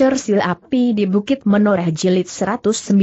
Cersil Api di Bukit Menoreh Jilid 119.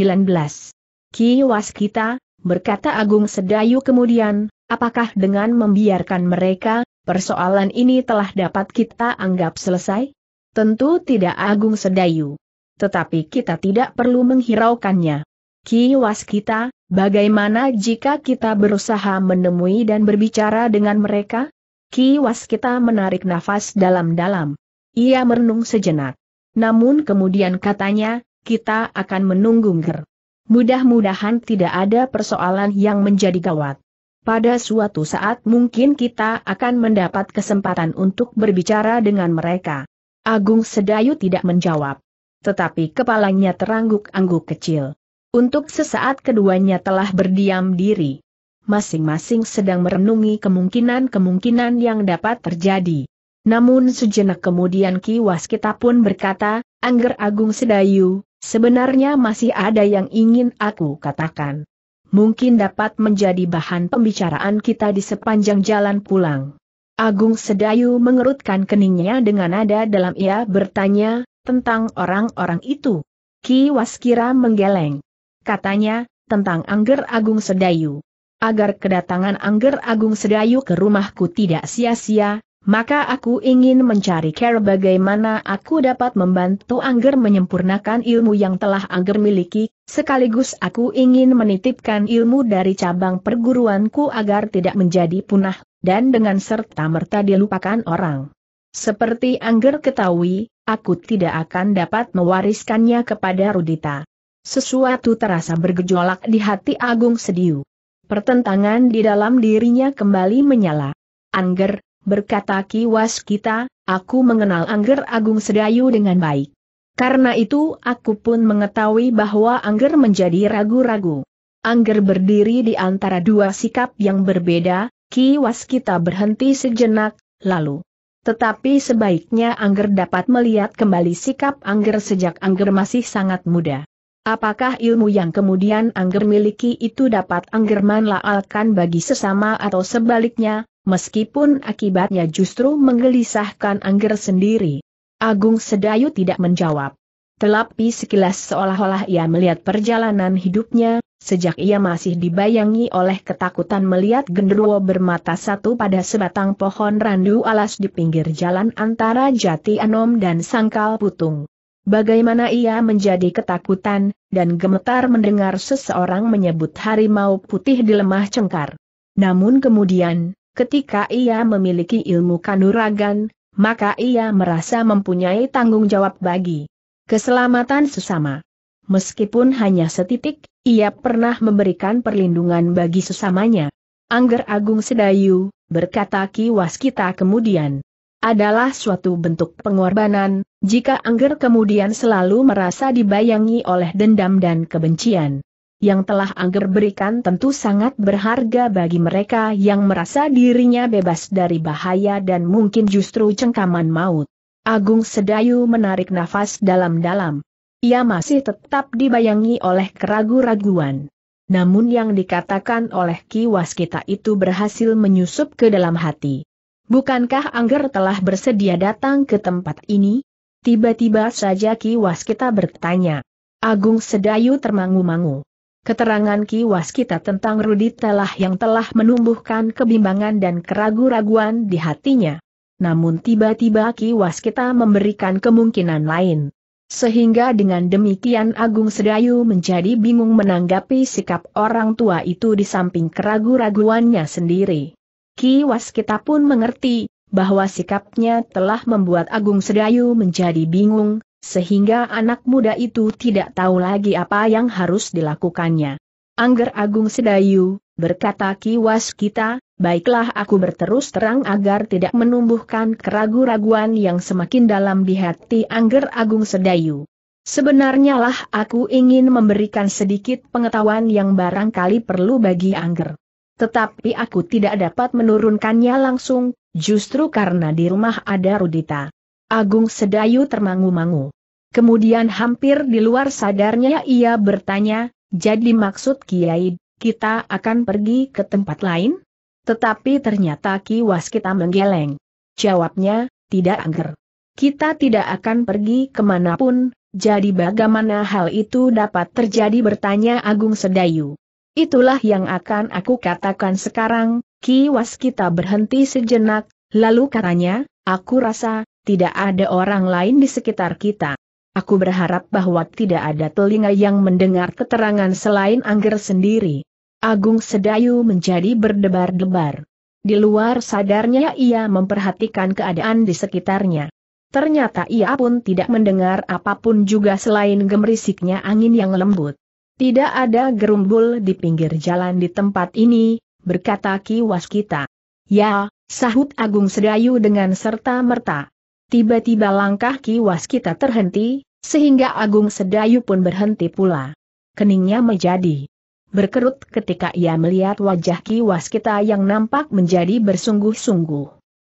Ki Waskita berkata Agung Sedayu kemudian, apakah dengan membiarkan mereka, persoalan ini telah dapat kita anggap selesai? Tentu tidak Agung Sedayu. Tetapi kita tidak perlu menghiraukannya. Ki Waskita, bagaimana jika kita berusaha menemui dan berbicara dengan mereka? Ki Waskita menarik nafas dalam-dalam. Ia merenung sejenak. Namun kemudian katanya, kita akan menunggu ger. Mudah-mudahan tidak ada persoalan yang menjadi gawat. Pada suatu saat mungkin kita akan mendapat kesempatan untuk berbicara dengan mereka. Agung Sedayu tidak menjawab. Tetapi kepalanya terangguk-angguk kecil. Untuk sesaat keduanya telah berdiam diri. Masing-masing sedang merenungi kemungkinan-kemungkinan yang dapat terjadi. Namun sejenak kemudian Ki Waskita pun berkata, Angger Agung Sedayu, sebenarnya masih ada yang ingin aku katakan. Mungkin dapat menjadi bahan pembicaraan kita di sepanjang jalan pulang. Agung Sedayu mengerutkan keningnya dengan nada dalam ia bertanya, tentang orang-orang itu. Ki Waskira menggeleng. Katanya, tentang Angger Agung Sedayu agar kedatangan Angger Agung Sedayu ke rumahku tidak sia-sia, maka aku ingin mencari cara bagaimana aku dapat membantu Angger menyempurnakan ilmu yang telah Angger miliki, sekaligus aku ingin menitipkan ilmu dari cabang perguruanku agar tidak menjadi punah, dan dengan serta-merta dilupakan orang. Seperti Angger ketahui, aku tidak akan dapat mewariskannya kepada Rudita. Sesuatu terasa bergejolak di hati Agung Sediu. Pertentangan di dalam dirinya kembali menyala. Angger, berkata Ki Waskita, aku mengenal Angger Agung Sedayu dengan baik. Karena itu aku pun mengetahui bahwa Angger menjadi ragu-ragu. Angger berdiri di antara dua sikap yang berbeda, Ki Waskita berhenti sejenak, lalu. Tetapi sebaiknya Angger dapat melihat kembali sikap Angger sejak Angger masih sangat muda. Apakah ilmu yang kemudian Angger miliki itu dapat Angger manlaalkan bagi sesama atau sebaliknya, meskipun akibatnya justru menggelisahkan Angger sendiri. Agung Sedayu tidak menjawab. Telapi sekilas seolah-olah ia melihat perjalanan hidupnya, sejak ia masih dibayangi oleh ketakutan melihat genderuwo bermata satu pada sebatang pohon randu alas di pinggir jalan antara Jati Anom dan Sangkal Putung. Bagaimana ia menjadi ketakutan, dan gemetar mendengar seseorang menyebut harimau putih di lemah cengkar. Namun kemudian, ketika ia memiliki ilmu kanuragan, maka ia merasa mempunyai tanggung jawab bagi keselamatan sesama. Meskipun hanya setitik, ia pernah memberikan perlindungan bagi sesamanya. Angger Agung Sedayu, berkata Ki Waskita kemudian, adalah suatu bentuk pengorbanan, jika Angger kemudian selalu merasa dibayangi oleh dendam dan kebencian yang telah Angger berikan tentu sangat berharga bagi mereka yang merasa dirinya bebas dari bahaya dan mungkin justru cengkaman maut. Agung Sedayu menarik nafas dalam-dalam. Ia masih tetap dibayangi oleh keragu-raguan. Namun yang dikatakan oleh Ki Waskita itu berhasil menyusup ke dalam hati. Bukankah Angger telah bersedia datang ke tempat ini? Tiba-tiba saja Ki Waskita bertanya. Agung Sedayu termangu-mangu. Keterangan Ki Waskita tentang Rudi telah yang telah menumbuhkan kebimbangan dan keraguan-raguan di hatinya. Namun tiba-tiba Ki Waskita memberikan kemungkinan lain. Sehingga dengan demikian Agung Sedayu menjadi bingung menanggapi sikap orang tua itu di samping keraguan-raguannya sendiri. Ki Waskita pun mengerti, bahwa sikapnya telah membuat Agung Sedayu menjadi bingung, sehingga anak muda itu tidak tahu lagi apa yang harus dilakukannya. Angger Agung Sedayu, berkata kiwas kita, baiklah aku berterus terang agar tidak menumbuhkan keraguan-raguan yang semakin dalam di hati Angger Agung Sedayu. Sebenarnya lah aku ingin memberikan sedikit pengetahuan yang barangkali perlu bagi Angger. Tetapi aku tidak dapat menurunkannya langsung, justru karena di rumah ada Rudita. Agung Sedayu termangu-mangu. Kemudian hampir di luar sadarnya ia bertanya, jadi maksud Kiai, kita akan pergi ke tempat lain? Tetapi ternyata Ki Waskita menggeleng. Jawabnya, tidak angger. Kita tidak akan pergi kemanapun, jadi bagaimana hal itu dapat terjadi bertanya Agung Sedayu. Itulah yang akan aku katakan sekarang, Ki Waskita berhenti sejenak, lalu katanya, aku rasa, tidak ada orang lain di sekitar kita. Aku berharap bahwa tidak ada telinga yang mendengar keterangan selain Angger sendiri. Agung Sedayu menjadi berdebar-debar. Di luar sadarnya ia memperhatikan keadaan di sekitarnya. Ternyata ia pun tidak mendengar apapun juga selain gemerisiknya angin yang lembut. Tidak ada gerumbul di pinggir jalan di tempat ini, berkata Ki Waskita. Ya, sahut Agung Sedayu dengan serta merta. Tiba-tiba langkah Ki Waskita terhenti, sehingga Agung Sedayu pun berhenti pula. Keningnya menjadi berkerut ketika ia melihat wajah Ki Waskita yang nampak menjadi bersungguh-sungguh.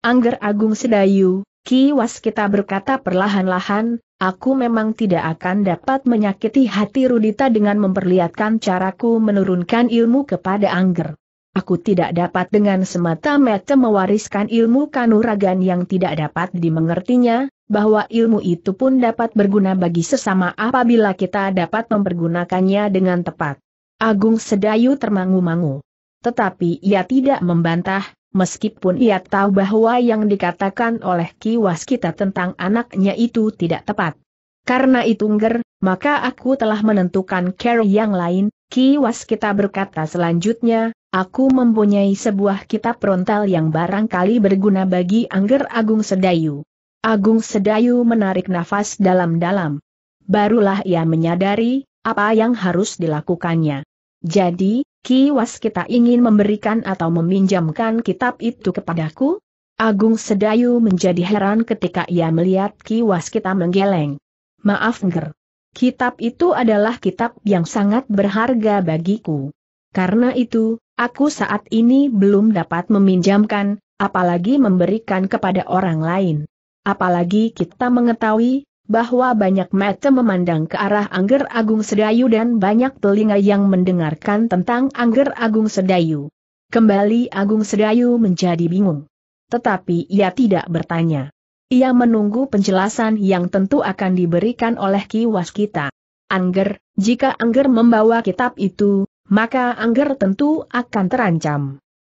Angger Agung Sedayu, Ki Waskita berkata perlahan-lahan, aku memang tidak akan dapat menyakiti hati Rudita dengan memperlihatkan caraku menurunkan ilmu kepada Angger aku tidak dapat dengan semata-mata mewariskan ilmu kanuragan yang tidak dapat dimengertinya, bahwa ilmu itu pun dapat berguna bagi sesama apabila kita dapat mempergunakannya dengan tepat. Agung Sedayu termangu-mangu. Tetapi ia tidak membantah, meskipun ia tahu bahwa yang dikatakan oleh Kiwas kita tentang anaknya itu tidak tepat. Karena itu ngger, maka aku telah menentukan care yang lain, Kiwas kita berkata selanjutnya, Aku mempunyai sebuah kitab frontal yang barangkali berguna bagi Angger Agung Sedayu. Agung Sedayu menarik nafas dalam-dalam. Barulah ia menyadari, apa yang harus dilakukannya. Jadi, Kiwas kita ingin memberikan atau meminjamkan kitab itu kepadaku? Agung Sedayu menjadi heran ketika ia melihat Kiwas kita menggeleng. Maaf Ngger. Kitab itu adalah kitab yang sangat berharga bagiku. Karena itu, Aku saat ini belum dapat meminjamkan, apalagi memberikan kepada orang lain. Apalagi kita mengetahui bahwa banyak mata memandang ke arah Angger Agung Sedayu dan banyak telinga yang mendengarkan tentang Angger Agung Sedayu. Kembali Agung Sedayu menjadi bingung. Tetapi ia tidak bertanya. Ia menunggu penjelasan yang tentu akan diberikan oleh Ki Waskita. Angger, jika Angger membawa kitab itu, maka Angger tentu akan terancam.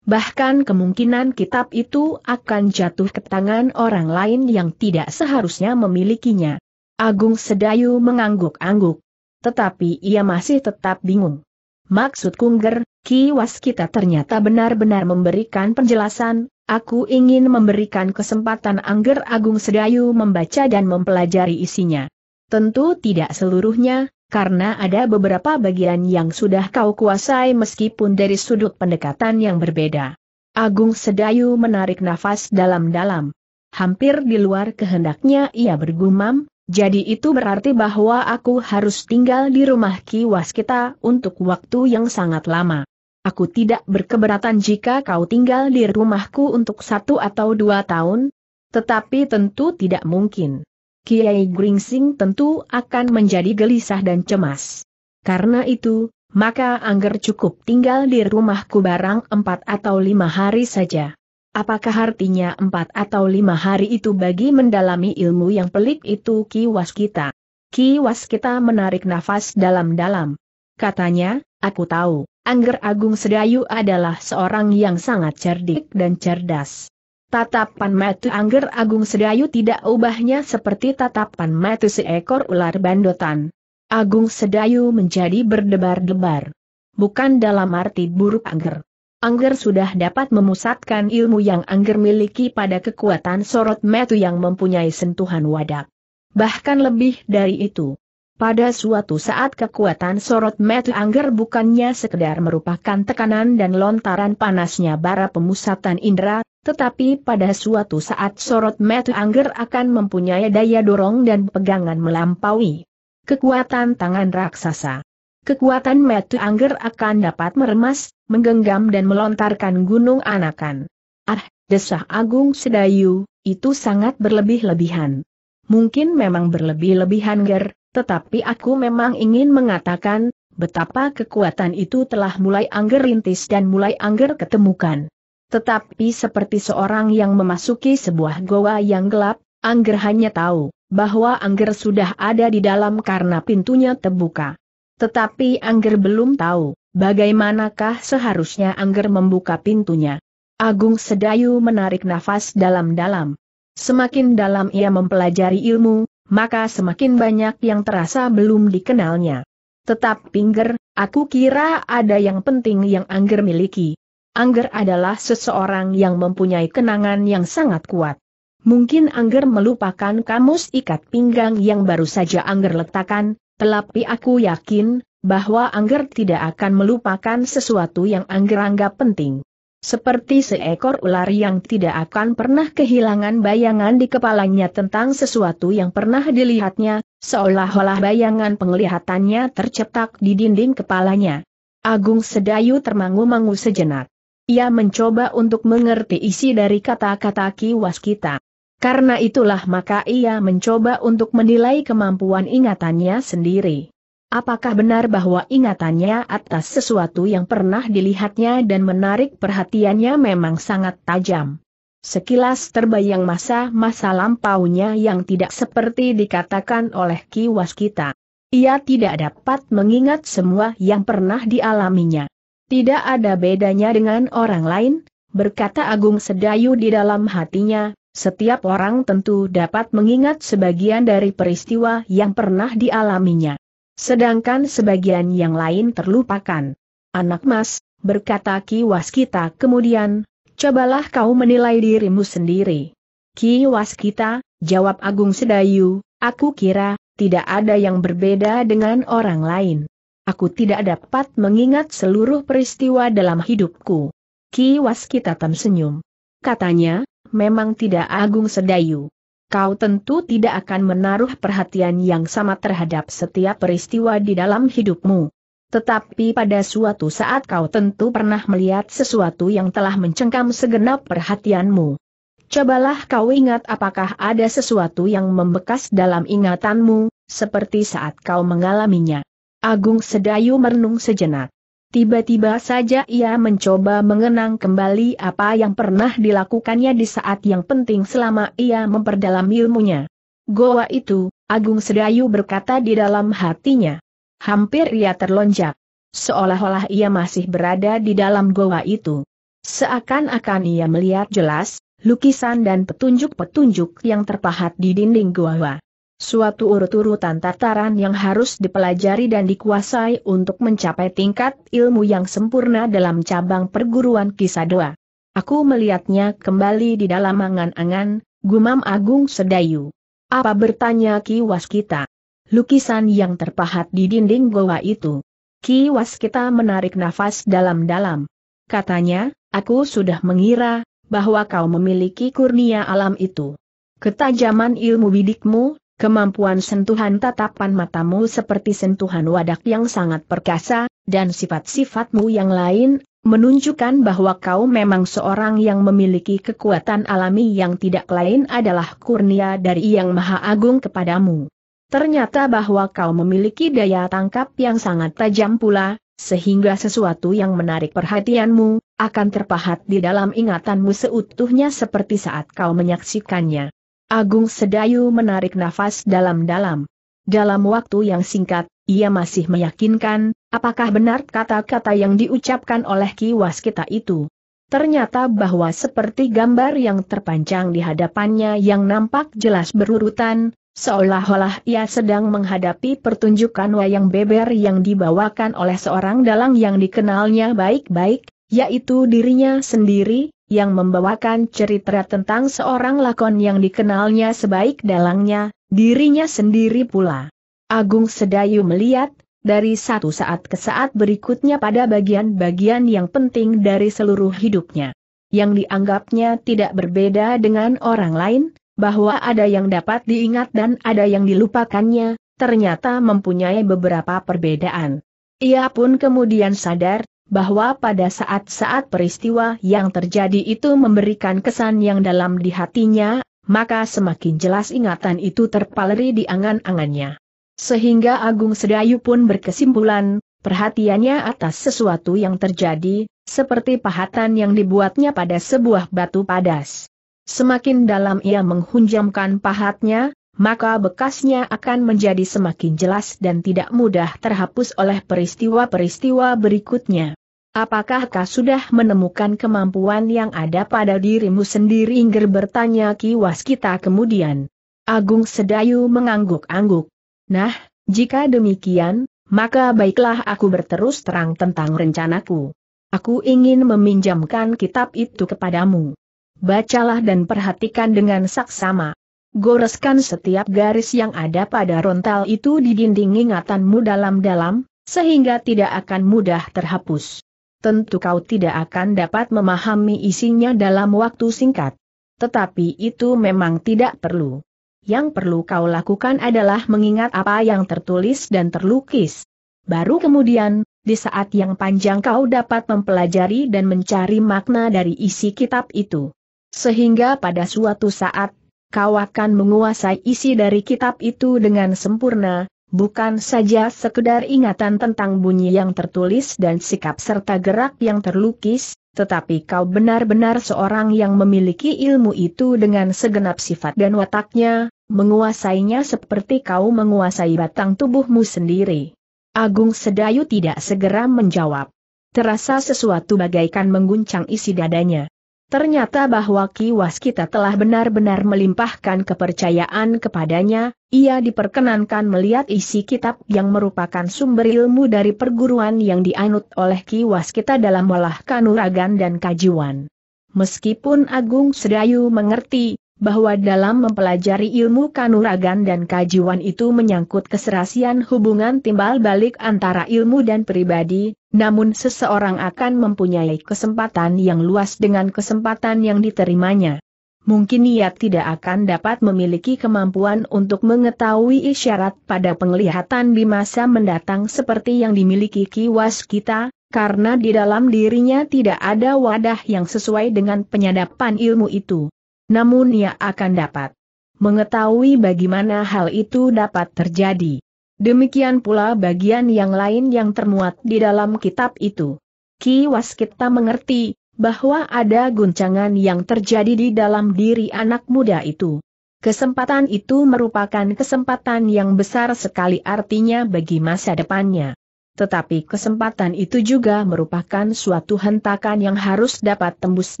Bahkan kemungkinan kitab itu akan jatuh ke tangan orang lain yang tidak seharusnya memilikinya. Agung Sedayu mengangguk-angguk. Tetapi ia masih tetap bingung. Maksud Kungger, Ki Waskita ternyata benar-benar memberikan penjelasan, aku ingin memberikan kesempatan Angger Agung Sedayu membaca dan mempelajari isinya. Tentu tidak seluruhnya, karena ada beberapa bagian yang sudah kau kuasai meskipun dari sudut pendekatan yang berbeda. Agung Sedayu menarik nafas dalam-dalam. Hampir di luar kehendaknya ia bergumam, jadi itu berarti bahwa aku harus tinggal di rumah kiwas kita untuk waktu yang sangat lama. Aku tidak berkeberatan jika kau tinggal di rumahku untuk satu atau dua tahun, tetapi tentu tidak mungkin. Kiai Gringsing tentu akan menjadi gelisah dan cemas. Karena itu, maka Angger cukup tinggal di rumahku barang empat atau lima hari saja. Apakah artinya empat atau lima hari itu bagi mendalami ilmu yang pelik itu Ki Waskita? Ki Waskita menarik nafas dalam-dalam. Katanya, aku tahu, Angger Agung Sedayu adalah seorang yang sangat cerdik dan cerdas. Tatapan Matu Angger Agung Sedayu tidak ubahnya seperti tatapan mata seekor ular bandotan. Agung Sedayu menjadi berdebar-debar. Bukan dalam arti buruk Angger. Angger sudah dapat memusatkan ilmu yang Angger miliki pada kekuatan sorot Matu yang mempunyai sentuhan wadak. Bahkan lebih dari itu. Pada suatu saat kekuatan sorot Matu Angger bukannya sekedar merupakan tekanan dan lontaran panasnya bara pemusatan indera, tetapi pada suatu saat sorot mata angger akan mempunyai daya dorong dan pegangan melampaui. Kekuatan tangan raksasa. Kekuatan mata angger akan dapat meremas, menggenggam dan melontarkan gunung anakan. Ah, desah Agung Sedayu, itu sangat berlebih-lebihan. Mungkin memang berlebih-lebihan ger, tetapi aku memang ingin mengatakan, betapa kekuatan itu telah mulai angger rintis dan mulai angger ketemukan. Tetapi seperti seorang yang memasuki sebuah goa yang gelap, Angger hanya tahu bahwa Angger sudah ada di dalam karena pintunya terbuka. Tetapi Angger belum tahu bagaimanakah seharusnya Angger membuka pintunya. Agung Sedayu menarik nafas dalam-dalam. Semakin dalam ia mempelajari ilmu, maka semakin banyak yang terasa belum dikenalnya. Tetap pinggir, aku kira ada yang penting yang Angger miliki, Angger adalah seseorang yang mempunyai kenangan yang sangat kuat. Mungkin Angger melupakan kamus ikat pinggang yang baru saja Angger letakkan, tetapi aku yakin bahwa Angger tidak akan melupakan sesuatu yang Angger anggap penting. Seperti seekor ular yang tidak akan pernah kehilangan bayangan di kepalanya tentang sesuatu yang pernah dilihatnya, seolah-olah bayangan penglihatannya tercetak di dinding kepalanya. Agung Sedayu termangu-mangu sejenak. Ia mencoba untuk mengerti isi dari kata-kata Ki Waskita. Karena itulah maka ia mencoba untuk menilai kemampuan ingatannya sendiri. Apakah benar bahwa ingatannya atas sesuatu yang pernah dilihatnya dan menarik perhatiannya memang sangat tajam? Sekilas terbayang masa-masa lampaunya yang tidak seperti dikatakan oleh Ki Waskita. Ia tidak dapat mengingat semua yang pernah dialaminya. Tidak ada bedanya dengan orang lain, berkata Agung Sedayu di dalam hatinya, setiap orang tentu dapat mengingat sebagian dari peristiwa yang pernah dialaminya. Sedangkan sebagian yang lain terlupakan. Anak mas, berkata Ki Waskita kemudian, cobalah kau menilai dirimu sendiri. Ki Waskita, jawab Agung Sedayu, aku kira, tidak ada yang berbeda dengan orang lain. Aku tidak dapat mengingat seluruh peristiwa dalam hidupku. Ki Waskita tersenyum. Katanya, memang tidak agung sedayu. Kau tentu tidak akan menaruh perhatian yang sama terhadap setiap peristiwa di dalam hidupmu. Tetapi pada suatu saat kau tentu pernah melihat sesuatu yang telah mencengkam segenap perhatianmu. Cobalah kau ingat apakah ada sesuatu yang membekas dalam ingatanmu, seperti saat kau mengalaminya. Agung Sedayu merenung sejenak. Tiba-tiba saja ia mencoba mengenang kembali apa yang pernah dilakukannya di saat yang penting selama ia memperdalam ilmunya. Goa itu, Agung Sedayu berkata di dalam hatinya. Hampir ia terlonjak. Seolah-olah ia masih berada di dalam goa itu. Seakan-akan ia melihat jelas, lukisan dan petunjuk-petunjuk yang terpahat di dinding goa suatu urut-urutan tataran yang harus dipelajari dan dikuasai untuk mencapai tingkat ilmu yang sempurna dalam cabang perguruan kisah doa. Aku melihatnya kembali di dalam angan-angan, gumam Agung Sedayu. Apa bertanya Ki Waskita? Lukisan yang terpahat di dinding goa itu. Ki Waskita menarik nafas dalam-dalam. Katanya, aku sudah mengira, bahwa kau memiliki kurnia alam itu. Ketajaman ilmu bidikmu Kemampuan sentuhan tatapan matamu seperti sentuhan wadak yang sangat perkasa, dan sifat-sifatmu yang lain, menunjukkan bahwa kau memang seorang yang memiliki kekuatan alami yang tidak lain adalah kurnia dari Yang Maha Agung kepadamu. Ternyata bahwa kau memiliki daya tangkap yang sangat tajam pula, sehingga sesuatu yang menarik perhatianmu, akan terpahat di dalam ingatanmu seutuhnya seperti saat kau menyaksikannya. Agung Sedayu menarik nafas dalam-dalam. Dalam waktu yang singkat, ia masih meyakinkan, apakah benar kata-kata yang diucapkan oleh Ki Waskita itu. Ternyata bahwa seperti gambar yang terpanjang di hadapannya yang nampak jelas berurutan, seolah-olah ia sedang menghadapi pertunjukan wayang beber yang dibawakan oleh seorang dalang yang dikenalnya baik-baik, yaitu dirinya sendiri, yang membawakan cerita tentang seorang lakon yang dikenalnya sebaik dalangnya, dirinya sendiri pula. Agung Sedayu melihat, dari satu saat ke saat berikutnya pada bagian-bagian yang penting dari seluruh hidupnya. Yang dianggapnya tidak berbeda dengan orang lain, bahwa ada yang dapat diingat dan ada yang dilupakannya, ternyata mempunyai beberapa perbedaan. Ia pun kemudian sadar, bahwa pada saat-saat peristiwa yang terjadi itu memberikan kesan yang dalam di hatinya, maka semakin jelas ingatan itu terpaleri di angan-angannya. Sehingga Agung Sedayu pun berkesimpulan, perhatiannya atas sesuatu yang terjadi, seperti pahatan yang dibuatnya pada sebuah batu padas. Semakin dalam ia menghunjamkan pahatnya, maka bekasnya akan menjadi semakin jelas dan tidak mudah terhapus oleh peristiwa-peristiwa berikutnya. Apakah kau sudah menemukan kemampuan yang ada pada dirimu sendiri Inger bertanya kiwas kita kemudian. Agung Sedayu mengangguk-angguk. Nah, jika demikian, maka baiklah aku berterus terang tentang rencanaku. Aku ingin meminjamkan kitab itu kepadamu. Bacalah dan perhatikan dengan saksama. Goreskan setiap garis yang ada pada rontal itu di dinding ingatanmu dalam-dalam, sehingga tidak akan mudah terhapus tentu kau tidak akan dapat memahami isinya dalam waktu singkat. Tetapi itu memang tidak perlu. Yang perlu kau lakukan adalah mengingat apa yang tertulis dan terlukis. Baru kemudian, di saat yang panjang kau dapat mempelajari dan mencari makna dari isi kitab itu. Sehingga pada suatu saat, kau akan menguasai isi dari kitab itu dengan sempurna, bukan saja sekedar ingatan tentang bunyi yang tertulis dan sikap serta gerak yang terlukis, tetapi kau benar-benar seorang yang memiliki ilmu itu dengan segenap sifat dan wataknya, menguasainya seperti kau menguasai batang tubuhmu sendiri. Agung Sedayu tidak segera menjawab. Terasa sesuatu bagaikan mengguncang isi dadanya. Ternyata bahwa kiwas kita telah benar-benar melimpahkan kepercayaan kepadanya, ia diperkenankan melihat isi kitab yang merupakan sumber ilmu dari perguruan yang dianut oleh kiwas kita dalam olah kanuragan dan kajiwan. Meskipun Agung Sedayu mengerti, bahwa dalam mempelajari ilmu kanuragan dan kajiwan itu menyangkut keserasian hubungan timbal balik antara ilmu dan pribadi, namun seseorang akan mempunyai kesempatan yang luas dengan kesempatan yang diterimanya. Mungkin ia tidak akan dapat memiliki kemampuan untuk mengetahui isyarat pada penglihatan di masa mendatang seperti yang dimiliki kiwas kita, karena di dalam dirinya tidak ada wadah yang sesuai dengan penyadapan ilmu itu. Namun ia akan dapat mengetahui bagaimana hal itu dapat terjadi. Demikian pula bagian yang lain yang termuat di dalam kitab itu. Ki Waskita mengerti bahwa ada guncangan yang terjadi di dalam diri anak muda itu. Kesempatan itu merupakan kesempatan yang besar sekali artinya bagi masa depannya. Tetapi kesempatan itu juga merupakan suatu hentakan yang harus dapat tembus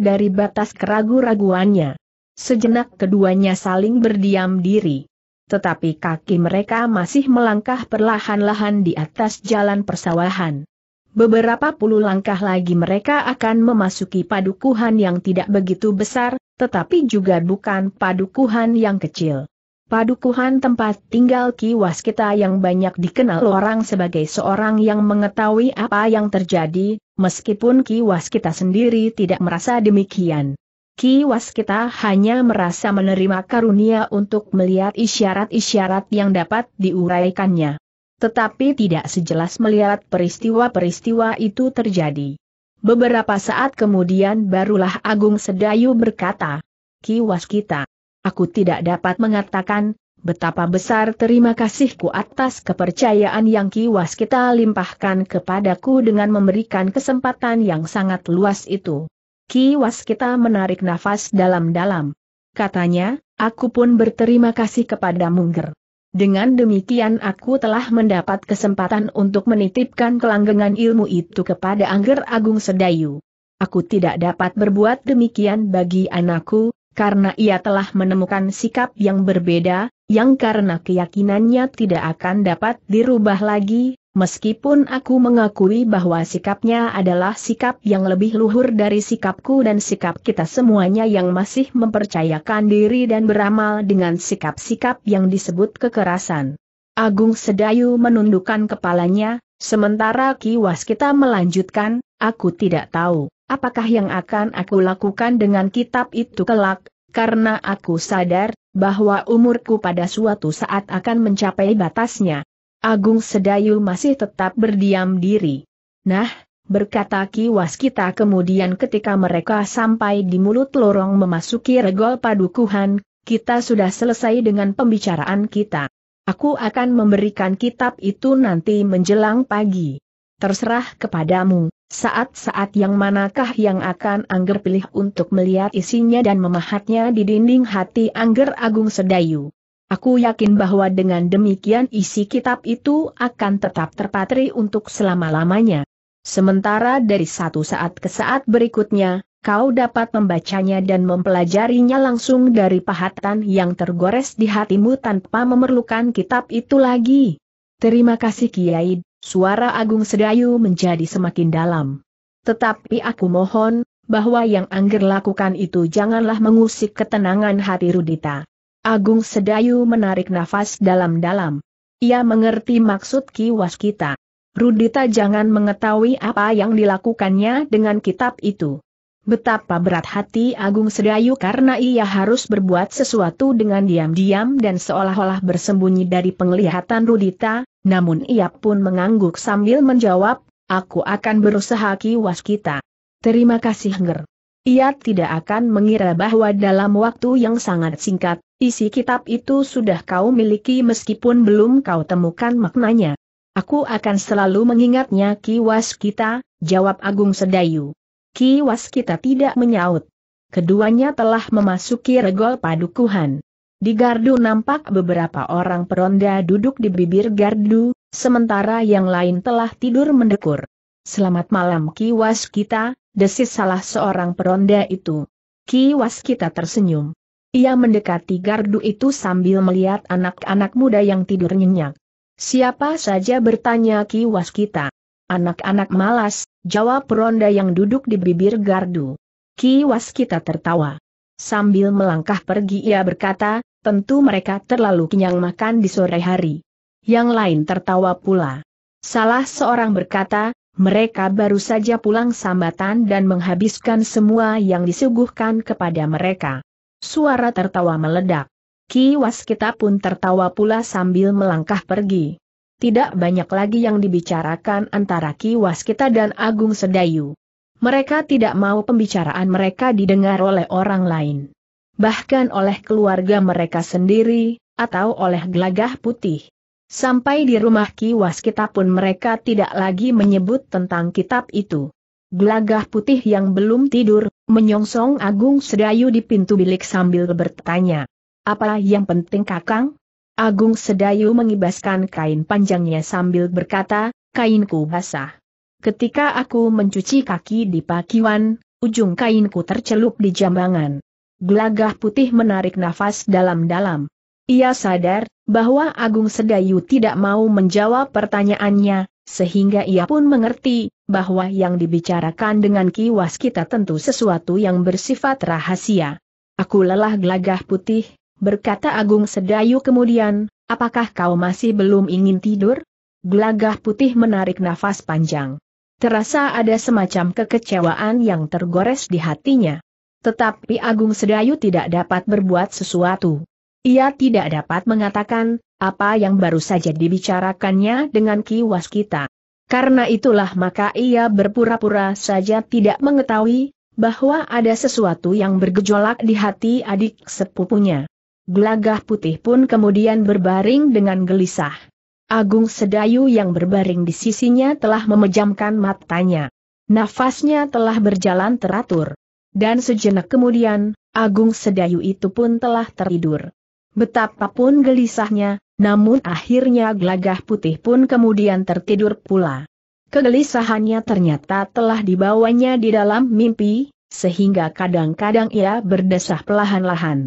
dari batas keragu raguannya Sejenak keduanya saling berdiam diri. Tetapi kaki mereka masih melangkah perlahan-lahan di atas jalan persawahan. Beberapa puluh langkah lagi mereka akan memasuki padukuhan yang tidak begitu besar, tetapi juga bukan padukuhan yang kecil. Padukuhan tempat tinggal Ki Waskita yang banyak dikenal orang sebagai seorang yang mengetahui apa yang terjadi, meskipun Ki Waskita sendiri tidak merasa demikian. Ki Waskita hanya merasa menerima karunia untuk melihat isyarat-isyarat yang dapat diuraikannya. Tetapi tidak sejelas melihat peristiwa-peristiwa itu terjadi. Beberapa saat kemudian barulah Agung Sedayu berkata, Ki Waskita, aku tidak dapat mengatakan, betapa besar terima kasihku atas kepercayaan yang Ki Waskita limpahkan kepadaku dengan memberikan kesempatan yang sangat luas itu. Ki kita menarik nafas dalam-dalam. Katanya, aku pun berterima kasih kepada Mungger. Dengan demikian aku telah mendapat kesempatan untuk menitipkan kelanggengan ilmu itu kepada Angger Agung Sedayu. Aku tidak dapat berbuat demikian bagi anakku, karena ia telah menemukan sikap yang berbeda, yang karena keyakinannya tidak akan dapat dirubah lagi, Meskipun aku mengakui bahwa sikapnya adalah sikap yang lebih luhur dari sikapku dan sikap kita semuanya yang masih mempercayakan diri dan beramal dengan sikap-sikap yang disebut kekerasan. Agung Sedayu menundukkan kepalanya, sementara kiwas kita melanjutkan, aku tidak tahu, apakah yang akan aku lakukan dengan kitab itu kelak, karena aku sadar, bahwa umurku pada suatu saat akan mencapai batasnya, Agung Sedayu masih tetap berdiam diri. Nah, berkata Ki Waskita kemudian ketika mereka sampai di mulut lorong memasuki regol padukuhan, kita sudah selesai dengan pembicaraan kita. Aku akan memberikan kitab itu nanti menjelang pagi. Terserah kepadamu, saat-saat yang manakah yang akan Angger pilih untuk melihat isinya dan memahatnya di dinding hati Angger Agung Sedayu. Aku yakin bahwa dengan demikian isi kitab itu akan tetap terpatri untuk selama-lamanya. Sementara dari satu saat ke saat berikutnya, kau dapat membacanya dan mempelajarinya langsung dari pahatan yang tergores di hatimu tanpa memerlukan kitab itu lagi. Terima kasih Kiai, suara Agung Sedayu menjadi semakin dalam. Tetapi aku mohon, bahwa yang Angger lakukan itu janganlah mengusik ketenangan hati Rudita. Agung Sedayu menarik nafas dalam-dalam. Ia mengerti maksud Ki Waskita. Rudita jangan mengetahui apa yang dilakukannya dengan kitab itu. Betapa berat hati Agung Sedayu karena ia harus berbuat sesuatu dengan diam-diam dan seolah-olah bersembunyi dari penglihatan Rudita, namun ia pun mengangguk sambil menjawab, aku akan berusaha Ki Waskita. Terima kasih Nger. Ia tidak akan mengira bahwa dalam waktu yang sangat singkat, Isi kitab itu sudah kau miliki meskipun belum kau temukan maknanya. Aku akan selalu mengingatnya kiwas kita, jawab Agung Sedayu. Kiwas kita tidak menyaut. Keduanya telah memasuki regol padukuhan. Di gardu nampak beberapa orang peronda duduk di bibir gardu, sementara yang lain telah tidur mendekur. Selamat malam kiwas kita, desis salah seorang peronda itu. Kiwas kita tersenyum. Ia mendekati gardu itu sambil melihat anak-anak muda yang tidur nyenyak. Siapa saja bertanya Ki Waskita. Anak-anak malas, jawab ronda yang duduk di bibir gardu. Ki Waskita tertawa. Sambil melangkah pergi ia berkata, tentu mereka terlalu kenyang makan di sore hari. Yang lain tertawa pula. Salah seorang berkata, mereka baru saja pulang sambatan dan menghabiskan semua yang disuguhkan kepada mereka. Suara tertawa meledak. Ki Waskita pun tertawa pula sambil melangkah pergi. Tidak banyak lagi yang dibicarakan antara Ki Waskita dan Agung Sedayu. Mereka tidak mau pembicaraan mereka didengar oleh orang lain. Bahkan oleh keluarga mereka sendiri, atau oleh gelagah putih. Sampai di rumah Ki Waskita pun mereka tidak lagi menyebut tentang kitab itu. Gelagah putih yang belum tidur, menyongsong Agung Sedayu di pintu bilik sambil bertanya. Apa yang penting kakang? Agung Sedayu mengibaskan kain panjangnya sambil berkata, kainku basah. Ketika aku mencuci kaki di pakiwan, ujung kainku tercelup di jambangan. Gelagah putih menarik nafas dalam-dalam. Ia sadar bahwa Agung Sedayu tidak mau menjawab pertanyaannya, sehingga ia pun mengerti bahwa yang dibicarakan dengan kiwas kita tentu sesuatu yang bersifat rahasia. Aku lelah gelagah putih, berkata Agung Sedayu kemudian, apakah kau masih belum ingin tidur? Gelagah putih menarik nafas panjang. Terasa ada semacam kekecewaan yang tergores di hatinya. Tetapi Agung Sedayu tidak dapat berbuat sesuatu. Ia tidak dapat mengatakan, apa yang baru saja dibicarakannya dengan kiwas kita. Karena itulah maka ia berpura-pura saja tidak mengetahui, bahwa ada sesuatu yang bergejolak di hati adik sepupunya. Gelagah putih pun kemudian berbaring dengan gelisah. Agung Sedayu yang berbaring di sisinya telah memejamkan matanya. Nafasnya telah berjalan teratur. Dan sejenak kemudian, Agung Sedayu itu pun telah tertidur. Betapapun gelisahnya, namun akhirnya gelagah putih pun kemudian tertidur pula. Kegelisahannya ternyata telah dibawanya di dalam mimpi, sehingga kadang-kadang ia berdesah pelahan lahan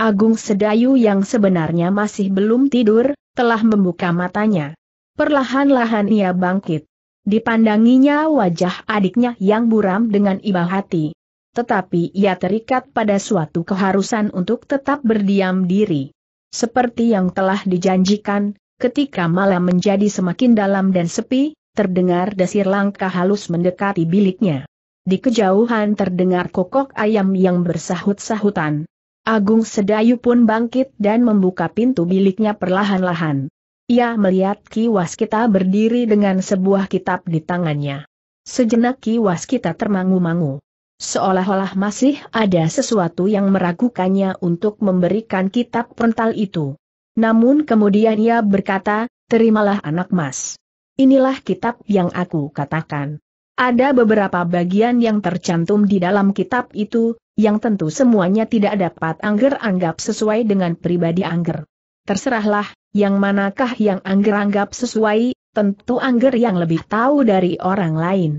Agung Sedayu yang sebenarnya masih belum tidur, telah membuka matanya. Perlahan-lahan ia bangkit. Dipandanginya wajah adiknya yang buram dengan iba hati tetapi ia terikat pada suatu keharusan untuk tetap berdiam diri. Seperti yang telah dijanjikan, ketika malam menjadi semakin dalam dan sepi, terdengar desir langkah halus mendekati biliknya. Di kejauhan terdengar kokok ayam yang bersahut-sahutan. Agung Sedayu pun bangkit dan membuka pintu biliknya perlahan-lahan. Ia melihat Ki Waskita berdiri dengan sebuah kitab di tangannya. Sejenak Ki Waskita termangu-mangu. Seolah-olah masih ada sesuatu yang meragukannya untuk memberikan kitab pental itu. Namun kemudian ia berkata, terimalah anak mas. Inilah kitab yang aku katakan. Ada beberapa bagian yang tercantum di dalam kitab itu, yang tentu semuanya tidak dapat Angger anggap sesuai dengan pribadi Angger. Terserahlah, yang manakah yang Angger anggap sesuai, tentu Angger yang lebih tahu dari orang lain.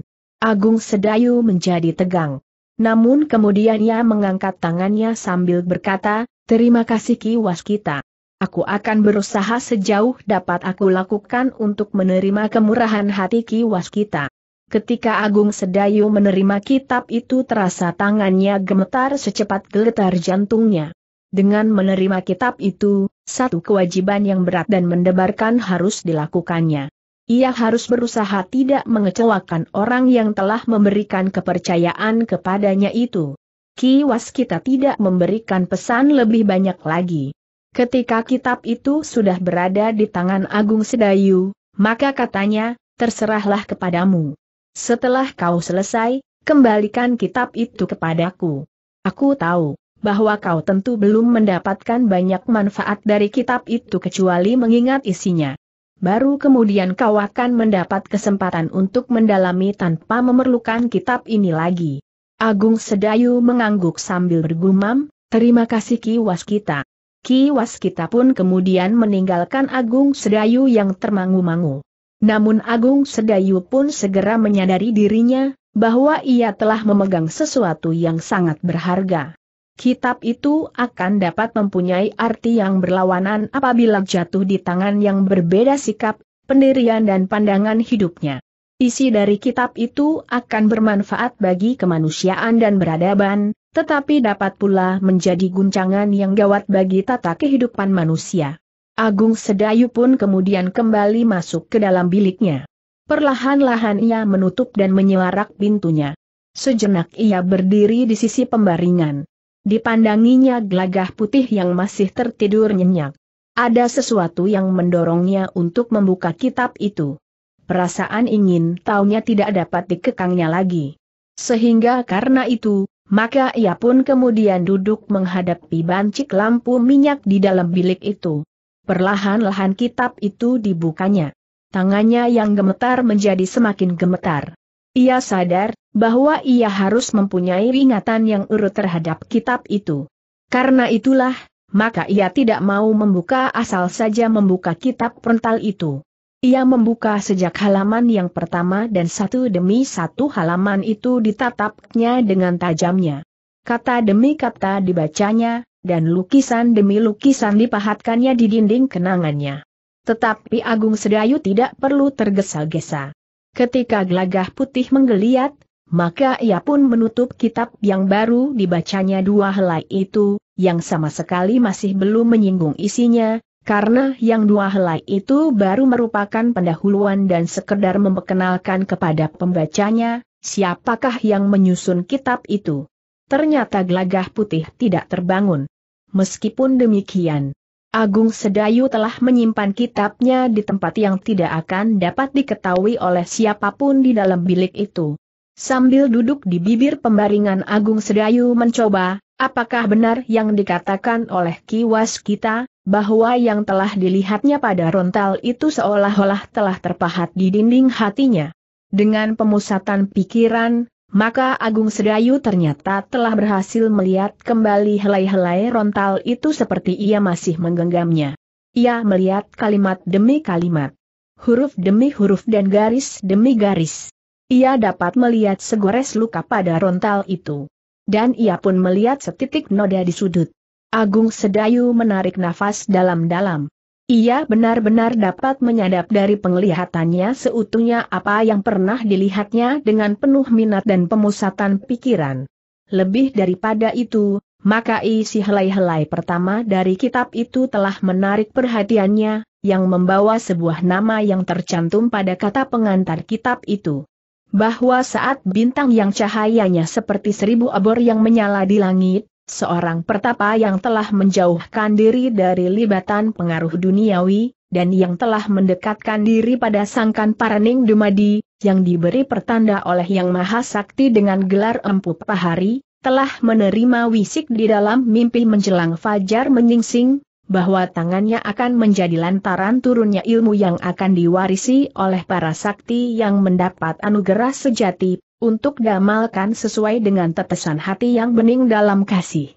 Agung Sedayu menjadi tegang. Namun kemudian ia mengangkat tangannya sambil berkata, Terima kasih Ki Waskita. Aku akan berusaha sejauh dapat aku lakukan untuk menerima kemurahan hati Ki Waskita. Ketika Agung Sedayu menerima kitab itu terasa tangannya gemetar secepat geletar jantungnya. Dengan menerima kitab itu, satu kewajiban yang berat dan mendebarkan harus dilakukannya ia harus berusaha tidak mengecewakan orang yang telah memberikan kepercayaan kepadanya itu. Kiwas kita tidak memberikan pesan lebih banyak lagi. Ketika kitab itu sudah berada di tangan Agung Sedayu, maka katanya, terserahlah kepadamu. Setelah kau selesai, kembalikan kitab itu kepadaku. Aku tahu bahwa kau tentu belum mendapatkan banyak manfaat dari kitab itu kecuali mengingat isinya baru kemudian kau akan mendapat kesempatan untuk mendalami tanpa memerlukan kitab ini lagi. Agung Sedayu mengangguk sambil bergumam, terima kasih Ki Waskita. Ki Waskita pun kemudian meninggalkan Agung Sedayu yang termangu-mangu. Namun Agung Sedayu pun segera menyadari dirinya, bahwa ia telah memegang sesuatu yang sangat berharga kitab itu akan dapat mempunyai arti yang berlawanan apabila jatuh di tangan yang berbeda sikap, pendirian dan pandangan hidupnya. Isi dari kitab itu akan bermanfaat bagi kemanusiaan dan beradaban, tetapi dapat pula menjadi guncangan yang gawat bagi tata kehidupan manusia. Agung Sedayu pun kemudian kembali masuk ke dalam biliknya. Perlahan-lahan ia menutup dan menyelarak pintunya. Sejenak ia berdiri di sisi pembaringan. Dipandanginya gelagah putih yang masih tertidur nyenyak. Ada sesuatu yang mendorongnya untuk membuka kitab itu. Perasaan ingin taunya tidak dapat dikekangnya lagi. Sehingga karena itu, maka ia pun kemudian duduk menghadapi bancik lampu minyak di dalam bilik itu. Perlahan-lahan kitab itu dibukanya. Tangannya yang gemetar menjadi semakin gemetar. Ia sadar, bahwa ia harus mempunyai ingatan yang urut terhadap kitab itu. Karena itulah, maka ia tidak mau membuka asal saja membuka kitab frontal itu. Ia membuka sejak halaman yang pertama dan satu demi satu halaman itu ditatapnya dengan tajamnya. Kata demi kata dibacanya, dan lukisan demi lukisan dipahatkannya di dinding kenangannya. Tetapi Agung Sedayu tidak perlu tergesa-gesa. Ketika gelagah putih menggeliat, maka ia pun menutup kitab yang baru dibacanya dua helai itu, yang sama sekali masih belum menyinggung isinya, karena yang dua helai itu baru merupakan pendahuluan dan sekedar memperkenalkan kepada pembacanya, siapakah yang menyusun kitab itu. Ternyata gelagah putih tidak terbangun. Meskipun demikian, Agung Sedayu telah menyimpan kitabnya di tempat yang tidak akan dapat diketahui oleh siapapun di dalam bilik itu. Sambil duduk di bibir pembaringan Agung Sedayu mencoba, apakah benar yang dikatakan oleh kiwas kita, bahwa yang telah dilihatnya pada rontal itu seolah-olah telah terpahat di dinding hatinya. Dengan pemusatan pikiran, maka Agung Sedayu ternyata telah berhasil melihat kembali helai-helai rontal itu seperti ia masih menggenggamnya. Ia melihat kalimat demi kalimat, huruf demi huruf dan garis demi garis. Ia dapat melihat segores luka pada rontal itu. Dan ia pun melihat setitik noda di sudut. Agung Sedayu menarik nafas dalam-dalam. Ia benar-benar dapat menyadap dari penglihatannya seutuhnya apa yang pernah dilihatnya dengan penuh minat dan pemusatan pikiran. Lebih daripada itu, maka isi helai-helai pertama dari kitab itu telah menarik perhatiannya, yang membawa sebuah nama yang tercantum pada kata pengantar kitab itu bahwa saat bintang yang cahayanya seperti seribu abor yang menyala di langit, seorang pertapa yang telah menjauhkan diri dari libatan pengaruh duniawi, dan yang telah mendekatkan diri pada sangkan paraning dumadi, yang diberi pertanda oleh Yang Maha Sakti dengan gelar empu pahari, telah menerima wisik di dalam mimpi menjelang fajar menyingsing, bahwa tangannya akan menjadi lantaran turunnya ilmu yang akan diwarisi oleh para sakti yang mendapat anugerah sejati, untuk damalkan sesuai dengan tetesan hati yang bening dalam kasih.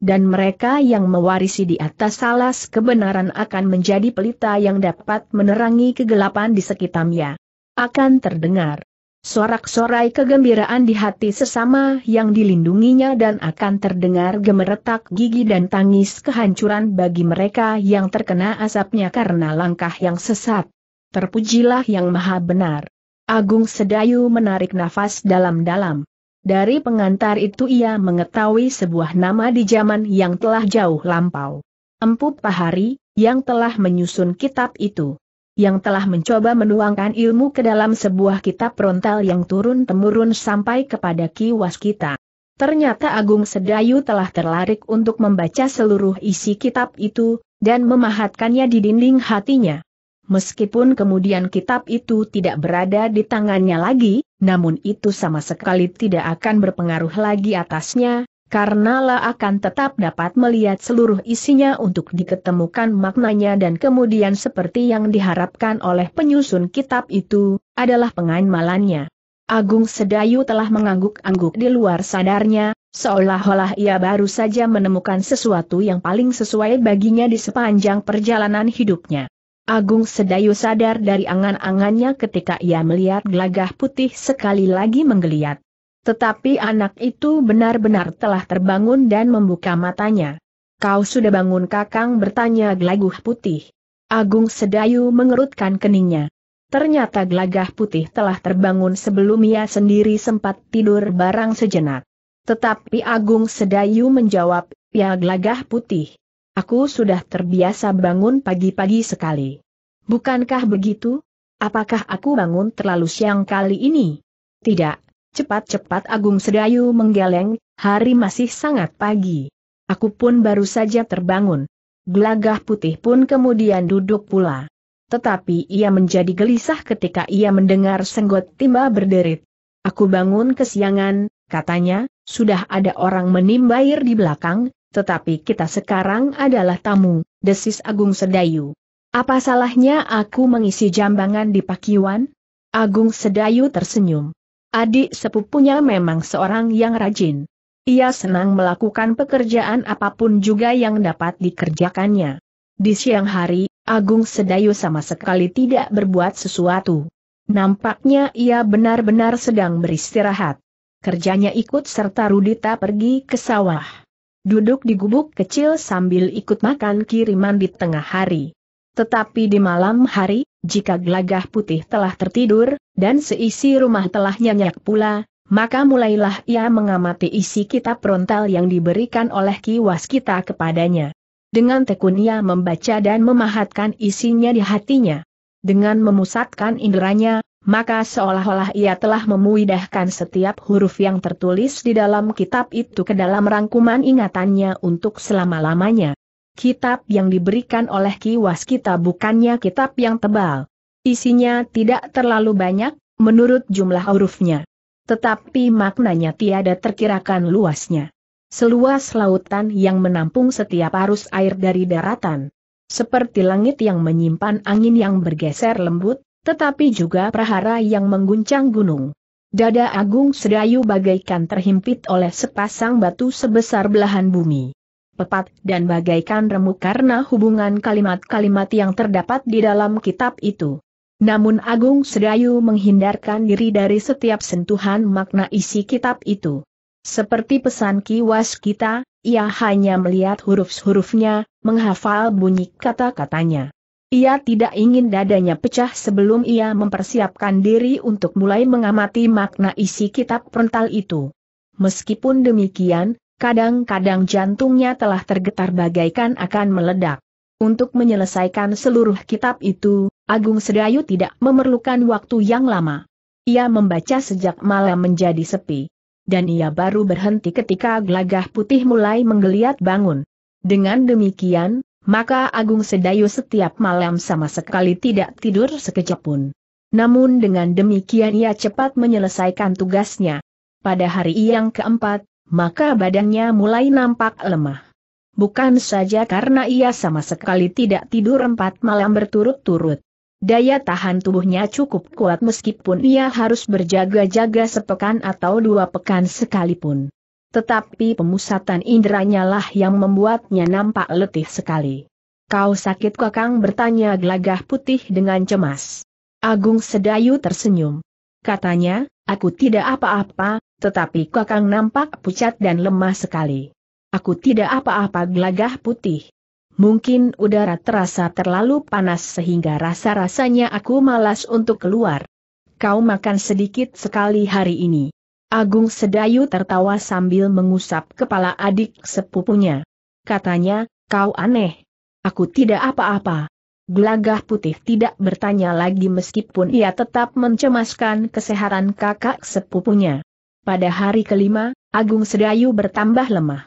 Dan mereka yang mewarisi di atas salas kebenaran akan menjadi pelita yang dapat menerangi kegelapan di sekitarnya. Akan terdengar Sorak-sorai kegembiraan di hati sesama yang dilindunginya dan akan terdengar gemeretak gigi dan tangis kehancuran bagi mereka yang terkena asapnya karena langkah yang sesat. Terpujilah yang maha benar. Agung Sedayu menarik nafas dalam-dalam. Dari pengantar itu ia mengetahui sebuah nama di zaman yang telah jauh lampau. Empu Pahari, yang telah menyusun kitab itu yang telah mencoba menuangkan ilmu ke dalam sebuah kitab frontal yang turun-temurun sampai kepada kiwas kita. Ternyata Agung Sedayu telah terlarik untuk membaca seluruh isi kitab itu, dan memahatkannya di dinding hatinya. Meskipun kemudian kitab itu tidak berada di tangannya lagi, namun itu sama sekali tidak akan berpengaruh lagi atasnya, karena La akan tetap dapat melihat seluruh isinya untuk diketemukan maknanya dan kemudian seperti yang diharapkan oleh penyusun kitab itu, adalah penganmalannya. Agung Sedayu telah mengangguk-angguk di luar sadarnya, seolah-olah ia baru saja menemukan sesuatu yang paling sesuai baginya di sepanjang perjalanan hidupnya. Agung Sedayu sadar dari angan-angannya ketika ia melihat gelagah putih sekali lagi menggeliat. Tetapi anak itu benar-benar telah terbangun dan membuka matanya. Kau sudah bangun kakang bertanya gelaguh putih. Agung Sedayu mengerutkan keningnya. Ternyata gelagah putih telah terbangun sebelum ia sendiri sempat tidur barang sejenak. Tetapi Agung Sedayu menjawab, ya gelagah putih. Aku sudah terbiasa bangun pagi-pagi sekali. Bukankah begitu? Apakah aku bangun terlalu siang kali ini? Tidak, Cepat-cepat Agung Sedayu menggeleng, hari masih sangat pagi. Aku pun baru saja terbangun. Gelagah putih pun kemudian duduk pula. Tetapi ia menjadi gelisah ketika ia mendengar senggot timba berderit. Aku bangun kesiangan, katanya, sudah ada orang menimba air di belakang, tetapi kita sekarang adalah tamu, desis Agung Sedayu. Apa salahnya aku mengisi jambangan di Pakiwan? Agung Sedayu tersenyum. Adik sepupunya memang seorang yang rajin. Ia senang melakukan pekerjaan apapun juga yang dapat dikerjakannya. Di siang hari, Agung Sedayu sama sekali tidak berbuat sesuatu. Nampaknya ia benar-benar sedang beristirahat. Kerjanya ikut serta Rudita pergi ke sawah. Duduk di gubuk kecil sambil ikut makan kiriman di tengah hari. Tetapi di malam hari, jika gelagah putih telah tertidur, dan seisi rumah telah nyenyak pula, maka mulailah ia mengamati isi kitab frontal yang diberikan oleh kiwas kita kepadanya. Dengan tekun ia membaca dan memahatkan isinya di hatinya. Dengan memusatkan inderanya, maka seolah-olah ia telah memuidahkan setiap huruf yang tertulis di dalam kitab itu ke dalam rangkuman ingatannya untuk selama-lamanya. Kitab yang diberikan oleh Kiwas kita bukannya kitab yang tebal. Isinya tidak terlalu banyak, menurut jumlah hurufnya. Tetapi maknanya tiada terkirakan luasnya. Seluas lautan yang menampung setiap arus air dari daratan. Seperti langit yang menyimpan angin yang bergeser lembut, tetapi juga prahara yang mengguncang gunung. Dada Agung Sedayu bagaikan terhimpit oleh sepasang batu sebesar belahan bumi pepat dan bagaikan remuk karena hubungan kalimat-kalimat yang terdapat di dalam kitab itu. Namun Agung Sedayu menghindarkan diri dari setiap sentuhan makna isi kitab itu. Seperti pesan kiwas kita, ia hanya melihat huruf-hurufnya, menghafal bunyi kata-katanya. Ia tidak ingin dadanya pecah sebelum ia mempersiapkan diri untuk mulai mengamati makna isi kitab frontal itu. Meskipun demikian, kadang-kadang jantungnya telah tergetar bagaikan akan meledak. Untuk menyelesaikan seluruh kitab itu, Agung Sedayu tidak memerlukan waktu yang lama. Ia membaca sejak malam menjadi sepi. Dan ia baru berhenti ketika gelagah putih mulai menggeliat bangun. Dengan demikian, maka Agung Sedayu setiap malam sama sekali tidak tidur sekejap pun. Namun dengan demikian ia cepat menyelesaikan tugasnya. Pada hari yang keempat, maka badannya mulai nampak lemah. Bukan saja karena ia sama sekali tidak tidur empat malam berturut-turut. Daya tahan tubuhnya cukup kuat meskipun ia harus berjaga-jaga sepekan atau dua pekan sekalipun. Tetapi pemusatan inderanya lah yang membuatnya nampak letih sekali. Kau sakit kakang bertanya gelagah putih dengan cemas. Agung Sedayu tersenyum. Katanya, aku tidak apa-apa, tetapi Kakang nampak pucat dan lemah sekali. Aku tidak apa-apa gelagah putih. Mungkin udara terasa terlalu panas sehingga rasa-rasanya aku malas untuk keluar. Kau makan sedikit sekali hari ini. Agung Sedayu tertawa sambil mengusap kepala adik sepupunya. Katanya, kau aneh. Aku tidak apa-apa. Gelagah putih tidak bertanya lagi meskipun ia tetap mencemaskan kesehatan kakak sepupunya pada hari kelima, Agung Sedayu bertambah lemah.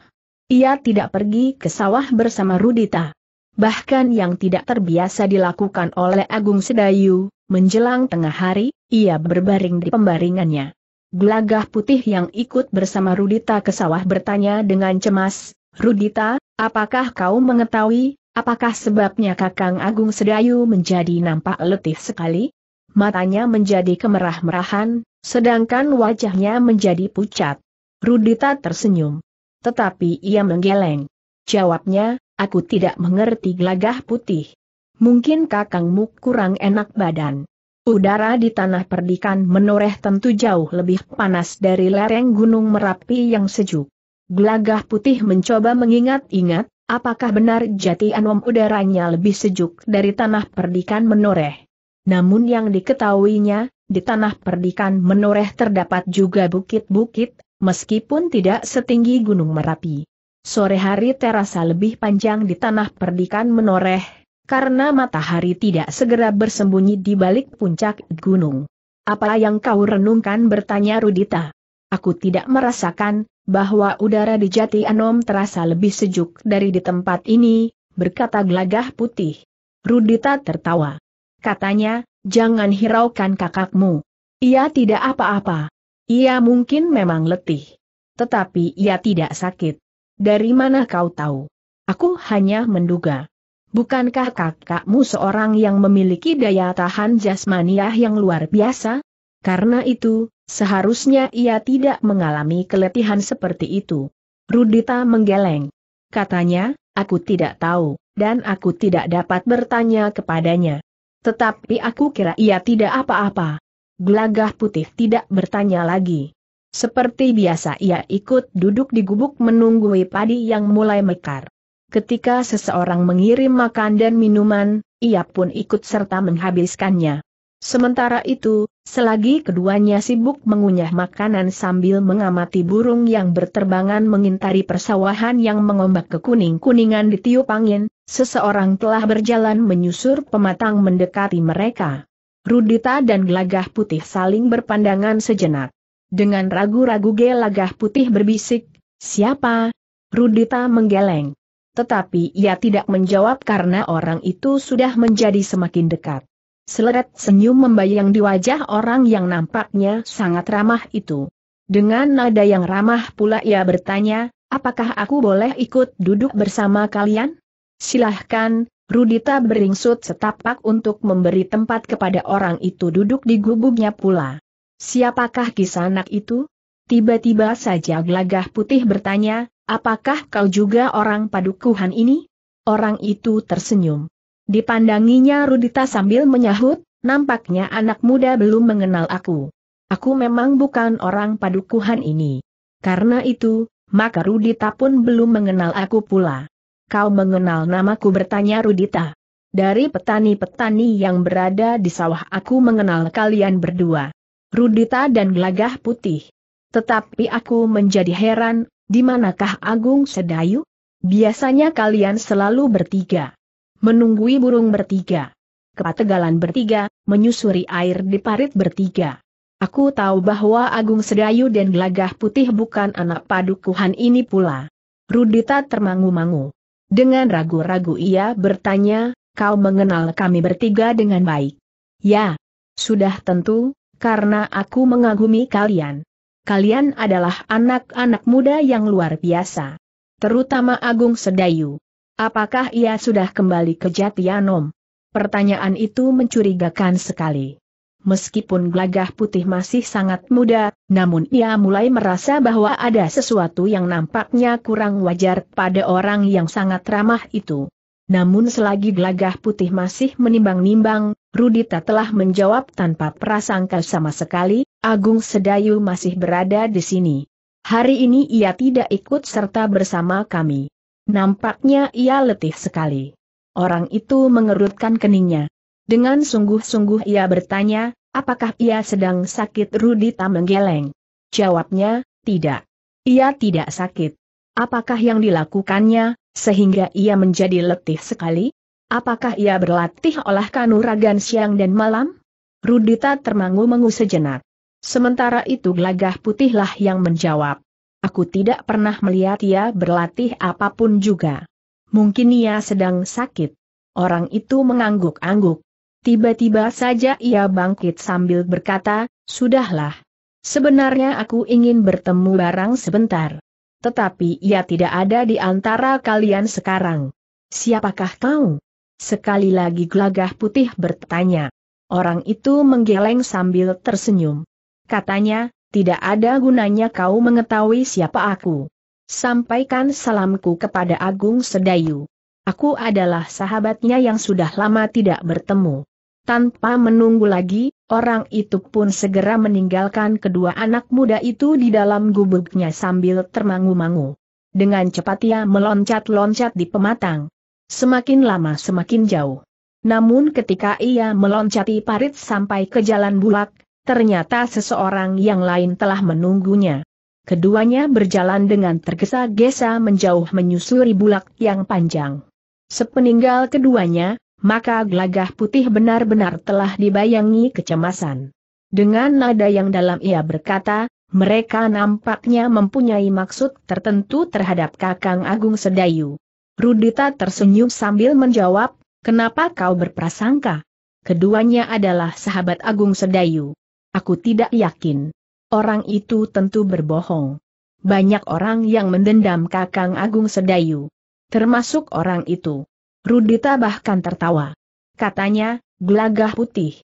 Ia tidak pergi ke sawah bersama Rudita. Bahkan yang tidak terbiasa dilakukan oleh Agung Sedayu, menjelang tengah hari, ia berbaring di pembaringannya. Gelagah putih yang ikut bersama Rudita ke sawah bertanya dengan cemas, Rudita, apakah kau mengetahui, apakah sebabnya Kakang Agung Sedayu menjadi nampak letih sekali? matanya menjadi kemerah-merahan, sedangkan wajahnya menjadi pucat. Rudita tersenyum. Tetapi ia menggeleng. Jawabnya, aku tidak mengerti gelagah putih. Mungkin kakangmu kurang enak badan. Udara di tanah perdikan menoreh tentu jauh lebih panas dari lereng gunung Merapi yang sejuk. Gelagah putih mencoba mengingat-ingat, apakah benar jati anom udaranya lebih sejuk dari tanah perdikan menoreh. Namun yang diketahuinya, di tanah perdikan menoreh terdapat juga bukit-bukit, meskipun tidak setinggi Gunung Merapi. Sore hari terasa lebih panjang di tanah perdikan menoreh, karena matahari tidak segera bersembunyi di balik puncak gunung. Apa yang kau renungkan bertanya Rudita. Aku tidak merasakan, bahwa udara di Jati Anom terasa lebih sejuk dari di tempat ini, berkata gelagah putih. Rudita tertawa. Katanya, jangan hiraukan kakakmu. Ia tidak apa-apa. Ia mungkin memang letih. Tetapi ia tidak sakit. Dari mana kau tahu? Aku hanya menduga. Bukankah kakakmu seorang yang memiliki daya tahan jasmaniah yang luar biasa? Karena itu, seharusnya ia tidak mengalami keletihan seperti itu. Rudita menggeleng. Katanya, aku tidak tahu, dan aku tidak dapat bertanya kepadanya. Tetapi aku kira ia tidak apa-apa. Gelagah putih tidak bertanya lagi. Seperti biasa ia ikut duduk di gubuk menunggu padi yang mulai mekar. Ketika seseorang mengirim makan dan minuman, ia pun ikut serta menghabiskannya. Sementara itu, selagi keduanya sibuk mengunyah makanan sambil mengamati burung yang berterbangan mengintari persawahan yang mengombak ke kuningan di tiup angin, Seseorang telah berjalan menyusur pematang mendekati mereka. Rudita dan Gelagah Putih saling berpandangan sejenak. Dengan ragu-ragu Gelagah Putih berbisik, siapa? Rudita menggeleng. Tetapi ia tidak menjawab karena orang itu sudah menjadi semakin dekat. Seleret senyum membayang di wajah orang yang nampaknya sangat ramah itu. Dengan nada yang ramah pula ia bertanya, apakah aku boleh ikut duduk bersama kalian? Silahkan, Rudita beringsut setapak untuk memberi tempat kepada orang itu duduk di gubuknya pula. Siapakah kisah anak itu? Tiba-tiba saja gelagah putih bertanya, apakah kau juga orang padukuhan ini? Orang itu tersenyum. Dipandanginya Rudita sambil menyahut, nampaknya anak muda belum mengenal aku. Aku memang bukan orang padukuhan ini. Karena itu, maka Rudita pun belum mengenal aku pula kau mengenal namaku bertanya Rudita. Dari petani-petani yang berada di sawah aku mengenal kalian berdua. Rudita dan Gelagah Putih. Tetapi aku menjadi heran, di manakah Agung Sedayu? Biasanya kalian selalu bertiga. Menunggui burung bertiga. Kepategalan bertiga, menyusuri air di parit bertiga. Aku tahu bahwa Agung Sedayu dan Gelagah Putih bukan anak padukuhan ini pula. Rudita termangu-mangu. Dengan ragu-ragu ia bertanya, kau mengenal kami bertiga dengan baik. Ya, sudah tentu, karena aku mengagumi kalian. Kalian adalah anak-anak muda yang luar biasa. Terutama Agung Sedayu. Apakah ia sudah kembali ke Jatianom? Pertanyaan itu mencurigakan sekali. Meskipun gelagah putih masih sangat muda, namun ia mulai merasa bahwa ada sesuatu yang nampaknya kurang wajar pada orang yang sangat ramah itu. Namun selagi gelagah putih masih menimbang-nimbang, Rudita telah menjawab tanpa prasangka sama sekali, Agung Sedayu masih berada di sini. Hari ini ia tidak ikut serta bersama kami. Nampaknya ia letih sekali. Orang itu mengerutkan keningnya. Dengan sungguh-sungguh ia bertanya, apakah ia sedang sakit Rudita menggeleng? Jawabnya, tidak. Ia tidak sakit. Apakah yang dilakukannya, sehingga ia menjadi letih sekali? Apakah ia berlatih olah kanuragan siang dan malam? Rudita termangu-mangu sejenak. Sementara itu gelagah putihlah yang menjawab. Aku tidak pernah melihat ia berlatih apapun juga. Mungkin ia sedang sakit. Orang itu mengangguk-angguk. Tiba-tiba saja ia bangkit sambil berkata, Sudahlah. Sebenarnya aku ingin bertemu barang sebentar. Tetapi ia tidak ada di antara kalian sekarang. Siapakah kau? Sekali lagi gelagah putih bertanya. Orang itu menggeleng sambil tersenyum. Katanya, tidak ada gunanya kau mengetahui siapa aku. Sampaikan salamku kepada Agung Sedayu. Aku adalah sahabatnya yang sudah lama tidak bertemu. Tanpa menunggu lagi, orang itu pun segera meninggalkan kedua anak muda itu di dalam gubuknya sambil termangu-mangu. Dengan cepat ia meloncat-loncat di pematang. Semakin lama semakin jauh. Namun ketika ia meloncati parit sampai ke jalan bulak, ternyata seseorang yang lain telah menunggunya. Keduanya berjalan dengan tergesa-gesa menjauh menyusuri bulak yang panjang. Sepeninggal keduanya, maka gelagah putih benar-benar telah dibayangi kecemasan. Dengan nada yang dalam ia berkata, mereka nampaknya mempunyai maksud tertentu terhadap Kakang Agung Sedayu. Rudita tersenyum sambil menjawab, kenapa kau berprasangka? Keduanya adalah sahabat Agung Sedayu. Aku tidak yakin. Orang itu tentu berbohong. Banyak orang yang mendendam Kakang Agung Sedayu. Termasuk orang itu. Rudita bahkan tertawa. Katanya, gelagah putih.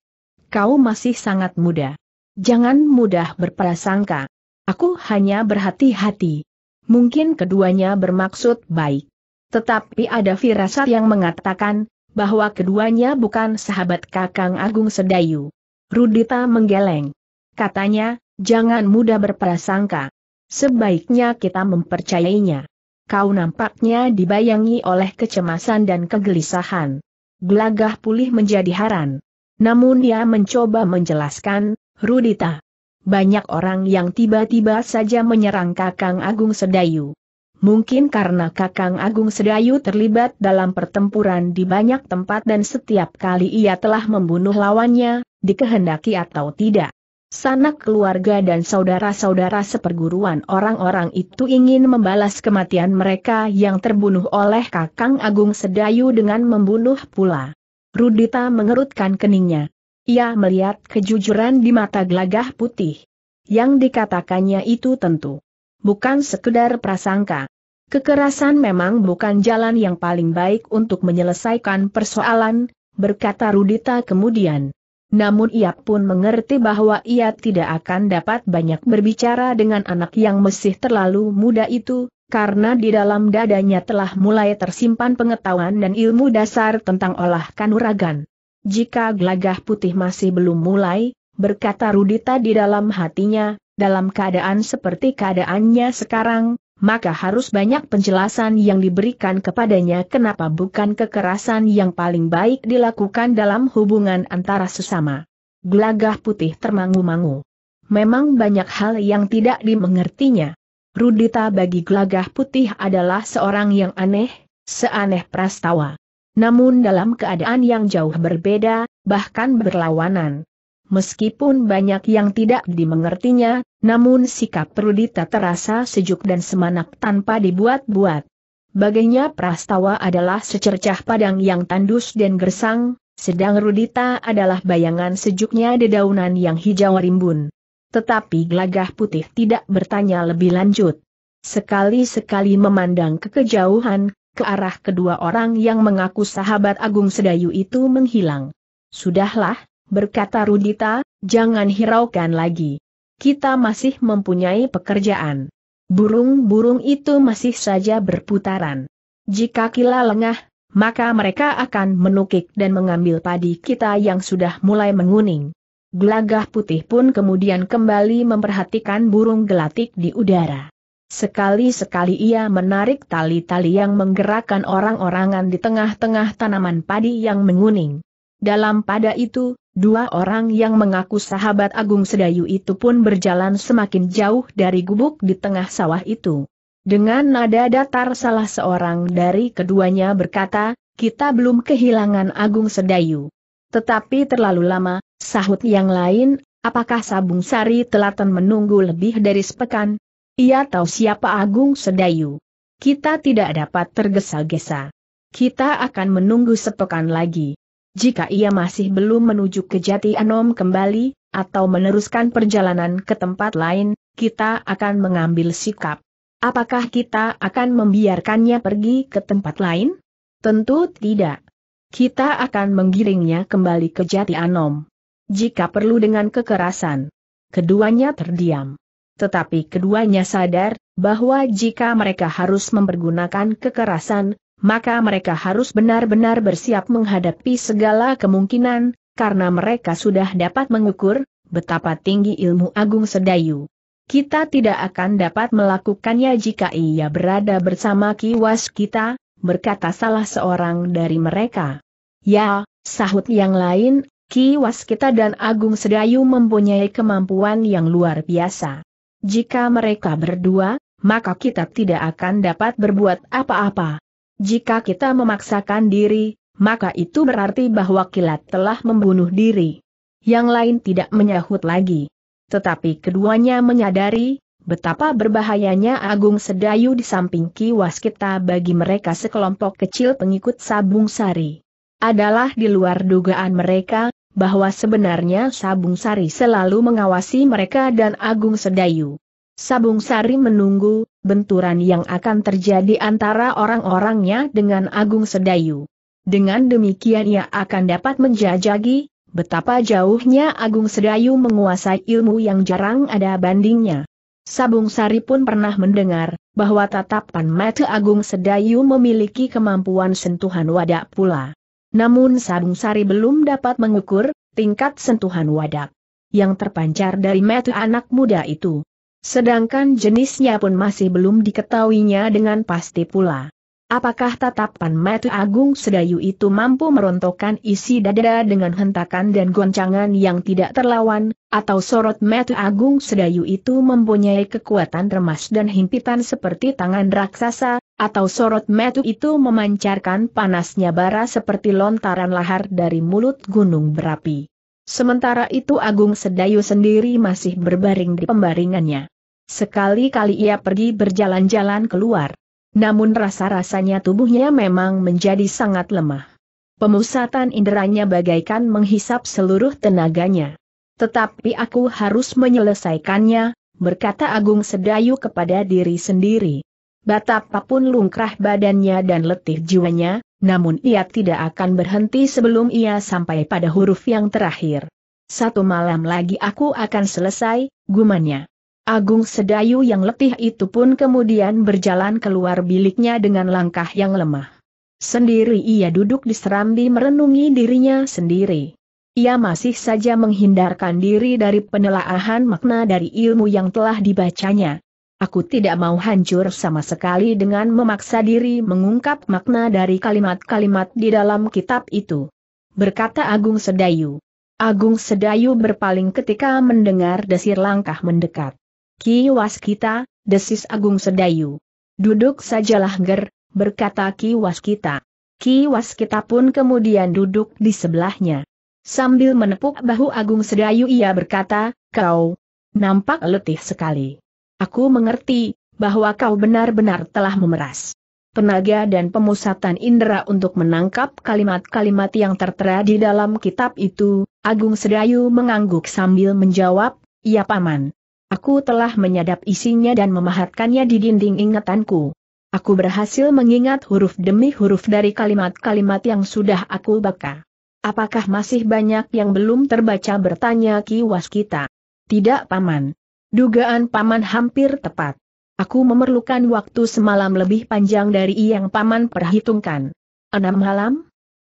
Kau masih sangat muda. Jangan mudah berprasangka. Aku hanya berhati-hati. Mungkin keduanya bermaksud baik. Tetapi ada firasat yang mengatakan, bahwa keduanya bukan sahabat Kakang Agung Sedayu. Rudita menggeleng. Katanya, jangan mudah berprasangka. Sebaiknya kita mempercayainya. Kau nampaknya dibayangi oleh kecemasan dan kegelisahan. Gelagah pulih menjadi haran. Namun dia mencoba menjelaskan, Rudita. Banyak orang yang tiba-tiba saja menyerang Kakang Agung Sedayu. Mungkin karena Kakang Agung Sedayu terlibat dalam pertempuran di banyak tempat dan setiap kali ia telah membunuh lawannya, dikehendaki atau tidak. Sanak keluarga dan saudara-saudara seperguruan orang-orang itu ingin membalas kematian mereka yang terbunuh oleh Kakang Agung Sedayu dengan membunuh pula. Rudita mengerutkan keningnya. Ia melihat kejujuran di mata gelagah putih. Yang dikatakannya itu tentu. Bukan sekedar prasangka. Kekerasan memang bukan jalan yang paling baik untuk menyelesaikan persoalan, berkata Rudita kemudian. Namun ia pun mengerti bahwa ia tidak akan dapat banyak berbicara dengan anak yang masih terlalu muda itu, karena di dalam dadanya telah mulai tersimpan pengetahuan dan ilmu dasar tentang olah kanuragan. Jika gelagah putih masih belum mulai, berkata Rudita di dalam hatinya, dalam keadaan seperti keadaannya sekarang, maka harus banyak penjelasan yang diberikan kepadanya kenapa bukan kekerasan yang paling baik dilakukan dalam hubungan antara sesama. Gelagah putih termangu-mangu. Memang banyak hal yang tidak dimengertinya. Rudita bagi gelagah putih adalah seorang yang aneh, seaneh prastawa. Namun dalam keadaan yang jauh berbeda, bahkan berlawanan. Meskipun banyak yang tidak dimengertinya, namun sikap Rudita terasa sejuk dan semanak tanpa dibuat-buat. Baginya Prastawa adalah secercah padang yang tandus dan gersang, sedang Rudita adalah bayangan sejuknya dedaunan yang hijau rimbun. Tetapi Glagah putih tidak bertanya lebih lanjut. Sekali-sekali memandang ke kejauhan, ke arah kedua orang yang mengaku sahabat Agung Sedayu itu menghilang. Sudahlah, berkata Rudita, jangan hiraukan lagi. Kita masih mempunyai pekerjaan. Burung-burung itu masih saja berputaran. Jika kila lengah, maka mereka akan menukik dan mengambil padi kita yang sudah mulai menguning. Gelagah putih pun kemudian kembali memperhatikan burung gelatik di udara. Sekali-sekali ia menarik tali-tali yang menggerakkan orang-orangan di tengah-tengah tanaman padi yang menguning. Dalam pada itu, dua orang yang mengaku sahabat Agung Sedayu itu pun berjalan semakin jauh dari gubuk di tengah sawah itu. Dengan nada datar salah seorang dari keduanya berkata, kita belum kehilangan Agung Sedayu. Tetapi terlalu lama, sahut yang lain, apakah Sabung Sari telaten menunggu lebih dari sepekan? Ia tahu siapa Agung Sedayu. Kita tidak dapat tergesa-gesa. Kita akan menunggu sepekan lagi. Jika ia masih belum menuju ke Jati Anom kembali, atau meneruskan perjalanan ke tempat lain, kita akan mengambil sikap. Apakah kita akan membiarkannya pergi ke tempat lain? Tentu tidak. Kita akan menggiringnya kembali ke Jati Anom. Jika perlu dengan kekerasan. Keduanya terdiam. Tetapi keduanya sadar, bahwa jika mereka harus mempergunakan kekerasan, maka mereka harus benar-benar bersiap menghadapi segala kemungkinan, karena mereka sudah dapat mengukur betapa tinggi ilmu agung sedayu. Kita tidak akan dapat melakukannya jika ia berada bersama kiwas kita, berkata salah seorang dari mereka. Ya, sahut yang lain, kiwas kita dan agung sedayu mempunyai kemampuan yang luar biasa. Jika mereka berdua, maka kita tidak akan dapat berbuat apa-apa. Jika kita memaksakan diri, maka itu berarti bahwa kilat telah membunuh diri. Yang lain tidak menyahut lagi. Tetapi keduanya menyadari, betapa berbahayanya Agung Sedayu di samping kiwas kita bagi mereka sekelompok kecil pengikut Sabung Sari. Adalah di luar dugaan mereka, bahwa sebenarnya Sabung Sari selalu mengawasi mereka dan Agung Sedayu. Sabung Sari menunggu, benturan yang akan terjadi antara orang-orangnya dengan Agung Sedayu. Dengan demikian ia akan dapat menjajagi, betapa jauhnya Agung Sedayu menguasai ilmu yang jarang ada bandingnya. Sabung Sari pun pernah mendengar, bahwa tatapan mata Agung Sedayu memiliki kemampuan sentuhan wadak pula. Namun Sabung Sari belum dapat mengukur, tingkat sentuhan wadak yang terpancar dari mata anak muda itu. Sedangkan jenisnya pun masih belum diketahuinya dengan pasti pula. Apakah tatapan mata agung sedayu itu mampu merontokkan isi dada dengan hentakan dan goncangan yang tidak terlawan, atau sorot mata agung sedayu itu mempunyai kekuatan remas dan himpitan seperti tangan raksasa, atau sorot metu itu memancarkan panasnya bara seperti lontaran lahar dari mulut gunung berapi. Sementara itu Agung Sedayu sendiri masih berbaring di pembaringannya. Sekali-kali ia pergi berjalan-jalan keluar. Namun rasa-rasanya tubuhnya memang menjadi sangat lemah. Pemusatan inderanya bagaikan menghisap seluruh tenaganya. Tetapi aku harus menyelesaikannya, berkata Agung Sedayu kepada diri sendiri. Betapapun lungkrah badannya dan letih jiwanya, namun ia tidak akan berhenti sebelum ia sampai pada huruf yang terakhir. Satu malam lagi aku akan selesai, gumannya. Agung Sedayu yang letih itu pun kemudian berjalan keluar biliknya dengan langkah yang lemah. Sendiri ia duduk di serambi merenungi dirinya sendiri. Ia masih saja menghindarkan diri dari penelaahan makna dari ilmu yang telah dibacanya, Aku tidak mau hancur sama sekali dengan memaksa diri mengungkap makna dari kalimat-kalimat di dalam kitab itu. Berkata Agung Sedayu. Agung Sedayu berpaling ketika mendengar desir langkah mendekat. Ki Waskita, desis Agung Sedayu. Duduk sajalah ger, berkata Ki Waskita. Ki Waskita pun kemudian duduk di sebelahnya. Sambil menepuk bahu Agung Sedayu ia berkata, kau nampak letih sekali. Aku mengerti, bahwa kau benar-benar telah memeras tenaga dan pemusatan indera untuk menangkap kalimat-kalimat yang tertera di dalam kitab itu, Agung Sedayu mengangguk sambil menjawab, Ya Paman. Aku telah menyadap isinya dan memahatkannya di dinding ingatanku. Aku berhasil mengingat huruf demi huruf dari kalimat-kalimat yang sudah aku baca. Apakah masih banyak yang belum terbaca bertanya Ki Waskita. Tidak paman. Dugaan paman hampir tepat. Aku memerlukan waktu semalam lebih panjang dari yang paman perhitungkan. Enam malam?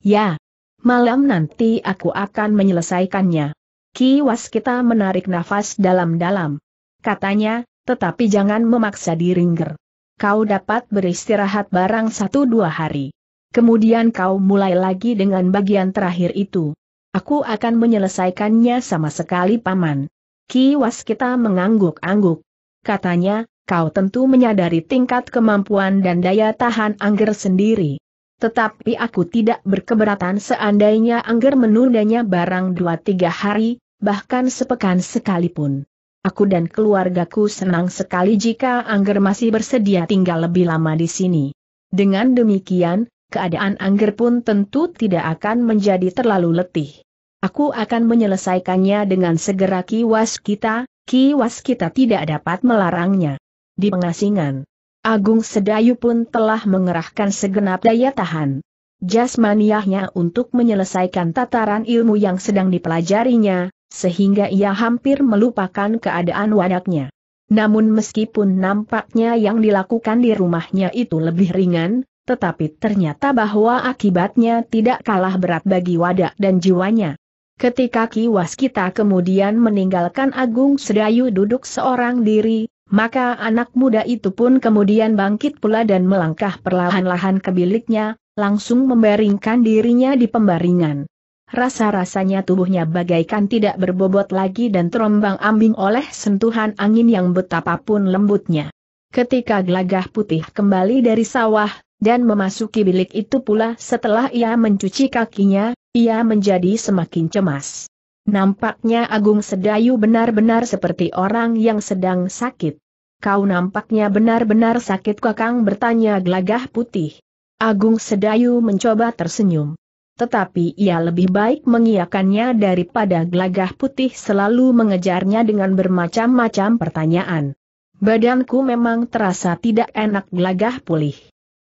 Ya. Malam nanti aku akan menyelesaikannya. Kiwas kita menarik nafas dalam-dalam. Katanya, tetapi jangan memaksa diringer. Kau dapat beristirahat barang satu dua hari. Kemudian kau mulai lagi dengan bagian terakhir itu. Aku akan menyelesaikannya sama sekali paman. Ki Waskita mengangguk-angguk. Katanya, kau tentu menyadari tingkat kemampuan dan daya tahan Angger sendiri. Tetapi aku tidak berkeberatan seandainya Angger menundanya barang dua tiga hari, bahkan sepekan sekalipun. Aku dan keluargaku senang sekali jika Angger masih bersedia tinggal lebih lama di sini. Dengan demikian, keadaan Angger pun tentu tidak akan menjadi terlalu letih. Aku akan menyelesaikannya dengan segera kiwas kita, kiwas kita tidak dapat melarangnya. Di pengasingan, Agung Sedayu pun telah mengerahkan segenap daya tahan jasmaniahnya untuk menyelesaikan tataran ilmu yang sedang dipelajarinya, sehingga ia hampir melupakan keadaan wadaknya. Namun meskipun nampaknya yang dilakukan di rumahnya itu lebih ringan, tetapi ternyata bahwa akibatnya tidak kalah berat bagi wadak dan jiwanya. Ketika Kiwas kita kemudian meninggalkan Agung Sedayu duduk seorang diri, maka anak muda itu pun kemudian bangkit pula dan melangkah perlahan-lahan ke biliknya, langsung membaringkan dirinya di pembaringan. Rasa-rasanya tubuhnya bagaikan tidak berbobot lagi dan terombang-ambing oleh sentuhan angin yang betapapun lembutnya. Ketika gelagah putih kembali dari sawah, dan memasuki bilik itu pula setelah ia mencuci kakinya, ia menjadi semakin cemas. Nampaknya Agung Sedayu benar-benar seperti orang yang sedang sakit. Kau nampaknya benar-benar sakit kakang bertanya gelagah putih. Agung Sedayu mencoba tersenyum. Tetapi ia lebih baik mengiakannya daripada gelagah putih selalu mengejarnya dengan bermacam-macam pertanyaan. Badanku memang terasa tidak enak gelagah pulih.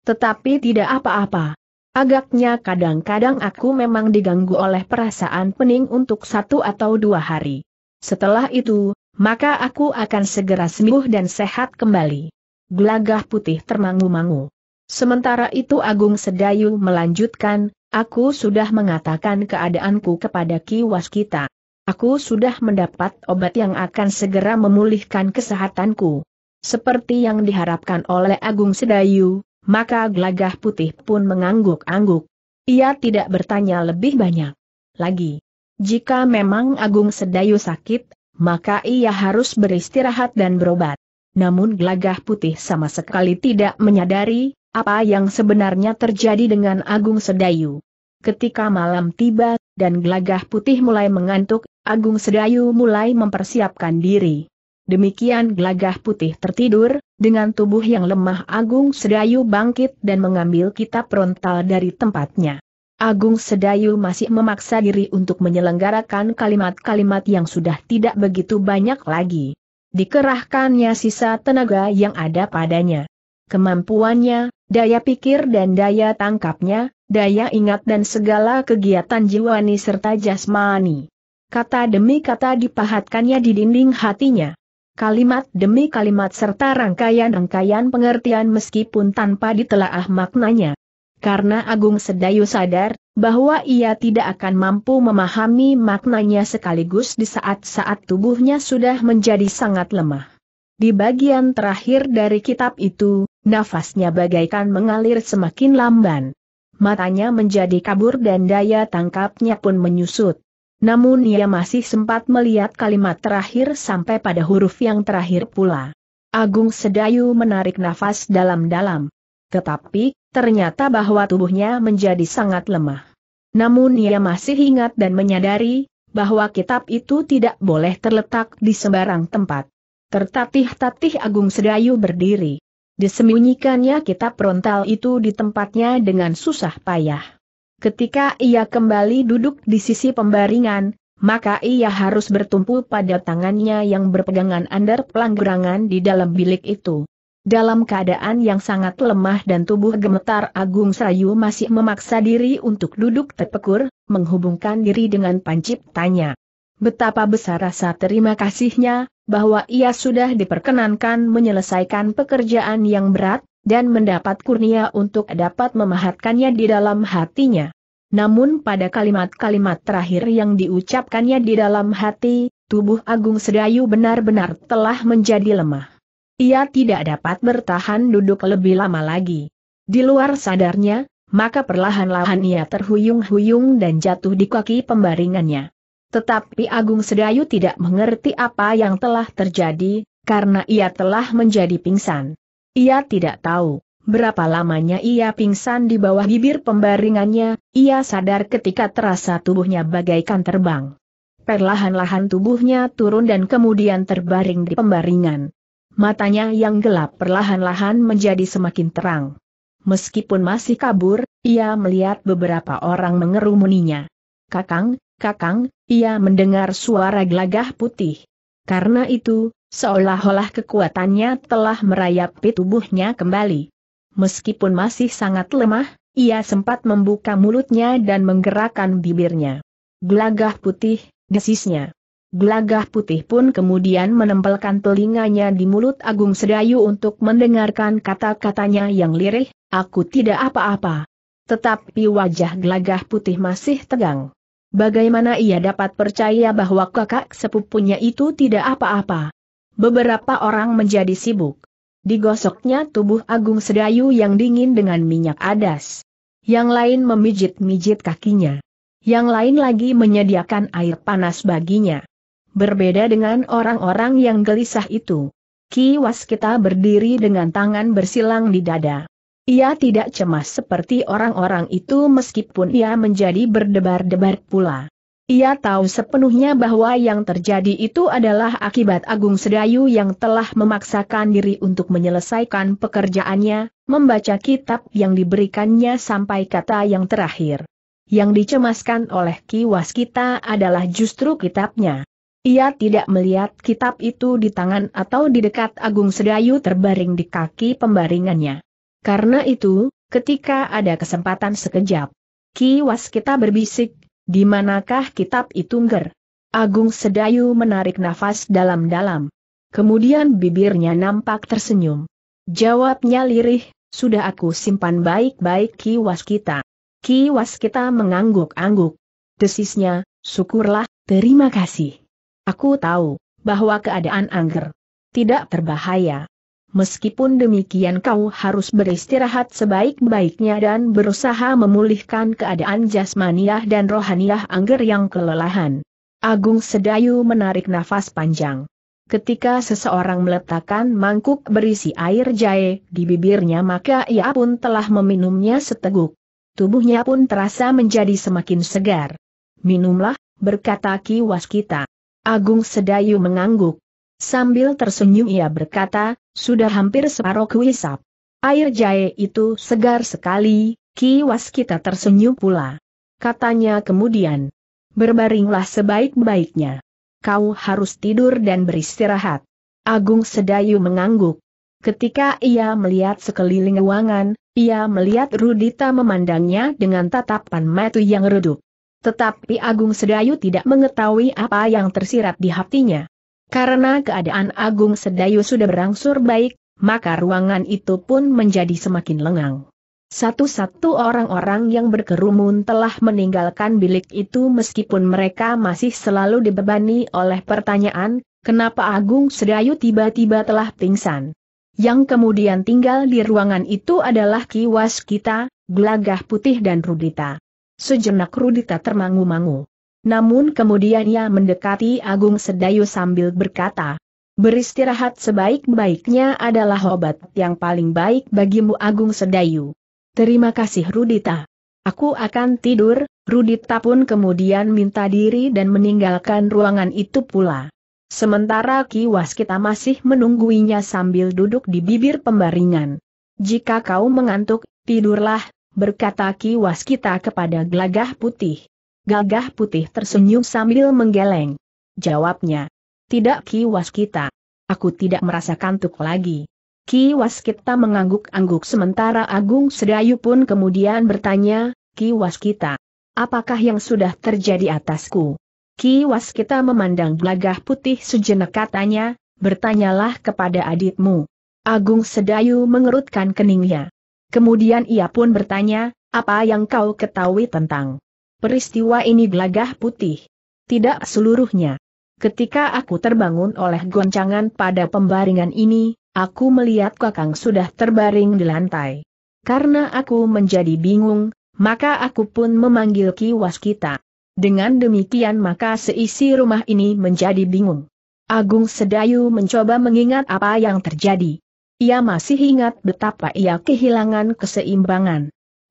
Tetapi tidak apa-apa. Agaknya kadang-kadang aku memang diganggu oleh perasaan pening untuk satu atau dua hari. Setelah itu, maka aku akan segera sembuh dan sehat kembali. Gelagah putih termangu-mangu. Sementara itu Agung Sedayu melanjutkan, aku sudah mengatakan keadaanku kepada Ki Waskita. Aku sudah mendapat obat yang akan segera memulihkan kesehatanku. Seperti yang diharapkan oleh Agung Sedayu, maka Glagah putih pun mengangguk-angguk. Ia tidak bertanya lebih banyak. Lagi, jika memang Agung Sedayu sakit, maka ia harus beristirahat dan berobat. Namun Glagah putih sama sekali tidak menyadari, apa yang sebenarnya terjadi dengan Agung Sedayu. Ketika malam tiba, dan Glagah putih mulai mengantuk, Agung Sedayu mulai mempersiapkan diri. Demikian gelagah putih tertidur, dengan tubuh yang lemah Agung Sedayu bangkit dan mengambil kitab frontal dari tempatnya. Agung Sedayu masih memaksa diri untuk menyelenggarakan kalimat-kalimat yang sudah tidak begitu banyak lagi. Dikerahkannya sisa tenaga yang ada padanya. Kemampuannya, daya pikir dan daya tangkapnya, daya ingat dan segala kegiatan jiwani serta jasmani. Kata demi kata dipahatkannya di dinding hatinya. Kalimat demi kalimat serta rangkaian-rangkaian pengertian meskipun tanpa ditelaah maknanya. Karena Agung Sedayu sadar, bahwa ia tidak akan mampu memahami maknanya sekaligus di saat-saat tubuhnya sudah menjadi sangat lemah. Di bagian terakhir dari kitab itu, nafasnya bagaikan mengalir semakin lamban matanya menjadi kabur dan daya tangkapnya pun menyusut. Namun ia masih sempat melihat kalimat terakhir sampai pada huruf yang terakhir pula. Agung Sedayu menarik nafas dalam-dalam. Tetapi, ternyata bahwa tubuhnya menjadi sangat lemah. Namun ia masih ingat dan menyadari, bahwa kitab itu tidak boleh terletak di sembarang tempat. Tertatih-tatih Agung Sedayu berdiri. Disembunyikannya kitab frontal itu di tempatnya dengan susah payah. Ketika ia kembali duduk di sisi pembaringan, maka ia harus bertumpu pada tangannya yang berpegangan under pelanggerangan di dalam bilik itu. Dalam keadaan yang sangat lemah dan tubuh gemetar Agung Sayu masih memaksa diri untuk duduk terpekur, menghubungkan diri dengan pancip tanya. Betapa besar rasa terima kasihnya, bahwa ia sudah diperkenankan menyelesaikan pekerjaan yang berat, dan mendapat kurnia untuk dapat memahatkannya di dalam hatinya. Namun pada kalimat-kalimat terakhir yang diucapkannya di dalam hati, tubuh Agung Sedayu benar-benar telah menjadi lemah. Ia tidak dapat bertahan duduk lebih lama lagi. Di luar sadarnya, maka perlahan-lahan ia terhuyung-huyung dan jatuh di kaki pembaringannya. Tetapi Agung Sedayu tidak mengerti apa yang telah terjadi, karena ia telah menjadi pingsan. Ia tidak tahu berapa lamanya ia pingsan di bawah bibir pembaringannya, ia sadar ketika terasa tubuhnya bagaikan terbang. Perlahan-lahan tubuhnya turun dan kemudian terbaring di pembaringan. Matanya yang gelap perlahan-lahan menjadi semakin terang. Meskipun masih kabur, ia melihat beberapa orang mengerumuninya. Kakang, kakang, ia mendengar suara gelagah putih. Karena itu, Seolah-olah kekuatannya telah merayapi tubuhnya kembali. Meskipun masih sangat lemah, ia sempat membuka mulutnya dan menggerakkan bibirnya. Gelagah putih, desisnya. Gelagah putih pun kemudian menempelkan telinganya di mulut Agung Sedayu untuk mendengarkan kata-katanya yang lirih, aku tidak apa-apa. Tetapi wajah gelagah putih masih tegang. Bagaimana ia dapat percaya bahwa kakak sepupunya itu tidak apa-apa? Beberapa orang menjadi sibuk. Digosoknya tubuh Agung Sedayu yang dingin dengan minyak adas. Yang lain memijit-mijit kakinya. Yang lain lagi menyediakan air panas baginya. Berbeda dengan orang-orang yang gelisah itu. Ki Waskita berdiri dengan tangan bersilang di dada. Ia tidak cemas seperti orang-orang itu meskipun ia menjadi berdebar-debar pula. Ia tahu sepenuhnya bahwa yang terjadi itu adalah akibat Agung Sedayu yang telah memaksakan diri untuk menyelesaikan pekerjaannya, membaca kitab yang diberikannya sampai kata yang terakhir. Yang dicemaskan oleh kiwas kita adalah justru kitabnya. Ia tidak melihat kitab itu di tangan atau di dekat Agung Sedayu terbaring di kaki pembaringannya. Karena itu, ketika ada kesempatan sekejap, Ki Waskita berbisik, di manakah kitab itu nger? Agung Sedayu menarik nafas dalam-dalam. Kemudian bibirnya nampak tersenyum. Jawabnya lirih, sudah aku simpan baik-baik kiwas kita. Kiwas kita mengangguk-angguk. Desisnya, syukurlah, terima kasih. Aku tahu, bahwa keadaan angger tidak terbahaya. Meskipun demikian kau harus beristirahat sebaik-baiknya dan berusaha memulihkan keadaan jasmaniah dan rohaniah angger yang kelelahan. Agung Sedayu menarik nafas panjang. Ketika seseorang meletakkan mangkuk berisi air jahe di bibirnya maka ia pun telah meminumnya seteguk. Tubuhnya pun terasa menjadi semakin segar. Minumlah, berkata Ki Waskita. Agung Sedayu mengangguk. Sambil tersenyum ia berkata, sudah hampir separuh kuisap. Air jahe itu segar sekali, kiwas kita tersenyum pula. Katanya kemudian, berbaringlah sebaik-baiknya. Kau harus tidur dan beristirahat. Agung Sedayu mengangguk. Ketika ia melihat sekeliling ruangan, ia melihat Rudita memandangnya dengan tatapan mata yang redup. Tetapi Agung Sedayu tidak mengetahui apa yang tersirat di hatinya. Karena keadaan Agung Sedayu sudah berangsur baik, maka ruangan itu pun menjadi semakin lengang. Satu-satu orang-orang yang berkerumun telah meninggalkan bilik itu meskipun mereka masih selalu dibebani oleh pertanyaan, kenapa Agung Sedayu tiba-tiba telah pingsan. Yang kemudian tinggal di ruangan itu adalah Kiwas kita, Gelagah Putih dan Rudita. Sejenak Rudita termangu-mangu. Namun kemudian ia mendekati Agung Sedayu sambil berkata, Beristirahat sebaik-baiknya adalah obat yang paling baik bagimu Agung Sedayu. Terima kasih Rudita. Aku akan tidur, Rudita pun kemudian minta diri dan meninggalkan ruangan itu pula. Sementara Ki Waskita masih menungguinya sambil duduk di bibir pembaringan. Jika kau mengantuk, tidurlah, berkata Ki Waskita kepada gelagah putih. Gagah putih tersenyum sambil menggeleng. Jawabnya, tidak Ki Waskita. Aku tidak merasa kantuk lagi. Ki Waskita mengangguk-angguk sementara Agung Sedayu pun kemudian bertanya, Ki Waskita, apakah yang sudah terjadi atasku? Ki Waskita memandang gagah putih sejenak katanya, bertanyalah kepada aditmu. Agung Sedayu mengerutkan keningnya. Kemudian ia pun bertanya, apa yang kau ketahui tentang peristiwa ini gelagah putih. Tidak seluruhnya. Ketika aku terbangun oleh goncangan pada pembaringan ini, aku melihat kakang sudah terbaring di lantai. Karena aku menjadi bingung, maka aku pun memanggil Ki Waskita. Dengan demikian maka seisi rumah ini menjadi bingung. Agung Sedayu mencoba mengingat apa yang terjadi. Ia masih ingat betapa ia kehilangan keseimbangan.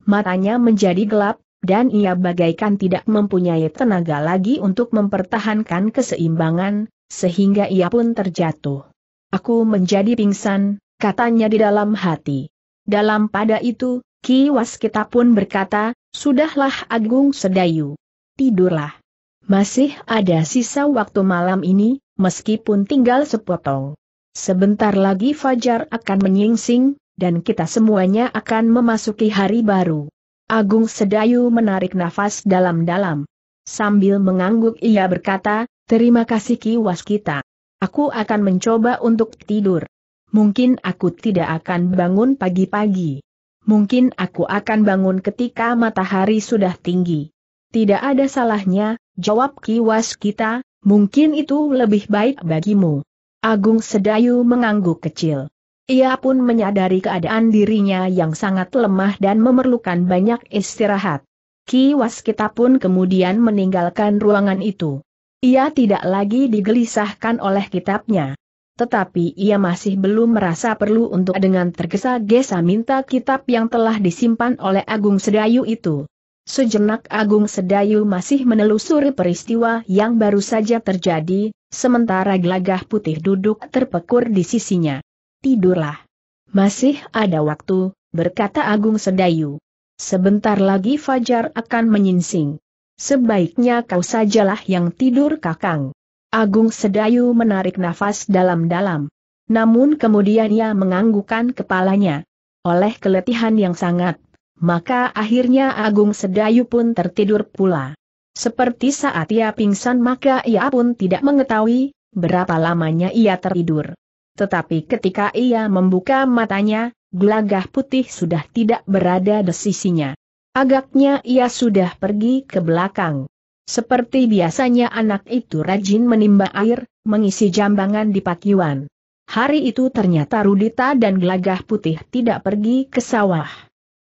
Matanya menjadi gelap, dan ia bagaikan tidak mempunyai tenaga lagi untuk mempertahankan keseimbangan, sehingga ia pun terjatuh. Aku menjadi pingsan, katanya di dalam hati. Dalam pada itu, Ki Waskita pun berkata, Sudahlah Agung Sedayu. Tidurlah. Masih ada sisa waktu malam ini, meskipun tinggal sepotong. Sebentar lagi Fajar akan menyingsing, dan kita semuanya akan memasuki hari baru. Agung Sedayu menarik nafas dalam-dalam. Sambil mengangguk ia berkata, terima kasih Ki Waskita. Aku akan mencoba untuk tidur. Mungkin aku tidak akan bangun pagi-pagi. Mungkin aku akan bangun ketika matahari sudah tinggi. Tidak ada salahnya, jawab Ki Waskita. mungkin itu lebih baik bagimu. Agung Sedayu mengangguk kecil. Ia pun menyadari keadaan dirinya yang sangat lemah dan memerlukan banyak istirahat. Ki Waskita pun kemudian meninggalkan ruangan itu. Ia tidak lagi digelisahkan oleh kitabnya. Tetapi ia masih belum merasa perlu untuk dengan tergesa-gesa minta kitab yang telah disimpan oleh Agung Sedayu itu. Sejenak Agung Sedayu masih menelusuri peristiwa yang baru saja terjadi, sementara gelagah putih duduk terpekur di sisinya tidurlah. Masih ada waktu, berkata Agung Sedayu. Sebentar lagi Fajar akan menyingsing. Sebaiknya kau sajalah yang tidur kakang. Agung Sedayu menarik nafas dalam-dalam. Namun kemudian ia menganggukkan kepalanya. Oleh keletihan yang sangat, maka akhirnya Agung Sedayu pun tertidur pula. Seperti saat ia pingsan maka ia pun tidak mengetahui, berapa lamanya ia tertidur. Tetapi ketika ia membuka matanya, gelagah putih sudah tidak berada di sisinya. Agaknya ia sudah pergi ke belakang. Seperti biasanya anak itu rajin menimba air, mengisi jambangan di pakiwan. Hari itu ternyata Rudita dan Gelagah Putih tidak pergi ke sawah.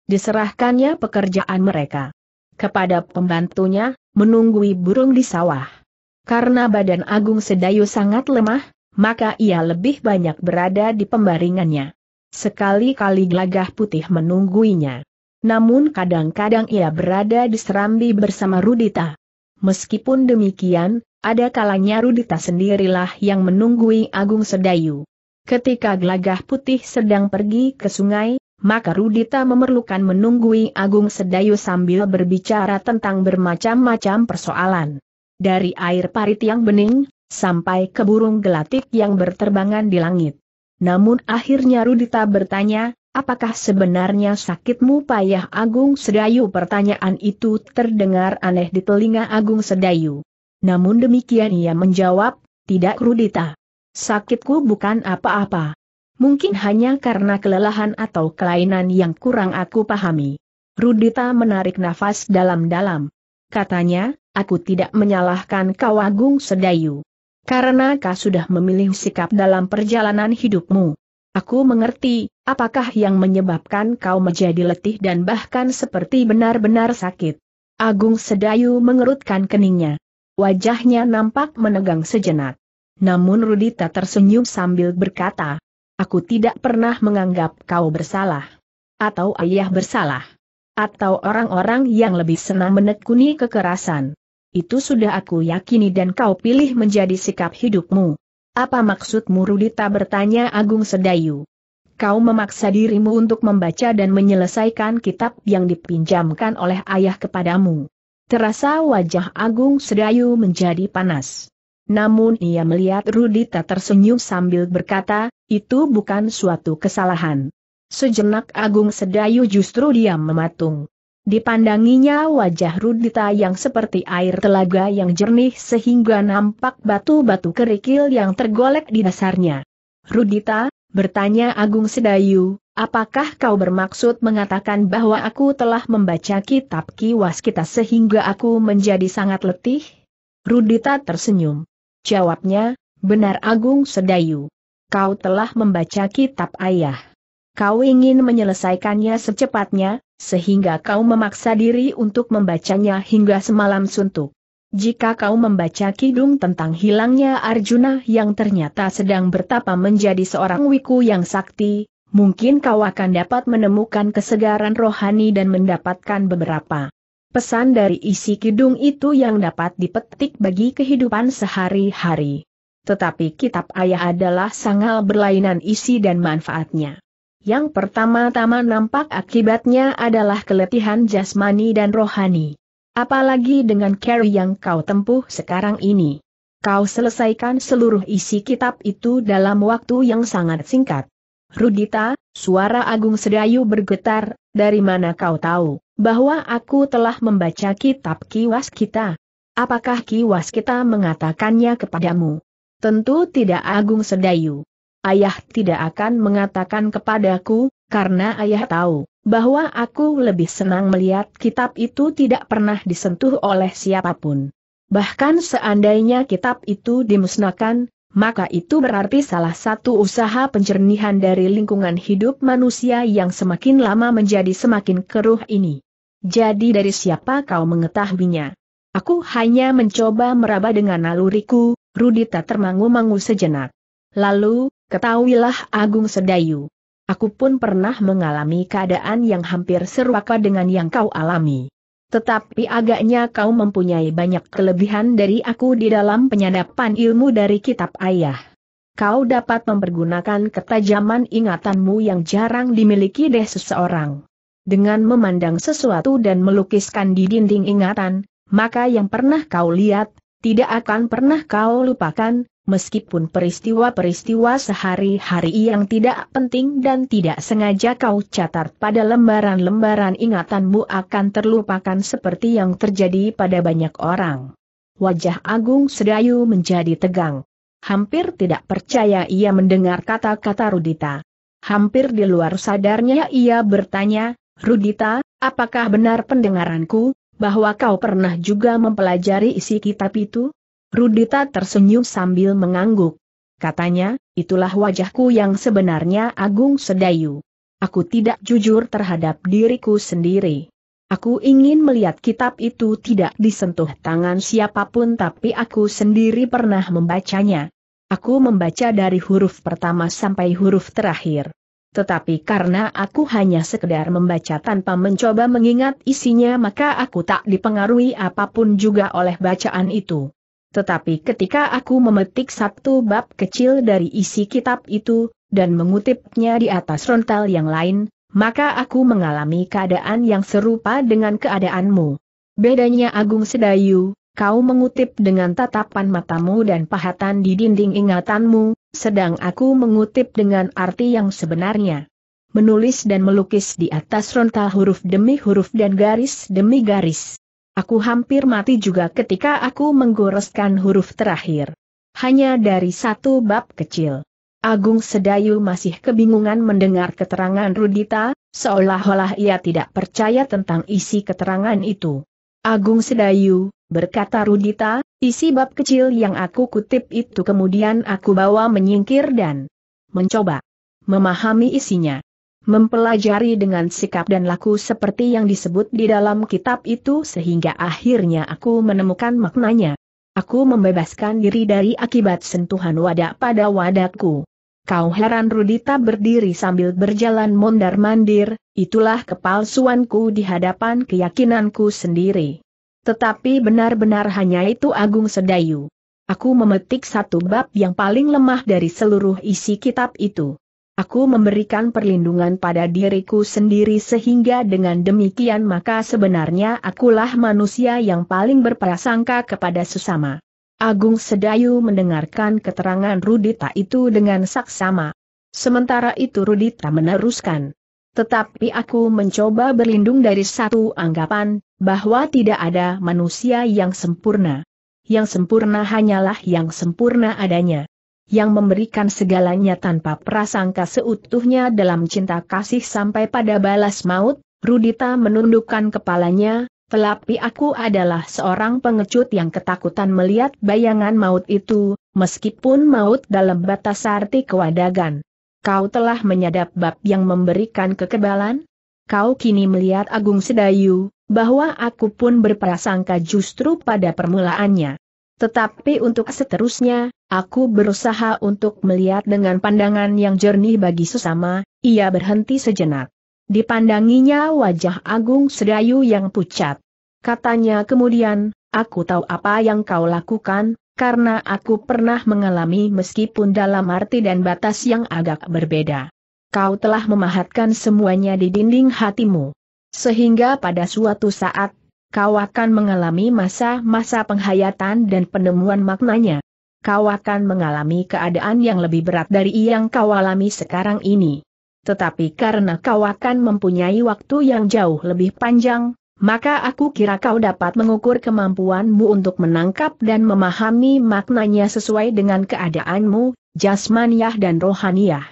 Diserahkannya pekerjaan mereka kepada pembantunya, menunggui burung di sawah. Karena badan Agung Sedayu sangat lemah, maka ia lebih banyak berada di pembaringannya. Sekali-kali glagah putih menungguinya. Namun kadang-kadang ia berada di serambi bersama Rudita. Meskipun demikian, ada kalanya Rudita sendirilah yang menunggui Agung Sedayu. Ketika glagah putih sedang pergi ke sungai, maka Rudita memerlukan menunggui Agung Sedayu sambil berbicara tentang bermacam-macam persoalan. Dari air parit yang bening, sampai ke burung gelatik yang berterbangan di langit. Namun akhirnya Rudita bertanya, apakah sebenarnya sakitmu payah Agung Sedayu? Pertanyaan itu terdengar aneh di telinga Agung Sedayu. Namun demikian ia menjawab, tidak Rudita. Sakitku bukan apa-apa. Mungkin hanya karena kelelahan atau kelainan yang kurang aku pahami. Rudita menarik nafas dalam-dalam. Katanya, aku tidak menyalahkan kau Agung Sedayu. Karena kau sudah memilih sikap dalam perjalanan hidupmu. Aku mengerti, apakah yang menyebabkan kau menjadi letih dan bahkan seperti benar-benar sakit. Agung Sedayu mengerutkan keningnya. Wajahnya nampak menegang sejenak. Namun Rudita tersenyum sambil berkata, Aku tidak pernah menganggap kau bersalah. Atau ayah bersalah. Atau orang-orang yang lebih senang menekuni kekerasan. Itu sudah aku yakini dan kau pilih menjadi sikap hidupmu. Apa maksudmu Rudita bertanya Agung Sedayu? Kau memaksa dirimu untuk membaca dan menyelesaikan kitab yang dipinjamkan oleh ayah kepadamu. Terasa wajah Agung Sedayu menjadi panas. Namun ia melihat Rudita tersenyum sambil berkata, itu bukan suatu kesalahan. Sejenak Agung Sedayu justru diam mematung. Dipandanginya wajah Rudita yang seperti air telaga yang jernih sehingga nampak batu-batu kerikil yang tergolek di dasarnya. Rudita, bertanya Agung Sedayu, apakah kau bermaksud mengatakan bahwa aku telah membaca kitab kiwas kita sehingga aku menjadi sangat letih? Rudita tersenyum. Jawabnya, benar Agung Sedayu. Kau telah membaca kitab ayah. Kau ingin menyelesaikannya secepatnya, sehingga kau memaksa diri untuk membacanya hingga semalam suntuk. Jika kau membaca kidung tentang hilangnya Arjuna yang ternyata sedang bertapa menjadi seorang wiku yang sakti, mungkin kau akan dapat menemukan kesegaran rohani dan mendapatkan beberapa pesan dari isi kidung itu yang dapat dipetik bagi kehidupan sehari-hari. Tetapi kitab ayah adalah sangat berlainan isi dan manfaatnya. Yang pertama-tama nampak akibatnya adalah keletihan jasmani dan rohani. Apalagi dengan carry yang kau tempuh sekarang ini. Kau selesaikan seluruh isi kitab itu dalam waktu yang sangat singkat. Rudita, suara Agung Sedayu bergetar, dari mana kau tahu, bahwa aku telah membaca kitab kiwas kita? Apakah kiwas kita mengatakannya kepadamu? Tentu tidak Agung Sedayu ayah tidak akan mengatakan kepadaku, karena ayah tahu bahwa aku lebih senang melihat kitab itu tidak pernah disentuh oleh siapapun. Bahkan seandainya kitab itu dimusnahkan, maka itu berarti salah satu usaha pencernihan dari lingkungan hidup manusia yang semakin lama menjadi semakin keruh ini. Jadi dari siapa kau mengetahuinya? Aku hanya mencoba meraba dengan naluriku, Rudita termangu-mangu sejenak. Lalu, Ketahuilah Agung Sedayu. Aku pun pernah mengalami keadaan yang hampir serupa dengan yang kau alami. Tetapi agaknya kau mempunyai banyak kelebihan dari aku di dalam penyadapan ilmu dari kitab ayah kau dapat mempergunakan ketajaman ingatanmu yang jarang dimiliki deh seseorang. Dengan memandang sesuatu dan melukiskan di dinding ingatan, maka yang pernah kau lihat, tidak akan pernah kau lupakan, meskipun peristiwa-peristiwa sehari-hari yang tidak penting dan tidak sengaja kau catat pada lembaran-lembaran ingatanmu akan terlupakan seperti yang terjadi pada banyak orang. Wajah Agung Sedayu menjadi tegang. Hampir tidak percaya ia mendengar kata-kata Rudita. Hampir di luar sadarnya ia bertanya, Rudita, apakah benar pendengaranku? bahwa kau pernah juga mempelajari isi kitab itu? Rudita tersenyum sambil mengangguk. Katanya, itulah wajahku yang sebenarnya Agung Sedayu. Aku tidak jujur terhadap diriku sendiri. Aku ingin melihat kitab itu tidak disentuh tangan siapapun tapi aku sendiri pernah membacanya. Aku membaca dari huruf pertama sampai huruf terakhir tetapi karena aku hanya sekedar membaca tanpa mencoba mengingat isinya maka aku tak dipengaruhi apapun juga oleh bacaan itu. Tetapi ketika aku memetik satu bab kecil dari isi kitab itu, dan mengutipnya di atas rontal yang lain, maka aku mengalami keadaan yang serupa dengan keadaanmu. Bedanya Agung Sedayu, kau mengutip dengan tatapan matamu dan pahatan di dinding ingatanmu, sedang aku mengutip dengan arti yang sebenarnya. Menulis dan melukis di atas rontal huruf demi huruf dan garis demi garis. Aku hampir mati juga ketika aku menggoreskan huruf terakhir. Hanya dari satu bab kecil. Agung Sedayu masih kebingungan mendengar keterangan Rudita, seolah-olah ia tidak percaya tentang isi keterangan itu. Agung Sedayu, berkata Rudita, isi bab kecil yang aku kutip itu kemudian aku bawa menyingkir dan mencoba memahami isinya. Mempelajari dengan sikap dan laku seperti yang disebut di dalam kitab itu sehingga akhirnya aku menemukan maknanya. Aku membebaskan diri dari akibat sentuhan wadah pada wadahku. Kau heran Rudita berdiri sambil berjalan mondar-mandir, itulah kepalsuanku di hadapan keyakinanku sendiri. Tetapi benar-benar hanya itu Agung Sedayu. Aku memetik satu bab yang paling lemah dari seluruh isi kitab itu. Aku memberikan perlindungan pada diriku sendiri sehingga dengan demikian maka sebenarnya akulah manusia yang paling berprasangka kepada sesama. Agung Sedayu mendengarkan keterangan Rudita itu dengan saksama. Sementara itu Rudita meneruskan. Tetapi aku mencoba berlindung dari satu anggapan, bahwa tidak ada manusia yang sempurna. Yang sempurna hanyalah yang sempurna adanya. Yang memberikan segalanya tanpa prasangka seutuhnya dalam cinta kasih sampai pada balas maut, Rudita menundukkan kepalanya, tetapi aku adalah seorang pengecut yang ketakutan melihat bayangan maut itu, meskipun maut dalam batas arti kewadagan kau telah menyadap bab yang memberikan kekebalan? Kau kini melihat Agung Sedayu, bahwa aku pun berprasangka justru pada permulaannya. Tetapi untuk seterusnya, aku berusaha untuk melihat dengan pandangan yang jernih bagi sesama, ia berhenti sejenak. Dipandanginya wajah Agung Sedayu yang pucat. Katanya kemudian, aku tahu apa yang kau lakukan, karena aku pernah mengalami meskipun dalam arti dan batas yang agak berbeda. Kau telah memahatkan semuanya di dinding hatimu. Sehingga pada suatu saat, kau akan mengalami masa-masa penghayatan dan penemuan maknanya. Kau akan mengalami keadaan yang lebih berat dari yang kau alami sekarang ini. Tetapi karena kau akan mempunyai waktu yang jauh lebih panjang, maka aku kira kau dapat mengukur kemampuanmu untuk menangkap dan memahami maknanya sesuai dengan keadaanmu, jasmaniah dan rohaniah.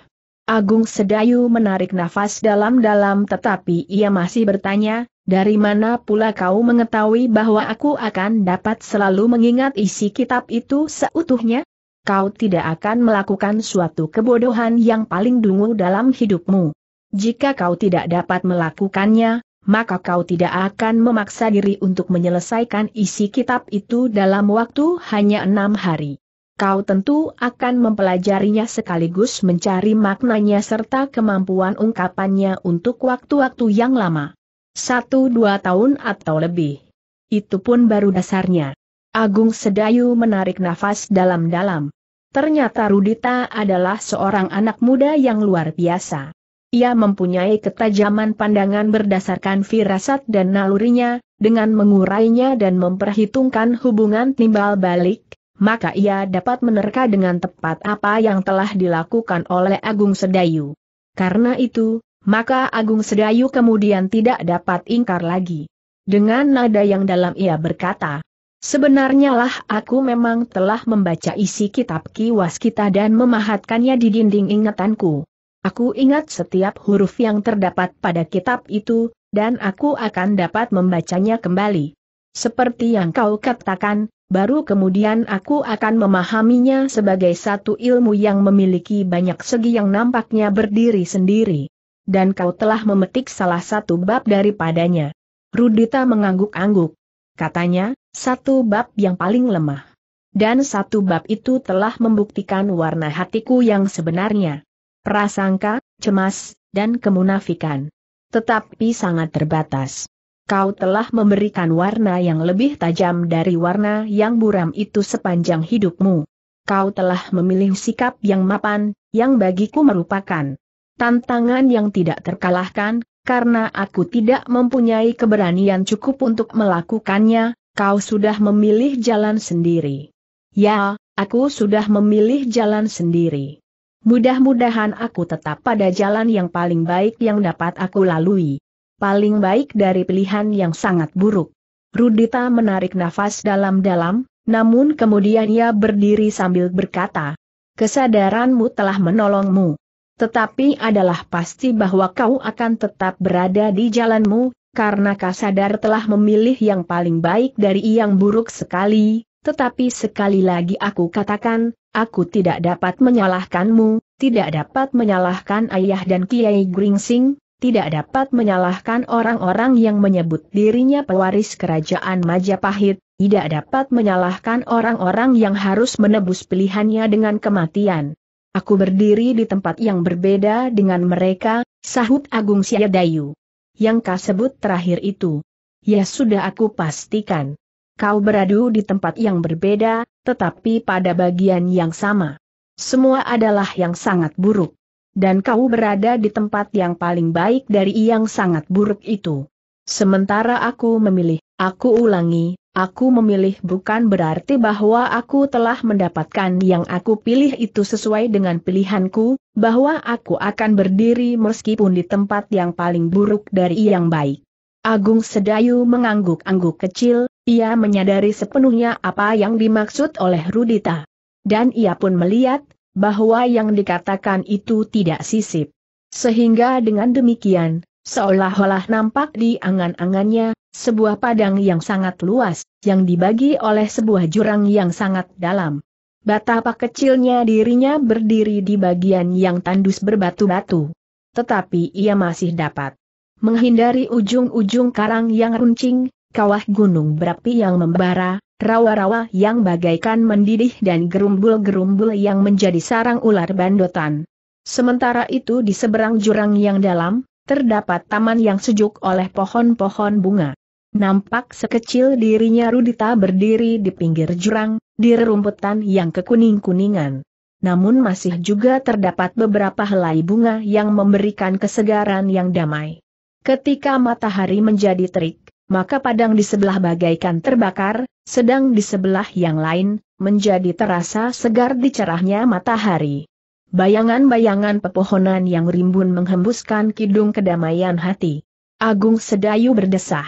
Agung Sedayu menarik nafas dalam-dalam tetapi ia masih bertanya, dari mana pula kau mengetahui bahwa aku akan dapat selalu mengingat isi kitab itu seutuhnya? Kau tidak akan melakukan suatu kebodohan yang paling dungu dalam hidupmu. Jika kau tidak dapat melakukannya, maka kau tidak akan memaksa diri untuk menyelesaikan isi kitab itu dalam waktu hanya enam hari. Kau tentu akan mempelajarinya sekaligus mencari maknanya serta kemampuan ungkapannya untuk waktu-waktu yang lama. Satu dua tahun atau lebih. Itu pun baru dasarnya. Agung Sedayu menarik nafas dalam-dalam. Ternyata Rudita adalah seorang anak muda yang luar biasa. Ia mempunyai ketajaman pandangan berdasarkan firasat dan nalurinya, dengan mengurainya dan memperhitungkan hubungan timbal balik, maka ia dapat menerka dengan tepat apa yang telah dilakukan oleh Agung Sedayu. Karena itu, maka Agung Sedayu kemudian tidak dapat ingkar lagi. Dengan nada yang dalam ia berkata, Sebenarnya lah aku memang telah membaca isi kitab kiwas kita dan memahatkannya di dinding ingatanku. Aku ingat setiap huruf yang terdapat pada kitab itu, dan aku akan dapat membacanya kembali. Seperti yang kau katakan, baru kemudian aku akan memahaminya sebagai satu ilmu yang memiliki banyak segi yang nampaknya berdiri sendiri. Dan kau telah memetik salah satu bab daripadanya. Rudita mengangguk-angguk. Katanya, satu bab yang paling lemah. Dan satu bab itu telah membuktikan warna hatiku yang sebenarnya prasangka, cemas, dan kemunafikan. Tetapi sangat terbatas. Kau telah memberikan warna yang lebih tajam dari warna yang buram itu sepanjang hidupmu. Kau telah memilih sikap yang mapan, yang bagiku merupakan tantangan yang tidak terkalahkan, karena aku tidak mempunyai keberanian cukup untuk melakukannya, kau sudah memilih jalan sendiri. Ya, aku sudah memilih jalan sendiri. Mudah-mudahan aku tetap pada jalan yang paling baik yang dapat aku lalui. Paling baik dari pilihan yang sangat buruk. Rudita menarik nafas dalam-dalam, namun kemudian ia berdiri sambil berkata, Kesadaranmu telah menolongmu. Tetapi adalah pasti bahwa kau akan tetap berada di jalanmu, karena kasadar telah memilih yang paling baik dari yang buruk sekali, tetapi sekali lagi aku katakan, Aku tidak dapat menyalahkanmu, tidak dapat menyalahkan ayah dan Kiai Gringsing, tidak dapat menyalahkan orang-orang yang menyebut dirinya pewaris kerajaan Majapahit, tidak dapat menyalahkan orang-orang yang harus menebus pilihannya dengan kematian. Aku berdiri di tempat yang berbeda dengan mereka, sahut Agung Syadayu. Yang kasebut terakhir itu. Ya sudah aku pastikan. Kau beradu di tempat yang berbeda, tetapi pada bagian yang sama. Semua adalah yang sangat buruk. Dan kau berada di tempat yang paling baik dari yang sangat buruk itu. Sementara aku memilih, aku ulangi, aku memilih bukan berarti bahwa aku telah mendapatkan yang aku pilih itu sesuai dengan pilihanku, bahwa aku akan berdiri meskipun di tempat yang paling buruk dari yang baik. Agung Sedayu mengangguk-angguk kecil, ia menyadari sepenuhnya apa yang dimaksud oleh Rudita. Dan ia pun melihat, bahwa yang dikatakan itu tidak sisip. Sehingga dengan demikian, seolah-olah nampak di angan-angannya, sebuah padang yang sangat luas, yang dibagi oleh sebuah jurang yang sangat dalam. Betapa kecilnya dirinya berdiri di bagian yang tandus berbatu-batu. Tetapi ia masih dapat menghindari ujung-ujung karang yang runcing, kawah gunung berapi yang membara, rawa-rawa yang bagaikan mendidih dan gerumbul-gerumbul yang menjadi sarang ular bandotan. Sementara itu di seberang jurang yang dalam, terdapat taman yang sejuk oleh pohon-pohon bunga. Nampak sekecil dirinya Rudita berdiri di pinggir jurang, di rerumputan yang kekuning-kuningan. Namun masih juga terdapat beberapa helai bunga yang memberikan kesegaran yang damai. Ketika matahari menjadi terik, maka padang di sebelah bagaikan terbakar, sedang di sebelah yang lain, menjadi terasa segar di cerahnya matahari. Bayangan-bayangan pepohonan yang rimbun menghembuskan kidung kedamaian hati. Agung Sedayu berdesah.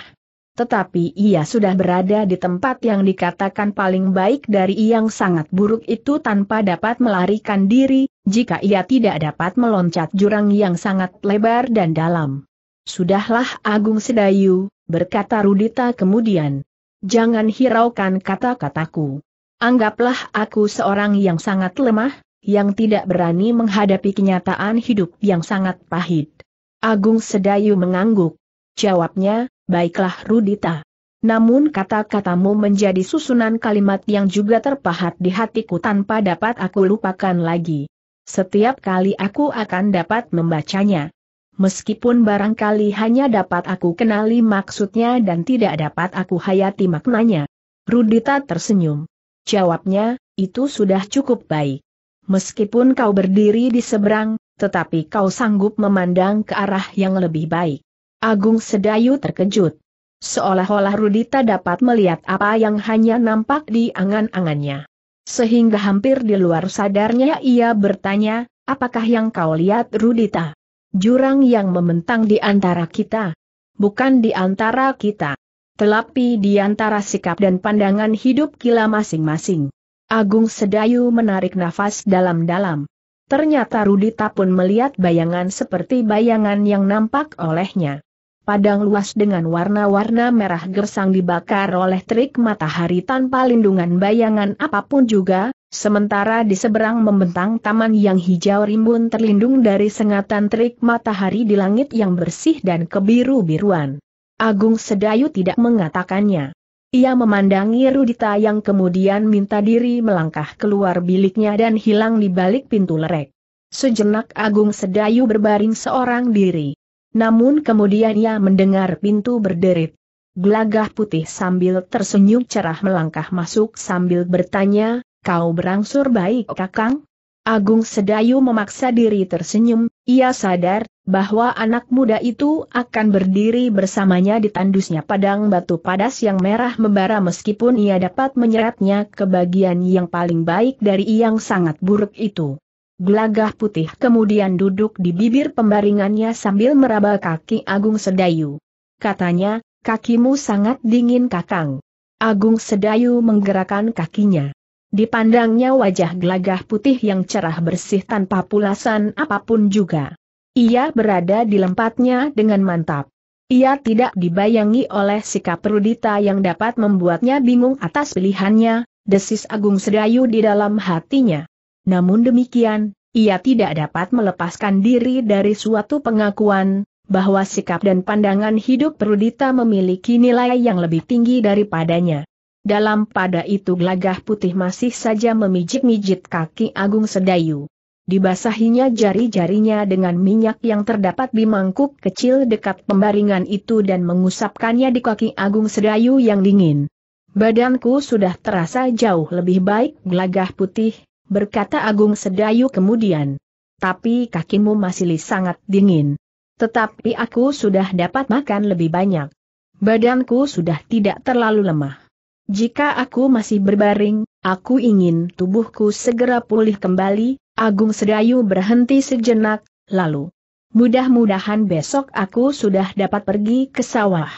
Tetapi ia sudah berada di tempat yang dikatakan paling baik dari yang sangat buruk itu tanpa dapat melarikan diri, jika ia tidak dapat meloncat jurang yang sangat lebar dan dalam. Sudahlah Agung Sedayu, berkata Rudita kemudian. Jangan hiraukan kata-kataku. Anggaplah aku seorang yang sangat lemah, yang tidak berani menghadapi kenyataan hidup yang sangat pahit. Agung Sedayu mengangguk. Jawabnya, baiklah Rudita. Namun kata-katamu menjadi susunan kalimat yang juga terpahat di hatiku tanpa dapat aku lupakan lagi. Setiap kali aku akan dapat membacanya meskipun barangkali hanya dapat aku kenali maksudnya dan tidak dapat aku hayati maknanya. Rudita tersenyum. Jawabnya, itu sudah cukup baik. Meskipun kau berdiri di seberang, tetapi kau sanggup memandang ke arah yang lebih baik. Agung Sedayu terkejut. Seolah-olah Rudita dapat melihat apa yang hanya nampak di angan-angannya. Sehingga hampir di luar sadarnya ia bertanya, apakah yang kau lihat Rudita? Jurang yang mementang di antara kita. Bukan di antara kita. tetapi di antara sikap dan pandangan hidup kila masing-masing. Agung Sedayu menarik nafas dalam-dalam. Ternyata Rudita pun melihat bayangan seperti bayangan yang nampak olehnya. Padang luas dengan warna-warna merah gersang dibakar oleh terik matahari tanpa lindungan bayangan apapun juga, Sementara di seberang membentang taman yang hijau rimbun terlindung dari sengatan terik matahari di langit yang bersih dan kebiru-biruan. Agung Sedayu tidak mengatakannya. Ia memandangi Rudita yang kemudian minta diri melangkah keluar biliknya dan hilang di balik pintu lerek. Sejenak Agung Sedayu berbaring seorang diri. Namun kemudian ia mendengar pintu berderit. Gelagah putih sambil tersenyum cerah melangkah masuk sambil bertanya, kau berangsur baik kakang? Agung Sedayu memaksa diri tersenyum, ia sadar, bahwa anak muda itu akan berdiri bersamanya di tandusnya padang batu padas yang merah membara meskipun ia dapat menyeretnya ke bagian yang paling baik dari yang sangat buruk itu. Gelagah putih kemudian duduk di bibir pembaringannya sambil meraba kaki Agung Sedayu. Katanya, kakimu sangat dingin kakang. Agung Sedayu menggerakkan kakinya. Dipandangnya wajah gelagah putih yang cerah bersih tanpa pulasan apapun juga. Ia berada di lempatnya dengan mantap. Ia tidak dibayangi oleh sikap Rudita yang dapat membuatnya bingung atas pilihannya, desis Agung Sedayu di dalam hatinya. Namun demikian, ia tidak dapat melepaskan diri dari suatu pengakuan, bahwa sikap dan pandangan hidup Rudita memiliki nilai yang lebih tinggi daripadanya. Dalam pada itu Glagah putih masih saja memijit-mijit kaki Agung Sedayu. Dibasahinya jari-jarinya dengan minyak yang terdapat di mangkuk kecil dekat pembaringan itu dan mengusapkannya di kaki Agung Sedayu yang dingin. Badanku sudah terasa jauh lebih baik Glagah putih, berkata Agung Sedayu kemudian. Tapi kakimu masih sangat dingin. Tetapi aku sudah dapat makan lebih banyak. Badanku sudah tidak terlalu lemah. Jika aku masih berbaring, aku ingin tubuhku segera pulih kembali, Agung Sedayu berhenti sejenak, lalu. Mudah-mudahan besok aku sudah dapat pergi ke sawah.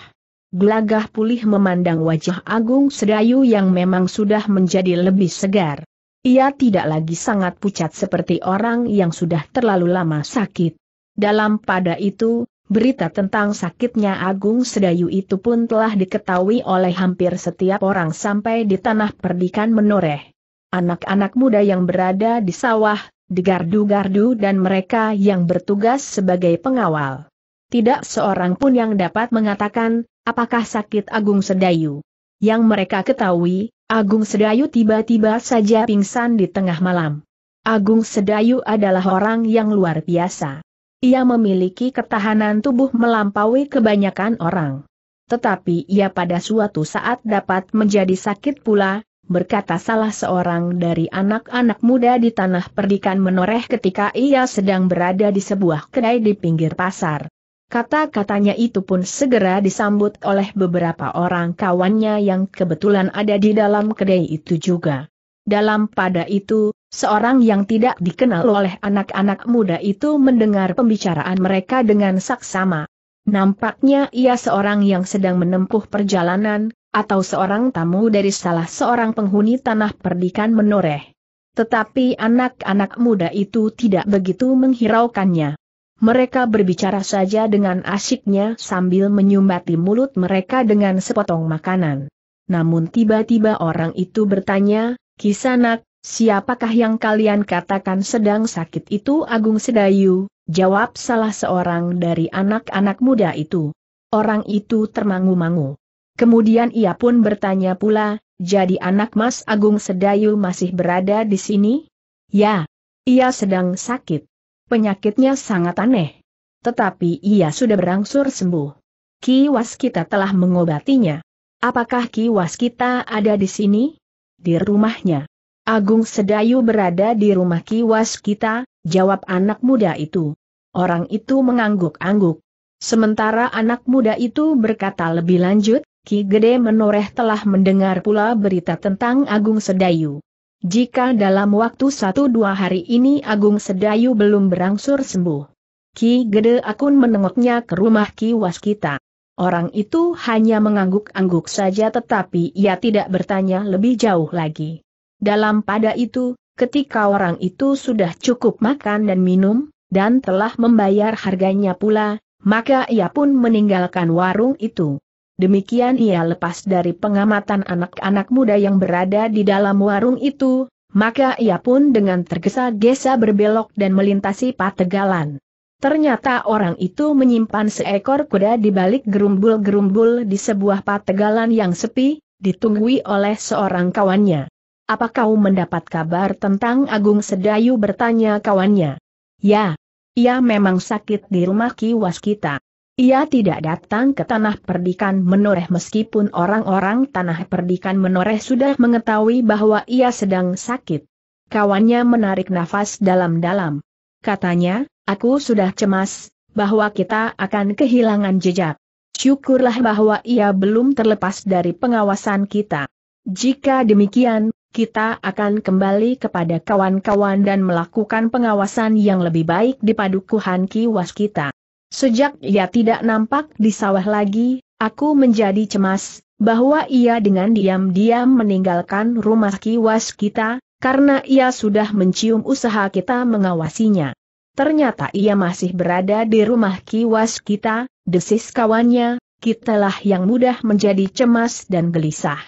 Gelagah pulih memandang wajah Agung Sedayu yang memang sudah menjadi lebih segar. Ia tidak lagi sangat pucat seperti orang yang sudah terlalu lama sakit. Dalam pada itu, Berita tentang sakitnya Agung Sedayu itu pun telah diketahui oleh hampir setiap orang sampai di tanah perdikan menoreh. Anak-anak muda yang berada di sawah, di gardu-gardu dan mereka yang bertugas sebagai pengawal. Tidak seorang pun yang dapat mengatakan, apakah sakit Agung Sedayu. Yang mereka ketahui, Agung Sedayu tiba-tiba saja pingsan di tengah malam. Agung Sedayu adalah orang yang luar biasa. Ia memiliki ketahanan tubuh melampaui kebanyakan orang. Tetapi ia pada suatu saat dapat menjadi sakit pula, berkata salah seorang dari anak-anak muda di tanah perdikan menoreh ketika ia sedang berada di sebuah kedai di pinggir pasar. Kata-katanya itu pun segera disambut oleh beberapa orang kawannya yang kebetulan ada di dalam kedai itu juga. Dalam pada itu, Seorang yang tidak dikenal oleh anak-anak muda itu mendengar pembicaraan mereka dengan saksama. Nampaknya ia seorang yang sedang menempuh perjalanan, atau seorang tamu dari salah seorang penghuni tanah perdikan menoreh. Tetapi anak-anak muda itu tidak begitu menghiraukannya. Mereka berbicara saja dengan asyiknya sambil menyumbati mulut mereka dengan sepotong makanan. Namun tiba-tiba orang itu bertanya, Kisanak, Siapakah yang kalian katakan sedang sakit itu Agung Sedayu, jawab salah seorang dari anak-anak muda itu. Orang itu termangu-mangu. Kemudian ia pun bertanya pula, jadi anak mas Agung Sedayu masih berada di sini? Ya, ia sedang sakit. Penyakitnya sangat aneh. Tetapi ia sudah berangsur sembuh. Ki Waskita telah mengobatinya. Apakah Ki Waskita ada di sini? Di rumahnya. Agung Sedayu berada di rumah kiwas kita, jawab anak muda itu. Orang itu mengangguk-angguk. Sementara anak muda itu berkata lebih lanjut, Ki Gede Menoreh telah mendengar pula berita tentang Agung Sedayu. Jika dalam waktu satu dua hari ini Agung Sedayu belum berangsur sembuh. Ki Gede akun menengoknya ke rumah kiwas kita. Orang itu hanya mengangguk-angguk saja tetapi ia tidak bertanya lebih jauh lagi. Dalam pada itu, ketika orang itu sudah cukup makan dan minum, dan telah membayar harganya pula, maka ia pun meninggalkan warung itu. Demikian ia lepas dari pengamatan anak-anak muda yang berada di dalam warung itu, maka ia pun dengan tergesa-gesa berbelok dan melintasi pategalan. Ternyata orang itu menyimpan seekor kuda di balik gerumbul-gerumbul di sebuah pategalan yang sepi, ditunggui oleh seorang kawannya. Apa kau mendapat kabar tentang Agung Sedayu bertanya kawannya? Ya. Ia memang sakit di rumah kiwas kita. Ia tidak datang ke tanah perdikan menoreh meskipun orang-orang tanah perdikan menoreh sudah mengetahui bahwa ia sedang sakit. Kawannya menarik nafas dalam-dalam. Katanya, aku sudah cemas, bahwa kita akan kehilangan jejak. Syukurlah bahwa ia belum terlepas dari pengawasan kita. Jika demikian, kita akan kembali kepada kawan-kawan dan melakukan pengawasan yang lebih baik di padukuhan kiwas kita. Sejak ia tidak nampak di sawah lagi, aku menjadi cemas, bahwa ia dengan diam-diam meninggalkan rumah kiwas kita, karena ia sudah mencium usaha kita mengawasinya. Ternyata ia masih berada di rumah kiwas kita, desis kawannya, kitalah yang mudah menjadi cemas dan gelisah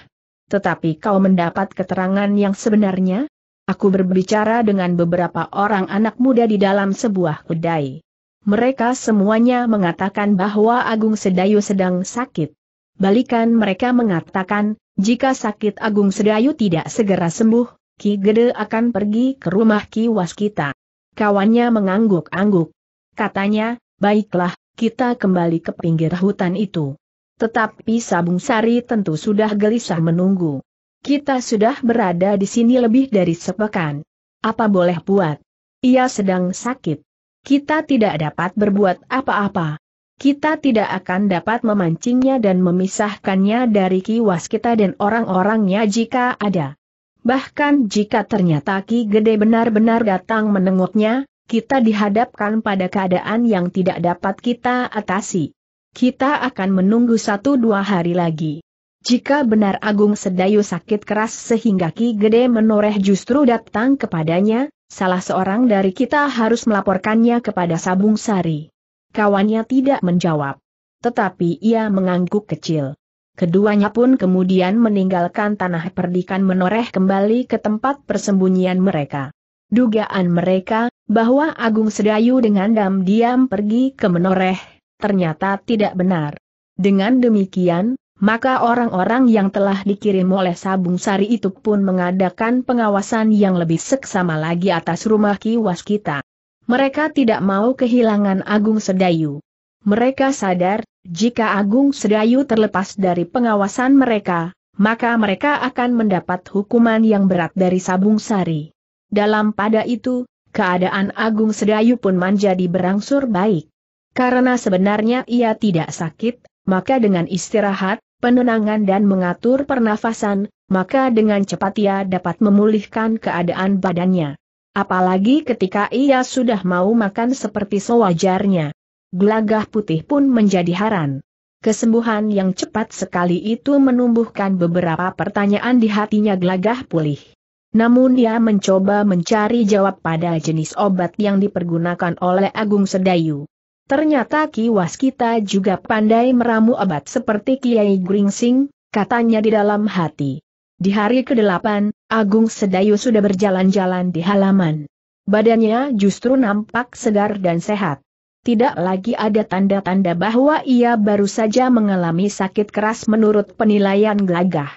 tetapi kau mendapat keterangan yang sebenarnya? Aku berbicara dengan beberapa orang anak muda di dalam sebuah kedai. Mereka semuanya mengatakan bahwa Agung Sedayu sedang sakit. Balikan mereka mengatakan, jika sakit Agung Sedayu tidak segera sembuh, Ki Gede akan pergi ke rumah Ki Waskita. Kawannya mengangguk-angguk. Katanya, baiklah, kita kembali ke pinggir hutan itu. Tetapi Sabung Sari tentu sudah gelisah menunggu. Kita sudah berada di sini lebih dari sepekan. Apa boleh buat? Ia sedang sakit. Kita tidak dapat berbuat apa-apa. Kita tidak akan dapat memancingnya dan memisahkannya dari kiwas kita dan orang-orangnya jika ada. Bahkan jika ternyata Ki Gede benar-benar datang menengoknya, kita dihadapkan pada keadaan yang tidak dapat kita atasi. Kita akan menunggu satu dua hari lagi. Jika benar Agung Sedayu sakit keras sehingga Ki Gede menoreh justru datang kepadanya, salah seorang dari kita harus melaporkannya kepada Sabung Sari. Kawannya tidak menjawab. Tetapi ia mengangguk kecil. Keduanya pun kemudian meninggalkan tanah perdikan menoreh kembali ke tempat persembunyian mereka. Dugaan mereka, bahwa Agung Sedayu dengan dam-diam pergi ke menoreh ternyata tidak benar. Dengan demikian, maka orang-orang yang telah dikirim oleh Sabung Sari itu pun mengadakan pengawasan yang lebih seksama lagi atas rumah kiwas kita. Mereka tidak mau kehilangan Agung Sedayu. Mereka sadar, jika Agung Sedayu terlepas dari pengawasan mereka, maka mereka akan mendapat hukuman yang berat dari Sabung Sari. Dalam pada itu, keadaan Agung Sedayu pun menjadi berangsur baik. Karena sebenarnya ia tidak sakit, maka dengan istirahat, penenangan dan mengatur pernafasan, maka dengan cepat ia dapat memulihkan keadaan badannya. Apalagi ketika ia sudah mau makan seperti sewajarnya. Gelagah putih pun menjadi haran. Kesembuhan yang cepat sekali itu menumbuhkan beberapa pertanyaan di hatinya gelagah pulih. Namun ia mencoba mencari jawab pada jenis obat yang dipergunakan oleh Agung Sedayu. Ternyata Ki Waskita juga pandai meramu obat seperti Kiai Gringsing, katanya di dalam hati. Di hari ke-8, Agung Sedayu sudah berjalan-jalan di halaman. Badannya justru nampak segar dan sehat. Tidak lagi ada tanda-tanda bahwa ia baru saja mengalami sakit keras menurut penilaian gelagah.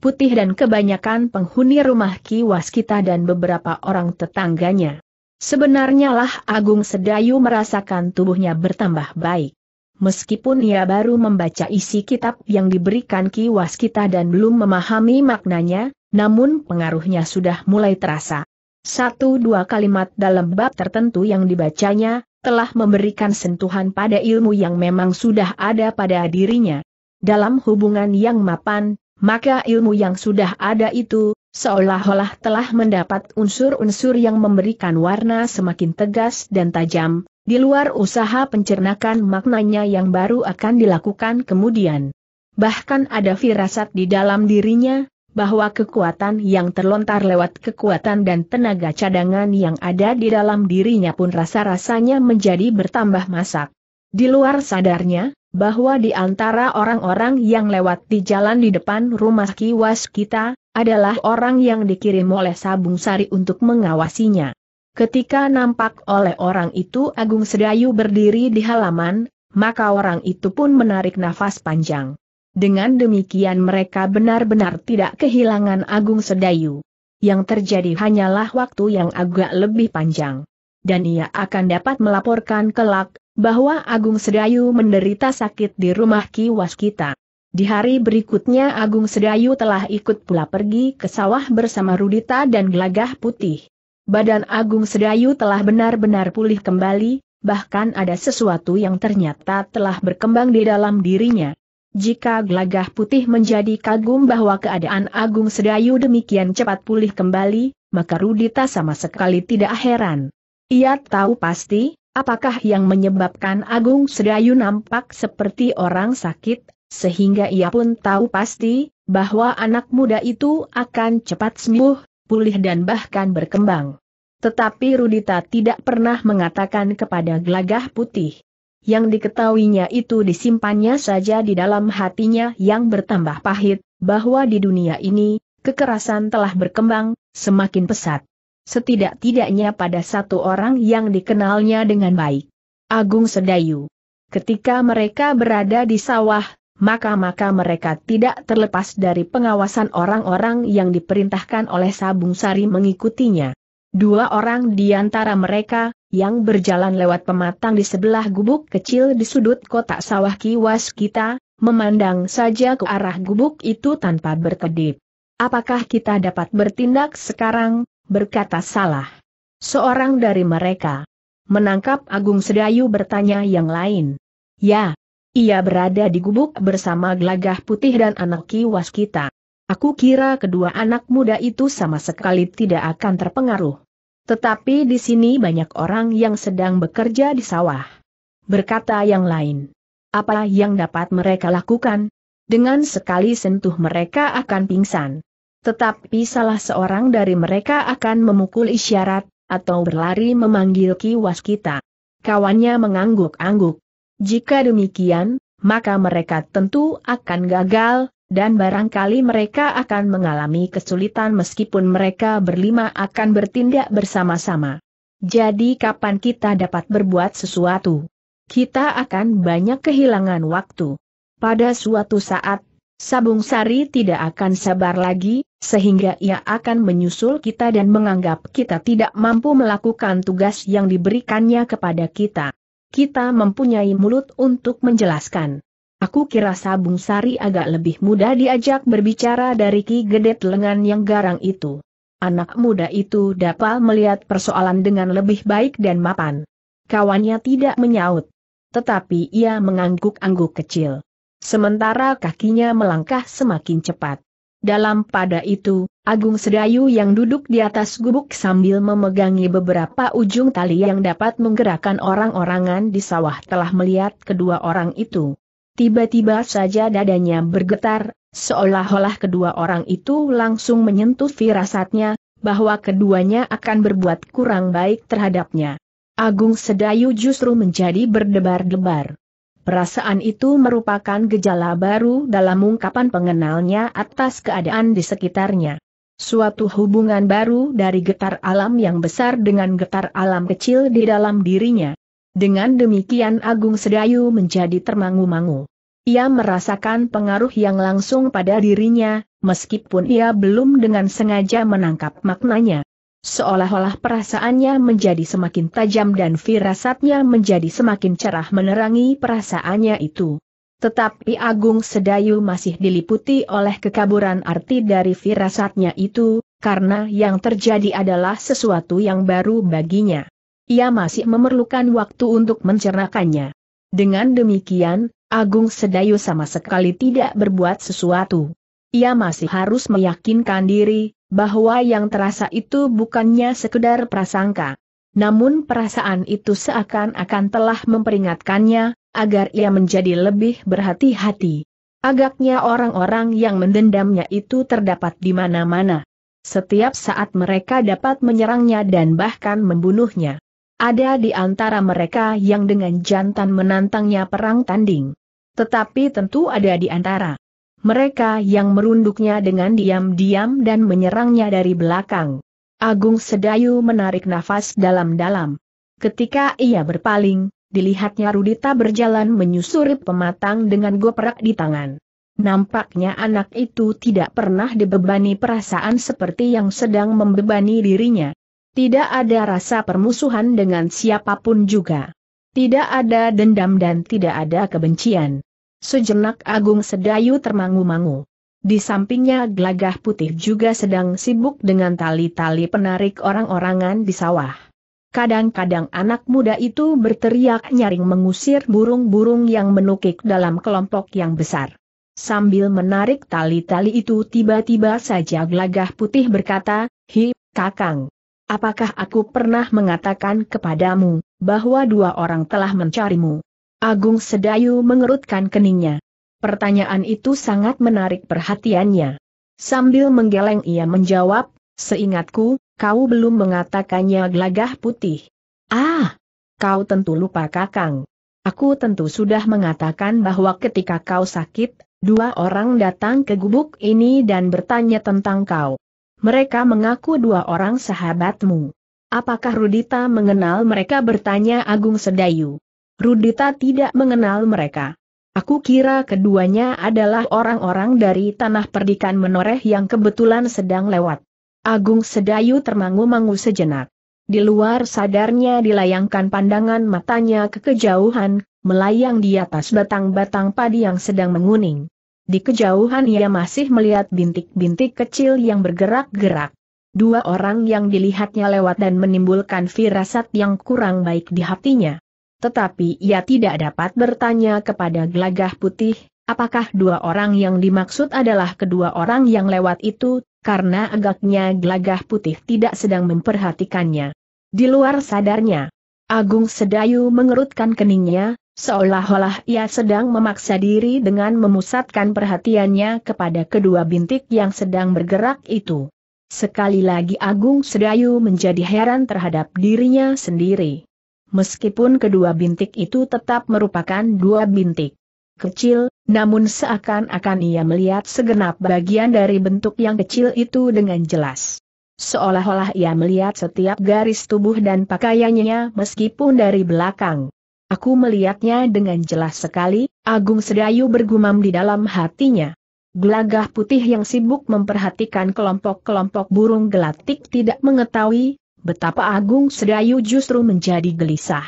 Putih dan kebanyakan penghuni rumah Ki Waskita dan beberapa orang tetangganya. Sebenarnya lah Agung Sedayu merasakan tubuhnya bertambah baik. Meskipun ia baru membaca isi kitab yang diberikan Ki Waskita dan belum memahami maknanya, namun pengaruhnya sudah mulai terasa. Satu dua kalimat dalam bab tertentu yang dibacanya, telah memberikan sentuhan pada ilmu yang memang sudah ada pada dirinya. Dalam hubungan yang mapan, maka ilmu yang sudah ada itu, seolah-olah telah mendapat unsur-unsur yang memberikan warna semakin tegas dan tajam, di luar usaha pencernakan maknanya yang baru akan dilakukan kemudian. Bahkan ada firasat di dalam dirinya, bahwa kekuatan yang terlontar lewat kekuatan dan tenaga cadangan yang ada di dalam dirinya pun rasa-rasanya menjadi bertambah masak. Di luar sadarnya, bahwa di antara orang-orang yang lewat di jalan di depan rumah kiwas kita, adalah orang yang dikirim oleh Sabung Sari untuk mengawasinya. Ketika nampak oleh orang itu Agung Sedayu berdiri di halaman, maka orang itu pun menarik nafas panjang. Dengan demikian mereka benar-benar tidak kehilangan Agung Sedayu. Yang terjadi hanyalah waktu yang agak lebih panjang. Dan ia akan dapat melaporkan kelak, bahwa Agung Sedayu menderita sakit di rumah kiwas kita. Di hari berikutnya Agung Sedayu telah ikut pula pergi ke sawah bersama Rudita dan Gelagah Putih. Badan Agung Sedayu telah benar-benar pulih kembali, bahkan ada sesuatu yang ternyata telah berkembang di dalam dirinya. Jika Gelagah Putih menjadi kagum bahwa keadaan Agung Sedayu demikian cepat pulih kembali, maka Rudita sama sekali tidak heran. Ia tahu pasti, apakah yang menyebabkan Agung Sedayu nampak seperti orang sakit sehingga ia pun tahu pasti bahwa anak muda itu akan cepat sembuh, pulih dan bahkan berkembang. Tetapi Rudita tidak pernah mengatakan kepada Glagah putih. Yang diketahuinya itu disimpannya saja di dalam hatinya yang bertambah pahit, bahwa di dunia ini, kekerasan telah berkembang, semakin pesat. Setidak-tidaknya pada satu orang yang dikenalnya dengan baik. Agung Sedayu. Ketika mereka berada di sawah, maka-maka mereka tidak terlepas dari pengawasan orang-orang yang diperintahkan oleh Sabung Sari mengikutinya. Dua orang di antara mereka, yang berjalan lewat pematang di sebelah gubuk kecil di sudut kotak sawah kiwas kita, memandang saja ke arah gubuk itu tanpa berkedip. Apakah kita dapat bertindak sekarang, berkata salah. Seorang dari mereka menangkap Agung Sedayu bertanya yang lain. Ya, ia berada di gubuk bersama gelagah putih dan anak kiwas kita. Aku kira kedua anak muda itu sama sekali tidak akan terpengaruh. Tetapi di sini banyak orang yang sedang bekerja di sawah. Berkata yang lain. Apa yang dapat mereka lakukan? Dengan sekali sentuh mereka akan pingsan. Tetapi salah seorang dari mereka akan memukul isyarat, atau berlari memanggil kiwas kita. Kawannya mengangguk-angguk. Jika demikian, maka mereka tentu akan gagal, dan barangkali mereka akan mengalami kesulitan meskipun mereka berlima akan bertindak bersama-sama. Jadi kapan kita dapat berbuat sesuatu? Kita akan banyak kehilangan waktu. Pada suatu saat, Sabung Sari tidak akan sabar lagi, sehingga ia akan menyusul kita dan menganggap kita tidak mampu melakukan tugas yang diberikannya kepada kita kita mempunyai mulut untuk menjelaskan. Aku kira Sabung Sari agak lebih mudah diajak berbicara dari Ki Gedet lengan yang garang itu. Anak muda itu dapat melihat persoalan dengan lebih baik dan mapan. Kawannya tidak menyaut. Tetapi ia mengangguk-angguk kecil. Sementara kakinya melangkah semakin cepat. Dalam pada itu, Agung Sedayu yang duduk di atas gubuk sambil memegangi beberapa ujung tali yang dapat menggerakkan orang-orangan di sawah telah melihat kedua orang itu. Tiba-tiba saja dadanya bergetar, seolah-olah kedua orang itu langsung menyentuh firasatnya, bahwa keduanya akan berbuat kurang baik terhadapnya. Agung Sedayu justru menjadi berdebar-debar. Perasaan itu merupakan gejala baru dalam ungkapan pengenalnya atas keadaan di sekitarnya. Suatu hubungan baru dari getar alam yang besar dengan getar alam kecil di dalam dirinya. Dengan demikian Agung Sedayu menjadi termangu-mangu. Ia merasakan pengaruh yang langsung pada dirinya, meskipun ia belum dengan sengaja menangkap maknanya. Seolah-olah perasaannya menjadi semakin tajam dan firasatnya menjadi semakin cerah menerangi perasaannya itu. Tetapi Agung Sedayu masih diliputi oleh kekaburan arti dari firasatnya itu, karena yang terjadi adalah sesuatu yang baru baginya. Ia masih memerlukan waktu untuk mencernakannya. Dengan demikian, Agung Sedayu sama sekali tidak berbuat sesuatu. Ia masih harus meyakinkan diri bahwa yang terasa itu bukannya sekedar prasangka. Namun perasaan itu seakan-akan telah memperingatkannya, agar ia menjadi lebih berhati-hati. Agaknya orang-orang yang mendendamnya itu terdapat di mana-mana. Setiap saat mereka dapat menyerangnya dan bahkan membunuhnya. Ada di antara mereka yang dengan jantan menantangnya perang tanding. Tetapi tentu ada di antara mereka yang merunduknya dengan diam-diam dan menyerangnya dari belakang. Agung Sedayu menarik nafas dalam-dalam. Ketika ia berpaling, dilihatnya Rudita berjalan menyusuri pematang dengan goprak di tangan. Nampaknya anak itu tidak pernah dibebani perasaan seperti yang sedang membebani dirinya. Tidak ada rasa permusuhan dengan siapapun juga. Tidak ada dendam dan tidak ada kebencian. Sejenak Agung Sedayu termangu-mangu. Di sampingnya gelagah putih juga sedang sibuk dengan tali-tali penarik orang-orangan di sawah. Kadang-kadang anak muda itu berteriak nyaring mengusir burung-burung yang menukik dalam kelompok yang besar. Sambil menarik tali-tali itu tiba-tiba saja gelagah putih berkata, Hi, kakang. Apakah aku pernah mengatakan kepadamu, bahwa dua orang telah mencarimu? Agung Sedayu mengerutkan keningnya. Pertanyaan itu sangat menarik perhatiannya. Sambil menggeleng ia menjawab, seingatku, kau belum mengatakannya gelagah putih. Ah, kau tentu lupa kakang. Aku tentu sudah mengatakan bahwa ketika kau sakit, dua orang datang ke gubuk ini dan bertanya tentang kau. Mereka mengaku dua orang sahabatmu. Apakah Rudita mengenal mereka bertanya Agung Sedayu. Rudita tidak mengenal mereka. Aku kira keduanya adalah orang-orang dari tanah perdikan menoreh yang kebetulan sedang lewat. Agung Sedayu termangu-mangu sejenak. Di luar sadarnya dilayangkan pandangan matanya ke kejauhan, melayang di atas batang-batang padi yang sedang menguning. Di kejauhan ia masih melihat bintik-bintik kecil yang bergerak-gerak. Dua orang yang dilihatnya lewat dan menimbulkan firasat yang kurang baik di hatinya. Tetapi ia tidak dapat bertanya kepada Glagah putih, apakah dua orang yang dimaksud adalah kedua orang yang lewat itu, karena agaknya Glagah putih tidak sedang memperhatikannya. Di luar sadarnya, Agung Sedayu mengerutkan keningnya, seolah-olah ia sedang memaksa diri dengan memusatkan perhatiannya kepada kedua bintik yang sedang bergerak itu. Sekali lagi Agung Sedayu menjadi heran terhadap dirinya sendiri meskipun kedua bintik itu tetap merupakan dua bintik kecil, namun seakan-akan ia melihat segenap bagian dari bentuk yang kecil itu dengan jelas. Seolah-olah ia melihat setiap garis tubuh dan pakaiannya meskipun dari belakang. Aku melihatnya dengan jelas sekali, Agung Sedayu bergumam di dalam hatinya. Gelagah putih yang sibuk memperhatikan kelompok-kelompok burung gelatik tidak mengetahui Betapa Agung Sedayu justru menjadi gelisah.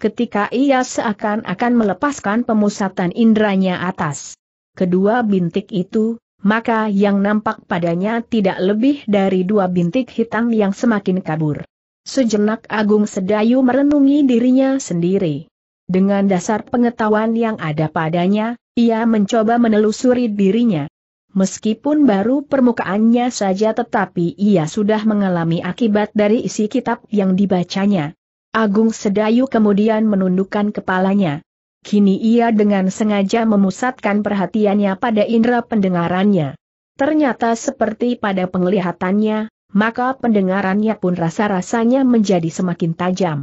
Ketika ia seakan-akan melepaskan pemusatan indranya atas kedua bintik itu, maka yang nampak padanya tidak lebih dari dua bintik hitam yang semakin kabur. Sejenak Agung Sedayu merenungi dirinya sendiri. Dengan dasar pengetahuan yang ada padanya, ia mencoba menelusuri dirinya. Meskipun baru permukaannya saja tetapi ia sudah mengalami akibat dari isi kitab yang dibacanya. Agung Sedayu kemudian menundukkan kepalanya. Kini ia dengan sengaja memusatkan perhatiannya pada indera pendengarannya. Ternyata seperti pada penglihatannya, maka pendengarannya pun rasa-rasanya menjadi semakin tajam.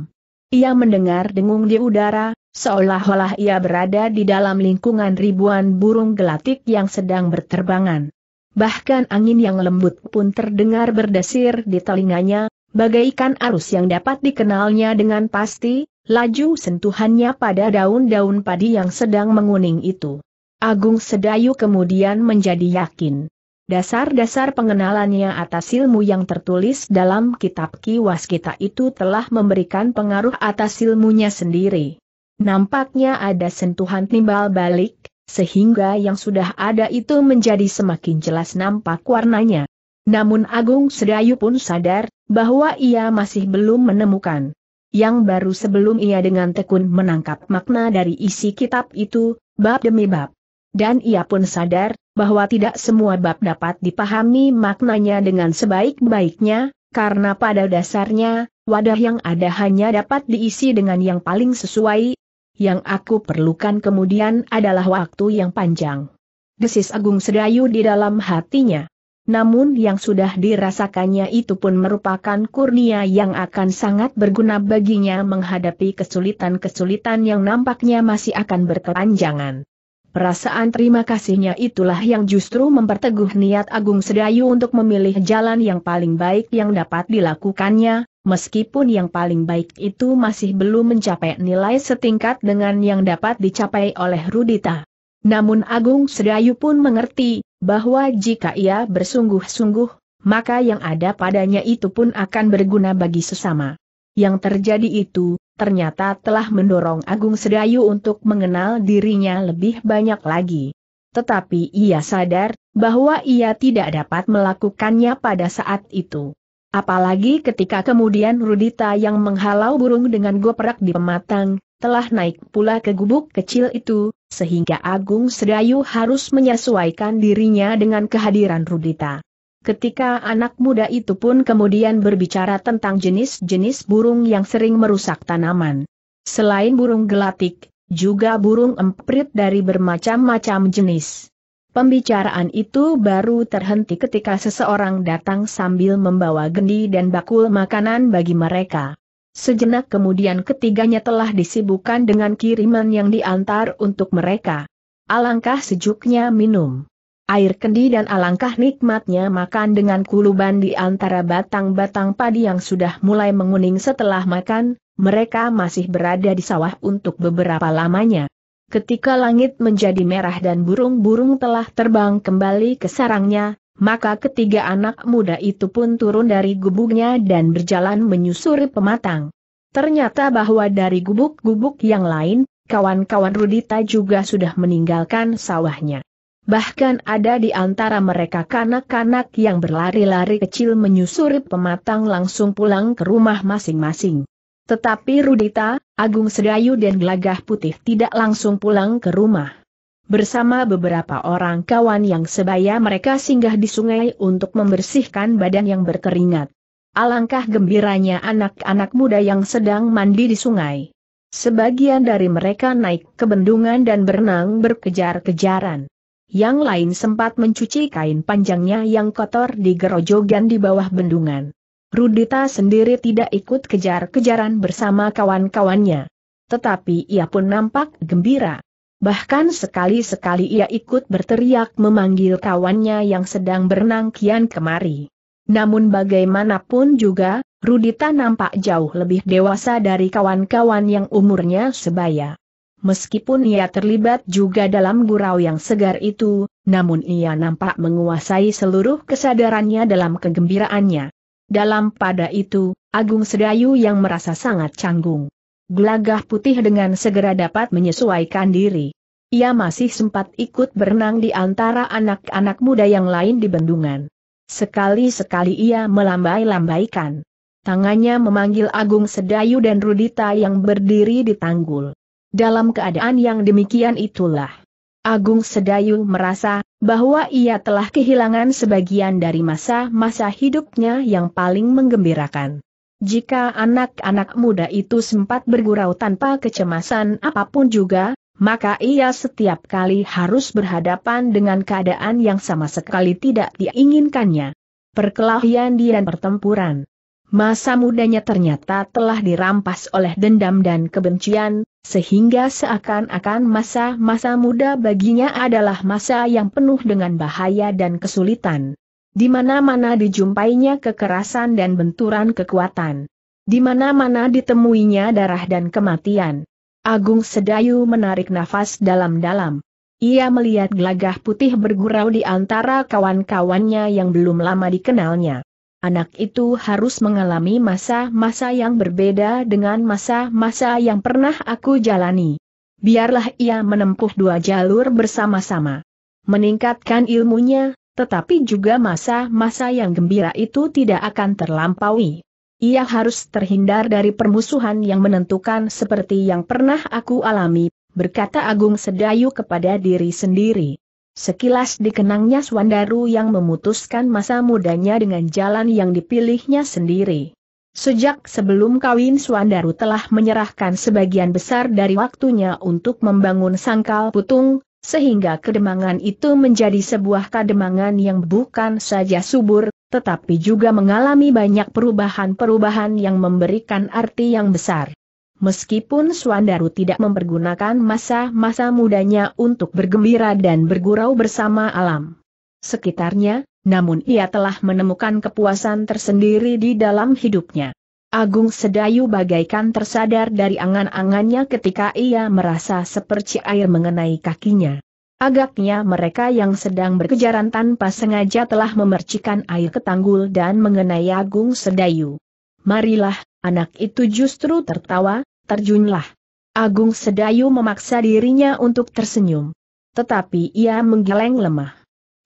Ia mendengar dengung di udara, seolah-olah ia berada di dalam lingkungan ribuan burung gelatik yang sedang berterbangan. Bahkan angin yang lembut pun terdengar berdesir di telinganya, bagaikan arus yang dapat dikenalnya dengan pasti, laju sentuhannya pada daun-daun padi yang sedang menguning itu. Agung Sedayu kemudian menjadi yakin. Dasar-dasar pengenalannya atas ilmu yang tertulis dalam kitab kiwas kita itu telah memberikan pengaruh atas ilmunya sendiri. Nampaknya ada sentuhan timbal balik, sehingga yang sudah ada itu menjadi semakin jelas nampak warnanya. Namun Agung Sedayu pun sadar, bahwa ia masih belum menemukan. Yang baru sebelum ia dengan tekun menangkap makna dari isi kitab itu, bab demi bab. Dan ia pun sadar, bahwa tidak semua bab dapat dipahami maknanya dengan sebaik-baiknya, karena pada dasarnya, wadah yang ada hanya dapat diisi dengan yang paling sesuai. Yang aku perlukan kemudian adalah waktu yang panjang. Desis Agung Sedayu di dalam hatinya. Namun yang sudah dirasakannya itu pun merupakan kurnia yang akan sangat berguna baginya menghadapi kesulitan-kesulitan yang nampaknya masih akan berkepanjangan. Perasaan terima kasihnya itulah yang justru memperteguh niat Agung Sedayu untuk memilih jalan yang paling baik yang dapat dilakukannya, meskipun yang paling baik itu masih belum mencapai nilai setingkat dengan yang dapat dicapai oleh Rudita. Namun Agung Sedayu pun mengerti, bahwa jika ia bersungguh-sungguh, maka yang ada padanya itu pun akan berguna bagi sesama. Yang terjadi itu, ternyata telah mendorong Agung Sedayu untuk mengenal dirinya lebih banyak lagi. Tetapi ia sadar bahwa ia tidak dapat melakukannya pada saat itu. Apalagi ketika kemudian Rudita yang menghalau burung dengan goprak di pematang, telah naik pula ke gubuk kecil itu, sehingga Agung Sedayu harus menyesuaikan dirinya dengan kehadiran Rudita. Ketika anak muda itu pun kemudian berbicara tentang jenis-jenis burung yang sering merusak tanaman. Selain burung gelatik, juga burung emprit dari bermacam-macam jenis. Pembicaraan itu baru terhenti ketika seseorang datang sambil membawa gendi dan bakul makanan bagi mereka. Sejenak kemudian ketiganya telah disibukkan dengan kiriman yang diantar untuk mereka. Alangkah sejuknya minum air kendi dan alangkah nikmatnya makan dengan kuluban di antara batang-batang padi yang sudah mulai menguning setelah makan, mereka masih berada di sawah untuk beberapa lamanya. Ketika langit menjadi merah dan burung-burung telah terbang kembali ke sarangnya, maka ketiga anak muda itu pun turun dari gubuknya dan berjalan menyusuri pematang. Ternyata bahwa dari gubuk-gubuk yang lain, kawan-kawan Rudita juga sudah meninggalkan sawahnya. Bahkan ada di antara mereka kanak-kanak yang berlari-lari kecil menyusuri pematang langsung pulang ke rumah masing-masing. Tetapi Rudita, Agung Sedayu dan Gelagah Putih tidak langsung pulang ke rumah. Bersama beberapa orang kawan yang sebaya mereka singgah di sungai untuk membersihkan badan yang berkeringat. Alangkah gembiranya anak-anak muda yang sedang mandi di sungai. Sebagian dari mereka naik ke bendungan dan berenang berkejar-kejaran. Yang lain sempat mencuci kain panjangnya yang kotor di gerojogan di bawah bendungan. Rudita sendiri tidak ikut kejar-kejaran bersama kawan-kawannya. Tetapi ia pun nampak gembira. Bahkan sekali-sekali ia ikut berteriak memanggil kawannya yang sedang berenang kian kemari. Namun bagaimanapun juga, Rudita nampak jauh lebih dewasa dari kawan-kawan yang umurnya sebaya. Meskipun ia terlibat juga dalam gurau yang segar itu, namun ia nampak menguasai seluruh kesadarannya dalam kegembiraannya. Dalam pada itu, Agung Sedayu yang merasa sangat canggung. Gelagah putih dengan segera dapat menyesuaikan diri. Ia masih sempat ikut berenang di antara anak-anak muda yang lain di bendungan. Sekali-sekali ia melambai-lambaikan. Tangannya memanggil Agung Sedayu dan Rudita yang berdiri di tanggul. Dalam keadaan yang demikian itulah. Agung Sedayu merasa bahwa ia telah kehilangan sebagian dari masa-masa hidupnya yang paling menggembirakan. Jika anak-anak muda itu sempat bergurau tanpa kecemasan apapun juga, maka ia setiap kali harus berhadapan dengan keadaan yang sama sekali tidak diinginkannya. Perkelahian dan pertempuran. Masa mudanya ternyata telah dirampas oleh dendam dan kebencian, sehingga seakan-akan masa-masa muda baginya adalah masa yang penuh dengan bahaya dan kesulitan. Di mana-mana dijumpainya kekerasan dan benturan kekuatan. Di mana-mana ditemuinya darah dan kematian. Agung Sedayu menarik nafas dalam-dalam. Ia melihat gelagah putih bergurau di antara kawan-kawannya yang belum lama dikenalnya. Anak itu harus mengalami masa-masa yang berbeda dengan masa-masa yang pernah aku jalani. Biarlah ia menempuh dua jalur bersama-sama. Meningkatkan ilmunya, tetapi juga masa-masa yang gembira itu tidak akan terlampaui. Ia harus terhindar dari permusuhan yang menentukan seperti yang pernah aku alami, berkata Agung Sedayu kepada diri sendiri. Sekilas dikenangnya Swandaru yang memutuskan masa mudanya dengan jalan yang dipilihnya sendiri. Sejak sebelum kawin Swandaru telah menyerahkan sebagian besar dari waktunya untuk membangun sangkal putung, sehingga kedemangan itu menjadi sebuah kedemangan yang bukan saja subur, tetapi juga mengalami banyak perubahan-perubahan yang memberikan arti yang besar. Meskipun Swandaru tidak mempergunakan masa-masa mudanya untuk bergembira dan bergurau bersama alam sekitarnya, namun ia telah menemukan kepuasan tersendiri di dalam hidupnya. Agung Sedayu bagaikan tersadar dari angan-angannya ketika ia merasa seperti air mengenai kakinya. Agaknya mereka yang sedang berkejaran tanpa sengaja telah memercikan air ke tanggul dan mengenai Agung Sedayu. Marilah, anak itu justru tertawa, terjunlah. Agung Sedayu memaksa dirinya untuk tersenyum. Tetapi ia menggeleng lemah.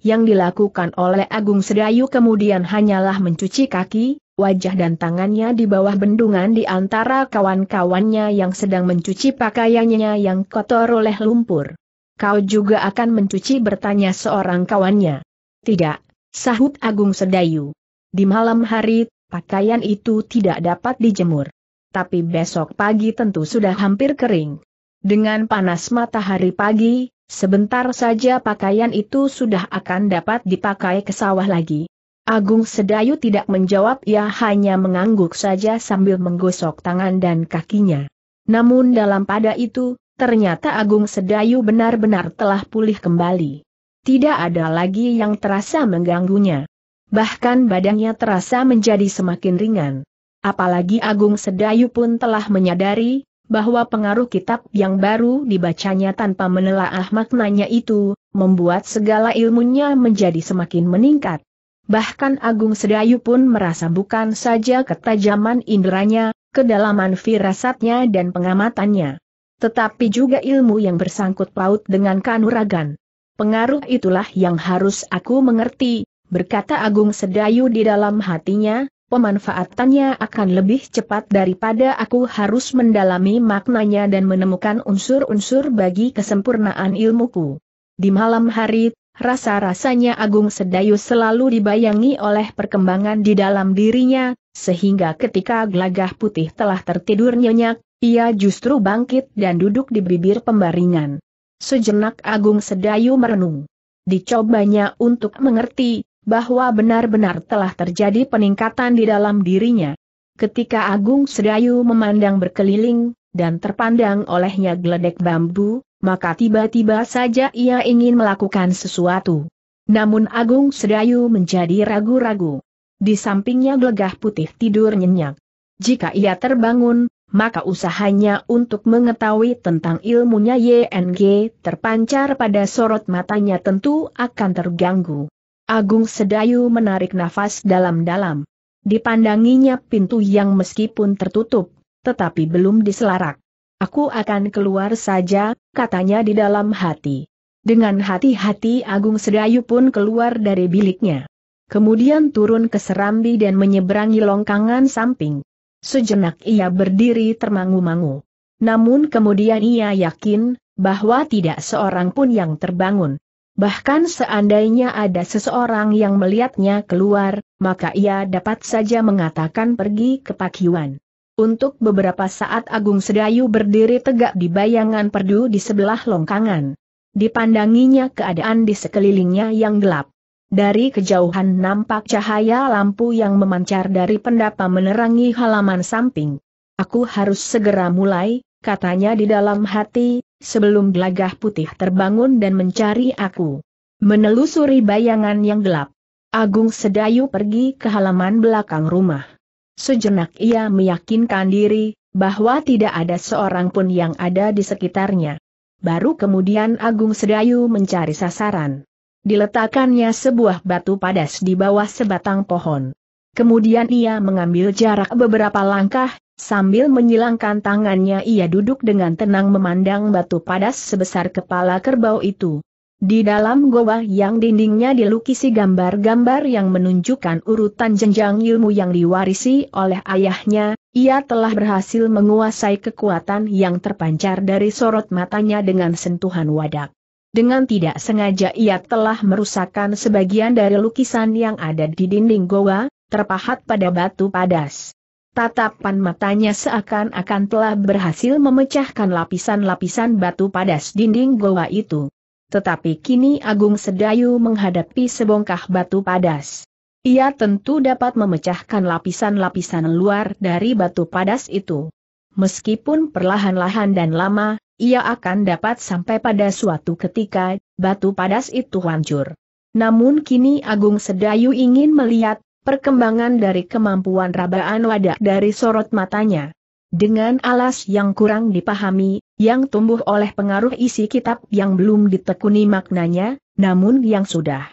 Yang dilakukan oleh Agung Sedayu kemudian hanyalah mencuci kaki, wajah dan tangannya di bawah bendungan di antara kawan-kawannya yang sedang mencuci pakaiannya yang kotor oleh lumpur. Kau juga akan mencuci bertanya seorang kawannya. Tidak, sahut Agung Sedayu. Di malam hari, pakaian itu tidak dapat dijemur tapi besok pagi tentu sudah hampir kering. Dengan panas matahari pagi, sebentar saja pakaian itu sudah akan dapat dipakai ke sawah lagi. Agung Sedayu tidak menjawab ia hanya mengangguk saja sambil menggosok tangan dan kakinya. Namun dalam pada itu, ternyata Agung Sedayu benar-benar telah pulih kembali. Tidak ada lagi yang terasa mengganggunya. Bahkan badannya terasa menjadi semakin ringan. Apalagi Agung Sedayu pun telah menyadari, bahwa pengaruh kitab yang baru dibacanya tanpa menelaah maknanya itu, membuat segala ilmunya menjadi semakin meningkat. Bahkan Agung Sedayu pun merasa bukan saja ketajaman inderanya, kedalaman firasatnya dan pengamatannya. Tetapi juga ilmu yang bersangkut paut dengan kanuragan. Pengaruh itulah yang harus aku mengerti, berkata Agung Sedayu di dalam hatinya, pemanfaatannya akan lebih cepat daripada aku harus mendalami maknanya dan menemukan unsur-unsur bagi kesempurnaan ilmuku. Di malam hari, rasa-rasanya Agung Sedayu selalu dibayangi oleh perkembangan di dalam dirinya, sehingga ketika gelagah putih telah tertidur nyenyak, ia justru bangkit dan duduk di bibir pembaringan. Sejenak Agung Sedayu merenung. Dicobanya untuk mengerti, bahwa benar-benar telah terjadi peningkatan di dalam dirinya. Ketika Agung Sedayu memandang berkeliling, dan terpandang olehnya geledek bambu, maka tiba-tiba saja ia ingin melakukan sesuatu. Namun Agung Sedayu menjadi ragu-ragu. Di sampingnya gelegah putih tidur nyenyak. Jika ia terbangun, maka usahanya untuk mengetahui tentang ilmunya YNG terpancar pada sorot matanya tentu akan terganggu. Agung Sedayu menarik nafas dalam-dalam. Dipandanginya pintu yang meskipun tertutup, tetapi belum diselarak. Aku akan keluar saja, katanya di dalam hati. Dengan hati-hati Agung Sedayu pun keluar dari biliknya. Kemudian turun ke serambi dan menyeberangi longkangan samping. Sejenak ia berdiri termangu-mangu. Namun kemudian ia yakin, bahwa tidak seorang pun yang terbangun. Bahkan seandainya ada seseorang yang melihatnya keluar, maka ia dapat saja mengatakan pergi ke Pak Yuan. Untuk beberapa saat Agung Sedayu berdiri tegak di bayangan perdu di sebelah longkangan. Dipandanginya keadaan di sekelilingnya yang gelap. Dari kejauhan nampak cahaya lampu yang memancar dari pendapa menerangi halaman samping. Aku harus segera mulai, katanya di dalam hati, sebelum gelagah putih terbangun dan mencari aku. Menelusuri bayangan yang gelap. Agung Sedayu pergi ke halaman belakang rumah. Sejenak ia meyakinkan diri, bahwa tidak ada seorang pun yang ada di sekitarnya. Baru kemudian Agung Sedayu mencari sasaran. Diletakkannya sebuah batu padas di bawah sebatang pohon. Kemudian ia mengambil jarak beberapa langkah, Sambil menyilangkan tangannya ia duduk dengan tenang memandang batu padas sebesar kepala kerbau itu. Di dalam goa yang dindingnya dilukisi gambar-gambar yang menunjukkan urutan jenjang ilmu yang diwarisi oleh ayahnya, ia telah berhasil menguasai kekuatan yang terpancar dari sorot matanya dengan sentuhan wadak. Dengan tidak sengaja ia telah merusakkan sebagian dari lukisan yang ada di dinding goa, terpahat pada batu padas. Tatapan matanya seakan-akan telah berhasil memecahkan lapisan-lapisan batu padas dinding goa itu. Tetapi kini Agung Sedayu menghadapi sebongkah batu padas. Ia tentu dapat memecahkan lapisan-lapisan luar dari batu padas itu. Meskipun perlahan-lahan dan lama, ia akan dapat sampai pada suatu ketika, batu padas itu hancur. Namun kini Agung Sedayu ingin melihat perkembangan dari kemampuan rabaan wadah dari sorot matanya. Dengan alas yang kurang dipahami, yang tumbuh oleh pengaruh isi kitab yang belum ditekuni maknanya, namun yang sudah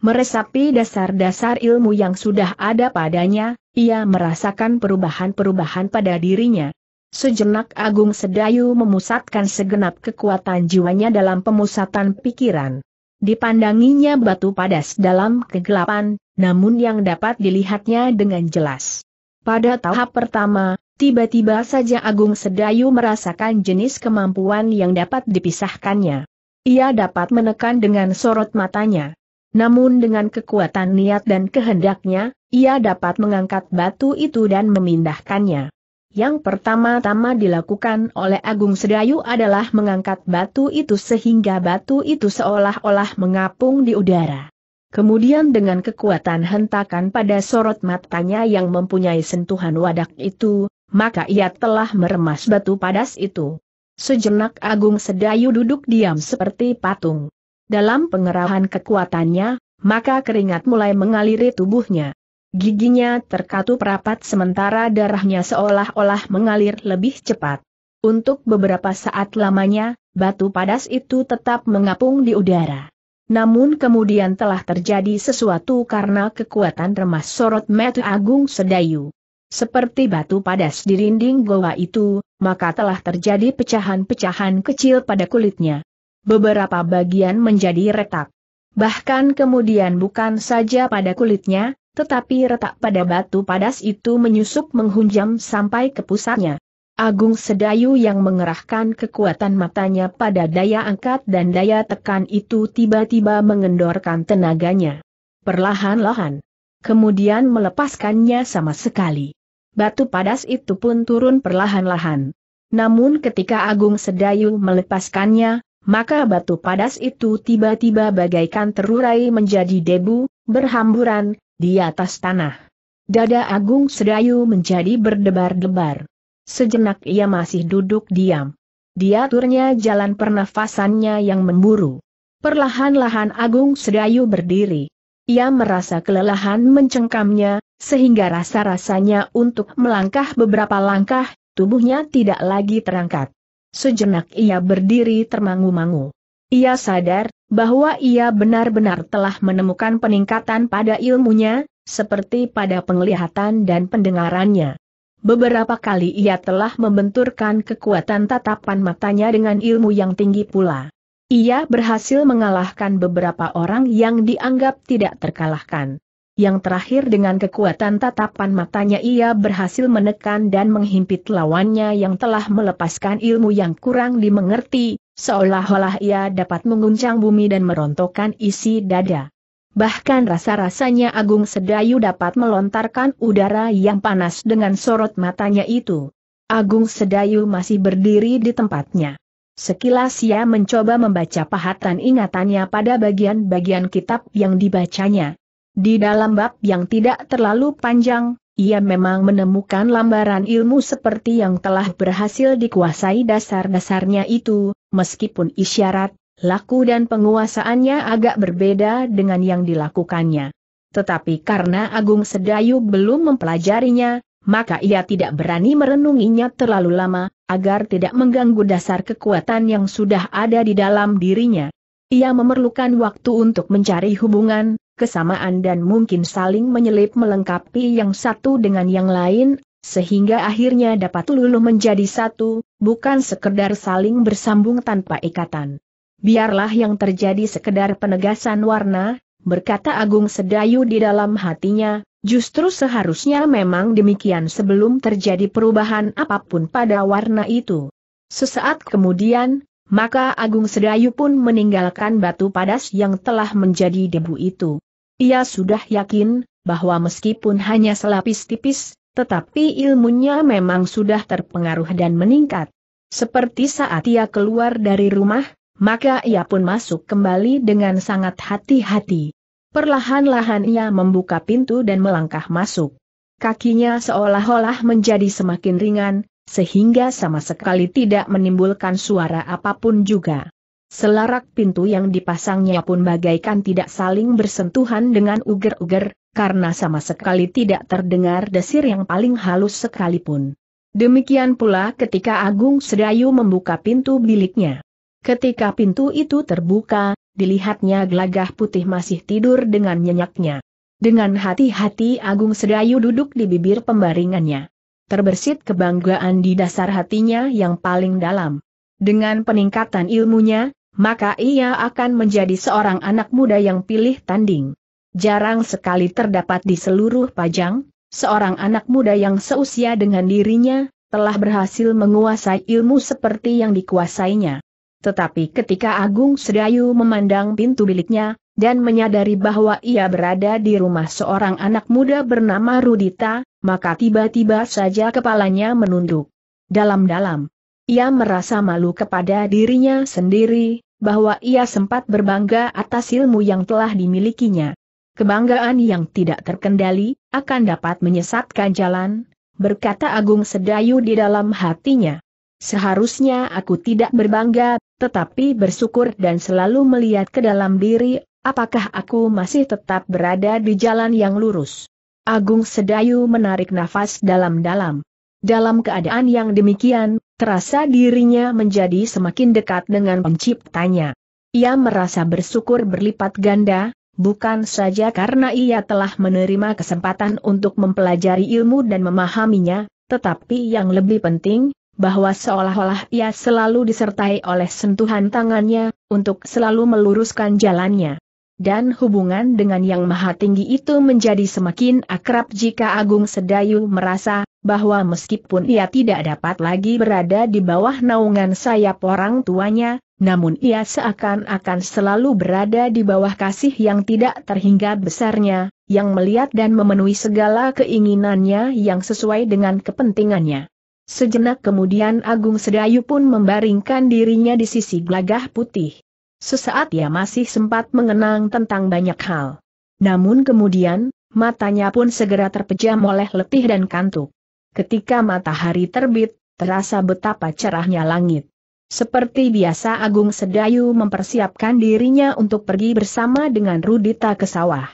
meresapi dasar-dasar ilmu yang sudah ada padanya, ia merasakan perubahan-perubahan pada dirinya. Sejenak Agung Sedayu memusatkan segenap kekuatan jiwanya dalam pemusatan pikiran. Dipandanginya batu padas dalam kegelapan, namun yang dapat dilihatnya dengan jelas. Pada tahap pertama, tiba-tiba saja Agung Sedayu merasakan jenis kemampuan yang dapat dipisahkannya. Ia dapat menekan dengan sorot matanya. Namun dengan kekuatan niat dan kehendaknya, ia dapat mengangkat batu itu dan memindahkannya. Yang pertama-tama dilakukan oleh Agung Sedayu adalah mengangkat batu itu sehingga batu itu seolah-olah mengapung di udara. Kemudian dengan kekuatan hentakan pada sorot matanya yang mempunyai sentuhan wadak itu, maka ia telah meremas batu padas itu. Sejenak Agung Sedayu duduk diam seperti patung. Dalam pengerahan kekuatannya, maka keringat mulai mengaliri tubuhnya. Giginya terkatup rapat sementara darahnya seolah-olah mengalir lebih cepat. Untuk beberapa saat lamanya, batu padas itu tetap mengapung di udara. Namun kemudian telah terjadi sesuatu karena kekuatan remas sorot Metu agung sedayu. Seperti batu padas di rinding goa itu, maka telah terjadi pecahan-pecahan kecil pada kulitnya. Beberapa bagian menjadi retak. Bahkan kemudian bukan saja pada kulitnya, tetapi retak pada batu padas itu menyusup menghunjam sampai ke pusatnya. Agung Sedayu yang mengerahkan kekuatan matanya pada daya angkat dan daya tekan itu tiba-tiba mengendorkan tenaganya. Perlahan-lahan. Kemudian melepaskannya sama sekali. Batu padas itu pun turun perlahan-lahan. Namun ketika Agung Sedayu melepaskannya, maka batu padas itu tiba-tiba bagaikan terurai menjadi debu, berhamburan, di atas tanah. Dada Agung Sedayu menjadi berdebar-debar. Sejenak ia masih duduk diam. Diaturnya jalan pernafasannya yang memburu. Perlahan-lahan Agung Sedayu berdiri. Ia merasa kelelahan mencengkamnya, sehingga rasa-rasanya untuk melangkah beberapa langkah, tubuhnya tidak lagi terangkat. Sejenak ia berdiri termangu-mangu. Ia sadar, bahwa ia benar-benar telah menemukan peningkatan pada ilmunya, seperti pada penglihatan dan pendengarannya. Beberapa kali ia telah membenturkan kekuatan tatapan matanya dengan ilmu yang tinggi pula. Ia berhasil mengalahkan beberapa orang yang dianggap tidak terkalahkan. Yang terakhir dengan kekuatan tatapan matanya ia berhasil menekan dan menghimpit lawannya yang telah melepaskan ilmu yang kurang dimengerti, seolah-olah ia dapat mengguncang bumi dan merontokkan isi dada. Bahkan rasa-rasanya Agung Sedayu dapat melontarkan udara yang panas dengan sorot matanya itu. Agung Sedayu masih berdiri di tempatnya. Sekilas ia mencoba membaca pahatan ingatannya pada bagian-bagian kitab yang dibacanya. Di dalam bab yang tidak terlalu panjang, ia memang menemukan lambaran ilmu seperti yang telah berhasil dikuasai dasar-dasarnya itu, meskipun isyarat, laku dan penguasaannya agak berbeda dengan yang dilakukannya. Tetapi karena Agung Sedayu belum mempelajarinya, maka ia tidak berani merenunginya terlalu lama, agar tidak mengganggu dasar kekuatan yang sudah ada di dalam dirinya. Ia memerlukan waktu untuk mencari hubungan, kesamaan dan mungkin saling menyelip melengkapi yang satu dengan yang lain, sehingga akhirnya dapat luluh menjadi satu, bukan sekedar saling bersambung tanpa ikatan. Biarlah yang terjadi sekedar penegasan warna, berkata Agung Sedayu di dalam hatinya, justru seharusnya memang demikian sebelum terjadi perubahan apapun pada warna itu. Sesaat kemudian, maka Agung Sedayu pun meninggalkan batu padas yang telah menjadi debu itu. Ia sudah yakin, bahwa meskipun hanya selapis tipis, tetapi ilmunya memang sudah terpengaruh dan meningkat. Seperti saat ia keluar dari rumah, maka ia pun masuk kembali dengan sangat hati-hati. Perlahan-lahan ia membuka pintu dan melangkah masuk. Kakinya seolah-olah menjadi semakin ringan, sehingga sama sekali tidak menimbulkan suara apapun juga. Selarak pintu yang dipasangnya pun bagaikan tidak saling bersentuhan dengan uger-uger, karena sama sekali tidak terdengar desir yang paling halus sekalipun. Demikian pula ketika Agung Sedayu membuka pintu biliknya. Ketika pintu itu terbuka, dilihatnya gelagah putih masih tidur dengan nyenyaknya. Dengan hati-hati Agung Sedayu duduk di bibir pembaringannya. Terbersit kebanggaan di dasar hatinya yang paling dalam. Dengan peningkatan ilmunya, maka ia akan menjadi seorang anak muda yang pilih tanding. Jarang sekali terdapat di seluruh Pajang, seorang anak muda yang seusia dengan dirinya, telah berhasil menguasai ilmu seperti yang dikuasainya. Tetapi ketika Agung Sedayu memandang pintu biliknya, dan menyadari bahwa ia berada di rumah seorang anak muda bernama Rudita, maka tiba-tiba saja kepalanya menunduk. Dalam-dalam, ia merasa malu kepada dirinya sendiri, bahwa ia sempat berbangga atas ilmu yang telah dimilikinya. Kebanggaan yang tidak terkendali, akan dapat menyesatkan jalan, berkata Agung Sedayu di dalam hatinya. Seharusnya aku tidak berbangga, tetapi bersyukur dan selalu melihat ke dalam diri, apakah aku masih tetap berada di jalan yang lurus. Agung Sedayu menarik nafas dalam-dalam. Dalam keadaan yang demikian, terasa dirinya menjadi semakin dekat dengan penciptanya. Ia merasa bersyukur berlipat ganda, bukan saja karena ia telah menerima kesempatan untuk mempelajari ilmu dan memahaminya, tetapi yang lebih penting, bahwa seolah-olah ia selalu disertai oleh sentuhan tangannya, untuk selalu meluruskan jalannya dan hubungan dengan Yang Maha Tinggi itu menjadi semakin akrab jika Agung Sedayu merasa bahwa meskipun ia tidak dapat lagi berada di bawah naungan sayap orang tuanya, namun ia seakan-akan selalu berada di bawah kasih yang tidak terhingga besarnya, yang melihat dan memenuhi segala keinginannya yang sesuai dengan kepentingannya. Sejenak kemudian Agung Sedayu pun membaringkan dirinya di sisi gelagah putih. Sesaat ia masih sempat mengenang tentang banyak hal. Namun kemudian, matanya pun segera terpejam oleh letih dan kantuk. Ketika matahari terbit, terasa betapa cerahnya langit. Seperti biasa Agung Sedayu mempersiapkan dirinya untuk pergi bersama dengan Rudita ke sawah.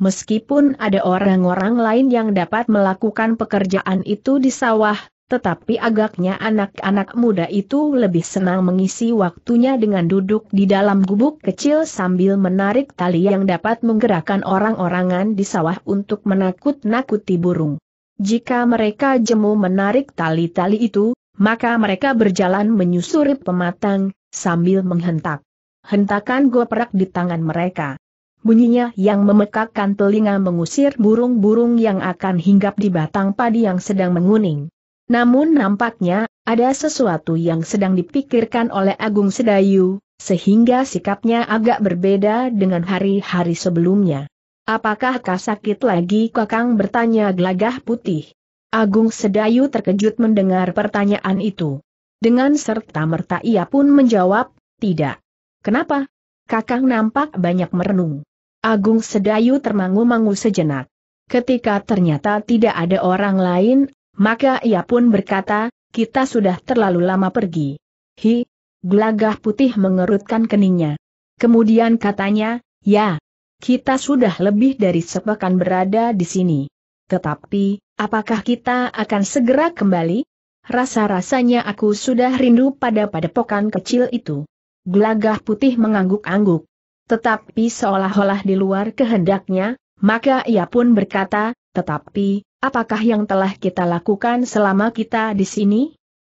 Meskipun ada orang-orang lain yang dapat melakukan pekerjaan itu di sawah, tetapi agaknya anak-anak muda itu lebih senang mengisi waktunya dengan duduk di dalam gubuk kecil sambil menarik tali yang dapat menggerakkan orang-orangan di sawah untuk menakut-nakuti burung. Jika mereka jemu menarik tali-tali itu, maka mereka berjalan menyusuri pematang, sambil menghentak. Hentakan goprak di tangan mereka. Bunyinya yang memekakkan telinga mengusir burung-burung yang akan hinggap di batang padi yang sedang menguning. Namun nampaknya, ada sesuatu yang sedang dipikirkan oleh Agung Sedayu, sehingga sikapnya agak berbeda dengan hari-hari sebelumnya. Apakah kau sakit lagi kakang bertanya gelagah putih. Agung Sedayu terkejut mendengar pertanyaan itu. Dengan serta-merta ia pun menjawab, tidak. Kenapa? Kakang nampak banyak merenung. Agung Sedayu termangu-mangu sejenak. Ketika ternyata tidak ada orang lain, maka ia pun berkata, kita sudah terlalu lama pergi. Hi, gelagah putih mengerutkan keningnya. Kemudian katanya, ya, kita sudah lebih dari sepekan berada di sini. Tetapi, apakah kita akan segera kembali? Rasa-rasanya aku sudah rindu pada padepokan kecil itu. Gelagah putih mengangguk-angguk. Tetapi seolah-olah di luar kehendaknya, maka ia pun berkata, tetapi, Apakah yang telah kita lakukan selama kita di sini?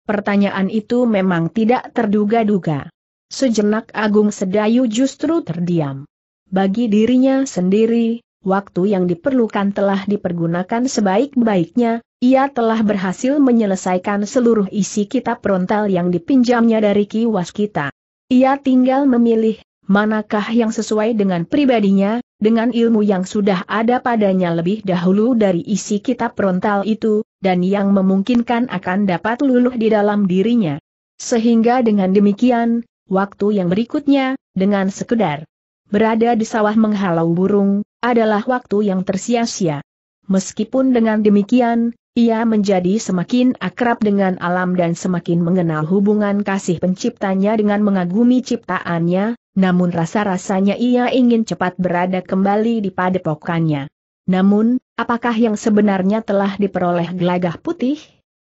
Pertanyaan itu memang tidak terduga-duga. Sejenak Agung Sedayu justru terdiam. Bagi dirinya sendiri, waktu yang diperlukan telah dipergunakan sebaik-baiknya, ia telah berhasil menyelesaikan seluruh isi kitab frontal yang dipinjamnya dari kiwas kita. Ia tinggal memilih, manakah yang sesuai dengan pribadinya, dengan ilmu yang sudah ada padanya lebih dahulu dari isi kitab frontal itu, dan yang memungkinkan akan dapat luluh di dalam dirinya. Sehingga dengan demikian, waktu yang berikutnya, dengan sekedar berada di sawah menghalau burung, adalah waktu yang tersia-sia. Meskipun dengan demikian, ia menjadi semakin akrab dengan alam dan semakin mengenal hubungan kasih penciptanya dengan mengagumi ciptaannya, namun rasa-rasanya ia ingin cepat berada kembali di padepokannya. Namun, apakah yang sebenarnya telah diperoleh gelagah putih?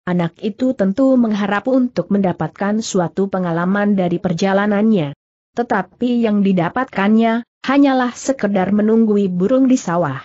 Anak itu tentu mengharap untuk mendapatkan suatu pengalaman dari perjalanannya. Tetapi yang didapatkannya, hanyalah sekedar menunggui burung di sawah.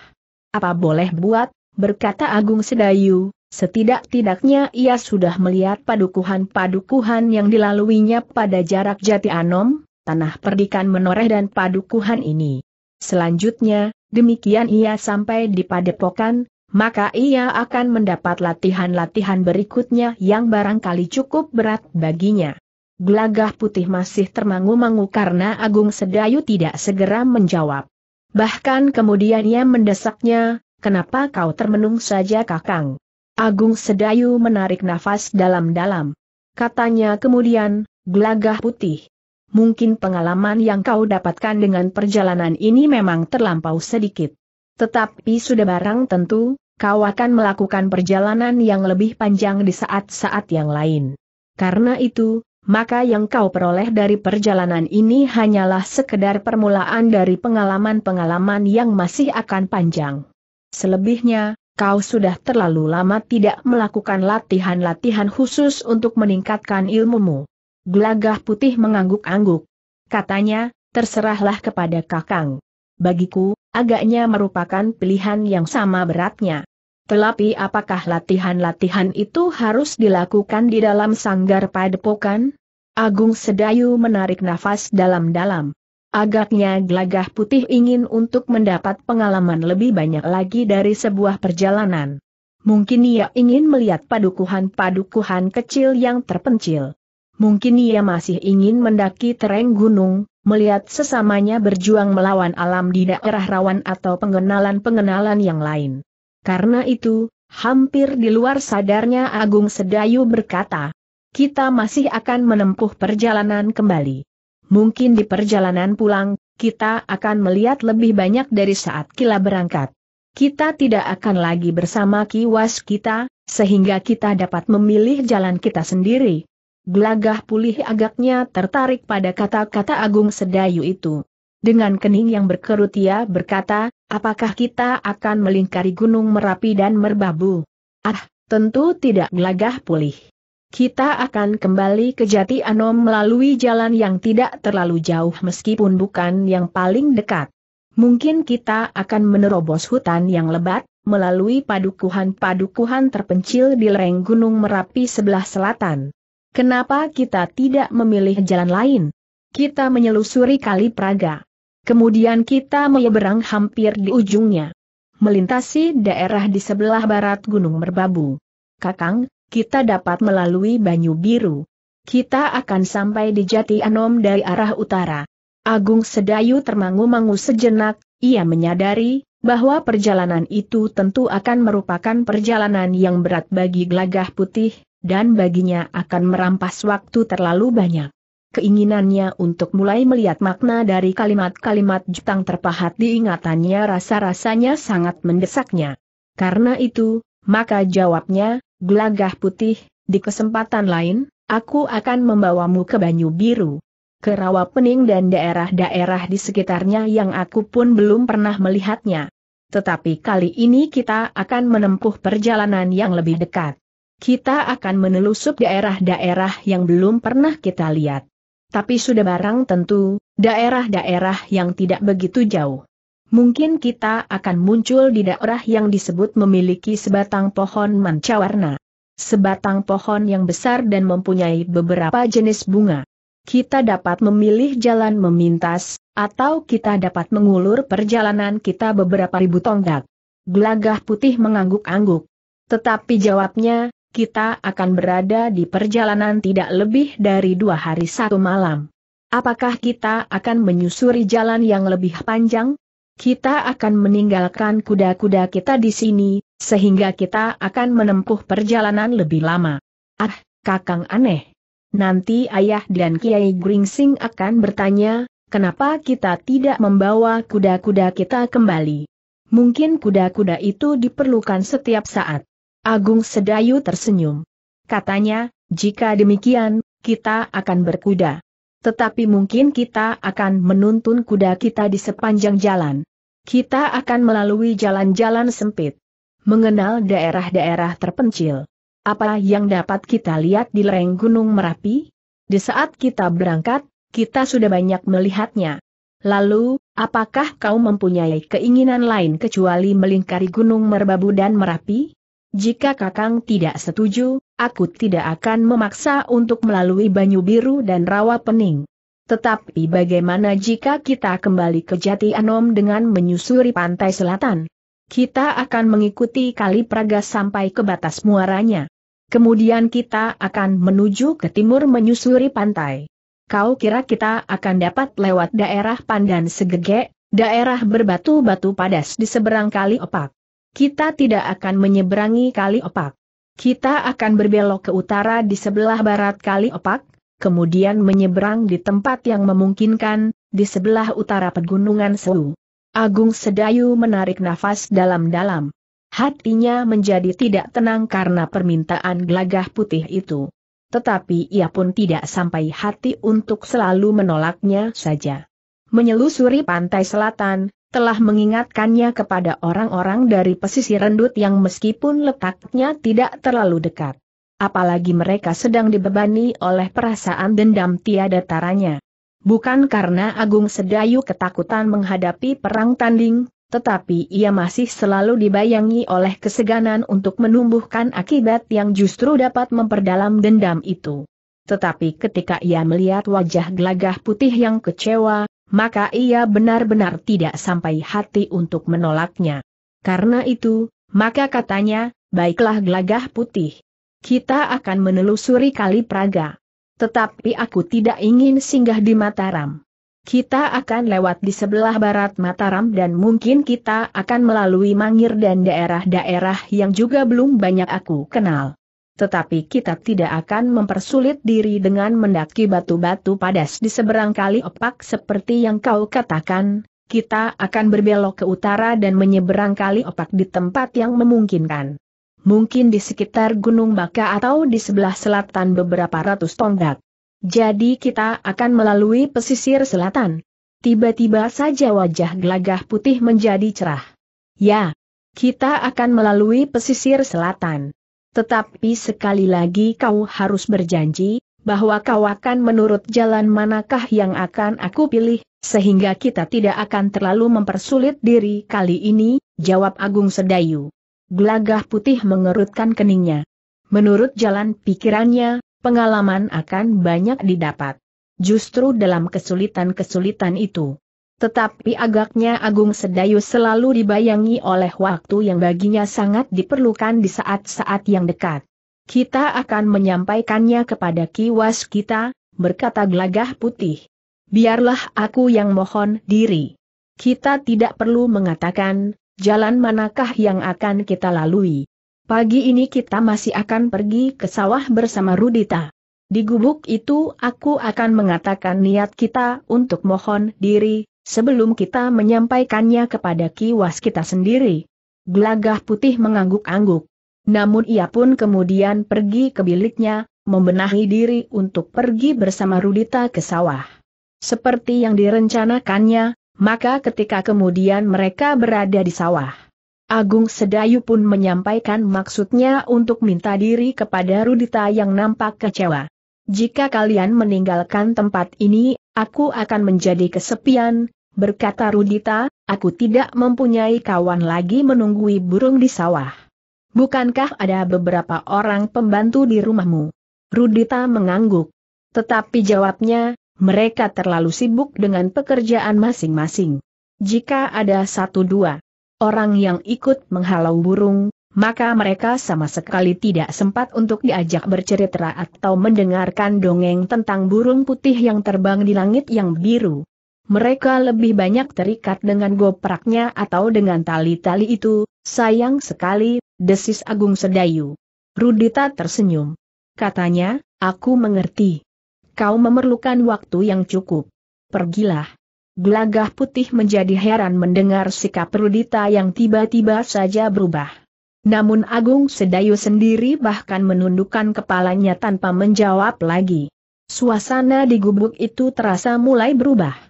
Apa boleh buat, berkata Agung Sedayu, setidak-tidaknya ia sudah melihat padukuhan-padukuhan yang dilaluinya pada jarak jati anom, tanah perdikan menoreh dan padukuhan ini. Selanjutnya, demikian ia sampai di padepokan, maka ia akan mendapat latihan-latihan berikutnya yang barangkali cukup berat baginya. Gelagah putih masih termangu-mangu karena Agung Sedayu tidak segera menjawab. Bahkan kemudian ia mendesaknya, kenapa kau termenung saja kakang? Agung Sedayu menarik nafas dalam-dalam. Katanya kemudian, gelagah putih, mungkin pengalaman yang kau dapatkan dengan perjalanan ini memang terlampau sedikit. Tetapi sudah barang tentu, kau akan melakukan perjalanan yang lebih panjang di saat-saat yang lain. Karena itu, maka yang kau peroleh dari perjalanan ini hanyalah sekedar permulaan dari pengalaman-pengalaman yang masih akan panjang. Selebihnya, kau sudah terlalu lama tidak melakukan latihan-latihan khusus untuk meningkatkan ilmumu. Gelagah putih mengangguk-angguk. Katanya, terserahlah kepada Kakang. Bagiku, agaknya merupakan pilihan yang sama beratnya. Tetapi apakah latihan-latihan itu harus dilakukan di dalam sanggar padepokan? Agung Sedayu menarik nafas dalam-dalam. Agaknya gelagah putih ingin untuk mendapat pengalaman lebih banyak lagi dari sebuah perjalanan. Mungkin ia ingin melihat padukuhan-padukuhan kecil yang terpencil. Mungkin ia masih ingin mendaki tereng gunung, melihat sesamanya berjuang melawan alam di daerah rawan atau pengenalan-pengenalan yang lain. Karena itu, hampir di luar sadarnya Agung Sedayu berkata, kita masih akan menempuh perjalanan kembali. Mungkin di perjalanan pulang, kita akan melihat lebih banyak dari saat Kila berangkat. Kita tidak akan lagi bersama kiwas kita, sehingga kita dapat memilih jalan kita sendiri. Gelagah pulih agaknya tertarik pada kata-kata Agung Sedayu itu. Dengan kening yang berkerut ia berkata, apakah kita akan melingkari Gunung Merapi dan Merbabu? Ah, tentu tidak gelagah pulih. Kita akan kembali ke Jati Anom melalui jalan yang tidak terlalu jauh meskipun bukan yang paling dekat. Mungkin kita akan menerobos hutan yang lebat, melalui padukuhan-padukuhan terpencil di lereng Gunung Merapi sebelah selatan. Kenapa kita tidak memilih jalan lain? Kita menyelusuri Kali Praga. Kemudian kita menyeberang hampir di ujungnya. Melintasi daerah di sebelah barat Gunung Merbabu. Kakang, kita dapat melalui Banyu Biru. Kita akan sampai di Jati Anom dari arah utara. Agung Sedayu termangu-mangu sejenak, ia menyadari bahwa perjalanan itu tentu akan merupakan perjalanan yang berat bagi gelagah putih, dan baginya akan merampas waktu terlalu banyak. Keinginannya untuk mulai melihat makna dari kalimat-kalimat jutang terpahat di ingatannya rasa-rasanya sangat mendesaknya. Karena itu, maka jawabnya, gelagah putih, di kesempatan lain, aku akan membawamu ke Banyu Biru ke rawa pening dan daerah-daerah di sekitarnya yang aku pun belum pernah melihatnya. Tetapi kali ini kita akan menempuh perjalanan yang lebih dekat kita akan menelusup daerah-daerah yang belum pernah kita lihat. Tapi sudah barang tentu, daerah-daerah yang tidak begitu jauh. Mungkin kita akan muncul di daerah yang disebut memiliki sebatang pohon mancawarna. Sebatang pohon yang besar dan mempunyai beberapa jenis bunga. Kita dapat memilih jalan memintas, atau kita dapat mengulur perjalanan kita beberapa ribu tonggak. Gelagah putih mengangguk-angguk. Tetapi jawabnya, kita akan berada di perjalanan tidak lebih dari dua hari satu malam. Apakah kita akan menyusuri jalan yang lebih panjang? Kita akan meninggalkan kuda-kuda kita di sini, sehingga kita akan menempuh perjalanan lebih lama. Ah, kakang aneh. Nanti ayah dan Kiai Gringsing akan bertanya, kenapa kita tidak membawa kuda-kuda kita kembali? Mungkin kuda-kuda itu diperlukan setiap saat. Agung Sedayu tersenyum. Katanya, jika demikian, kita akan berkuda. Tetapi mungkin kita akan menuntun kuda kita di sepanjang jalan. Kita akan melalui jalan-jalan sempit. Mengenal daerah-daerah terpencil. Apa yang dapat kita lihat di lereng Gunung Merapi? Di saat kita berangkat, kita sudah banyak melihatnya. Lalu, apakah kau mempunyai keinginan lain kecuali melingkari Gunung Merbabu dan Merapi? Jika Kakang tidak setuju, aku tidak akan memaksa untuk melalui Banyu Biru dan Rawa Pening. Tetapi bagaimana jika kita kembali ke Jati Anom dengan menyusuri pantai selatan? Kita akan mengikuti Kali Praga sampai ke batas muaranya. Kemudian kita akan menuju ke timur menyusuri pantai. Kau kira kita akan dapat lewat daerah Pandan Segege, daerah berbatu-batu padas di seberang Kali Opak? Kita tidak akan menyeberangi kali opak. Kita akan berbelok ke utara di sebelah barat kali opak, kemudian menyeberang di tempat yang memungkinkan, di sebelah utara pegunungan Selu. Agung Sedayu menarik nafas dalam-dalam. Hatinya menjadi tidak tenang karena permintaan gelagah putih itu. Tetapi ia pun tidak sampai hati untuk selalu menolaknya saja. Menyelusuri pantai selatan, telah mengingatkannya kepada orang-orang dari pesisir rendut yang meskipun letaknya tidak terlalu dekat. Apalagi mereka sedang dibebani oleh perasaan dendam tiada taranya. Bukan karena Agung Sedayu ketakutan menghadapi perang tanding, tetapi ia masih selalu dibayangi oleh keseganan untuk menumbuhkan akibat yang justru dapat memperdalam dendam itu. Tetapi ketika ia melihat wajah gelagah putih yang kecewa, maka ia benar-benar tidak sampai hati untuk menolaknya. Karena itu, maka katanya, baiklah gelagah putih. Kita akan menelusuri Kali Praga. Tetapi aku tidak ingin singgah di Mataram. Kita akan lewat di sebelah barat Mataram dan mungkin kita akan melalui Mangir dan daerah-daerah yang juga belum banyak aku kenal tetapi kita tidak akan mempersulit diri dengan mendaki batu-batu padas di seberang kali opak seperti yang kau katakan, kita akan berbelok ke utara dan menyeberang kali opak di tempat yang memungkinkan. Mungkin di sekitar Gunung Baka atau di sebelah selatan beberapa ratus tonggak. Jadi kita akan melalui pesisir selatan. Tiba-tiba saja wajah gelagah putih menjadi cerah. Ya, kita akan melalui pesisir selatan. Tetapi sekali lagi kau harus berjanji, bahwa kau akan menurut jalan manakah yang akan aku pilih, sehingga kita tidak akan terlalu mempersulit diri kali ini, jawab Agung Sedayu. Gelagah putih mengerutkan keningnya. Menurut jalan pikirannya, pengalaman akan banyak didapat. Justru dalam kesulitan-kesulitan itu, tetapi agaknya Agung Sedayu selalu dibayangi oleh waktu yang baginya sangat diperlukan di saat-saat yang dekat. Kita akan menyampaikannya kepada kiwas kita, berkata gelagah putih. Biarlah aku yang mohon diri. Kita tidak perlu mengatakan, jalan manakah yang akan kita lalui. Pagi ini kita masih akan pergi ke sawah bersama Rudita. Di gubuk itu aku akan mengatakan niat kita untuk mohon diri, sebelum kita menyampaikannya kepada kiwas kita sendiri. Gelagah putih mengangguk-angguk. Namun ia pun kemudian pergi ke biliknya, membenahi diri untuk pergi bersama Rudita ke sawah. Seperti yang direncanakannya, maka ketika kemudian mereka berada di sawah. Agung Sedayu pun menyampaikan maksudnya untuk minta diri kepada Rudita yang nampak kecewa. Jika kalian meninggalkan tempat ini, aku akan menjadi kesepian, berkata Rudita, aku tidak mempunyai kawan lagi menunggui burung di sawah. Bukankah ada beberapa orang pembantu di rumahmu? Rudita mengangguk. Tetapi jawabnya, mereka terlalu sibuk dengan pekerjaan masing-masing. Jika ada satu dua orang yang ikut menghalau burung, maka mereka sama sekali tidak sempat untuk diajak bercerita atau mendengarkan dongeng tentang burung putih yang terbang di langit yang biru mereka lebih banyak terikat dengan gopraknya atau dengan tali-tali itu, sayang sekali, desis Agung Sedayu. Rudita tersenyum. Katanya, aku mengerti. Kau memerlukan waktu yang cukup. Pergilah. Gelagah putih menjadi heran mendengar sikap Rudita yang tiba-tiba saja berubah. Namun Agung Sedayu sendiri bahkan menundukkan kepalanya tanpa menjawab lagi. Suasana di gubuk itu terasa mulai berubah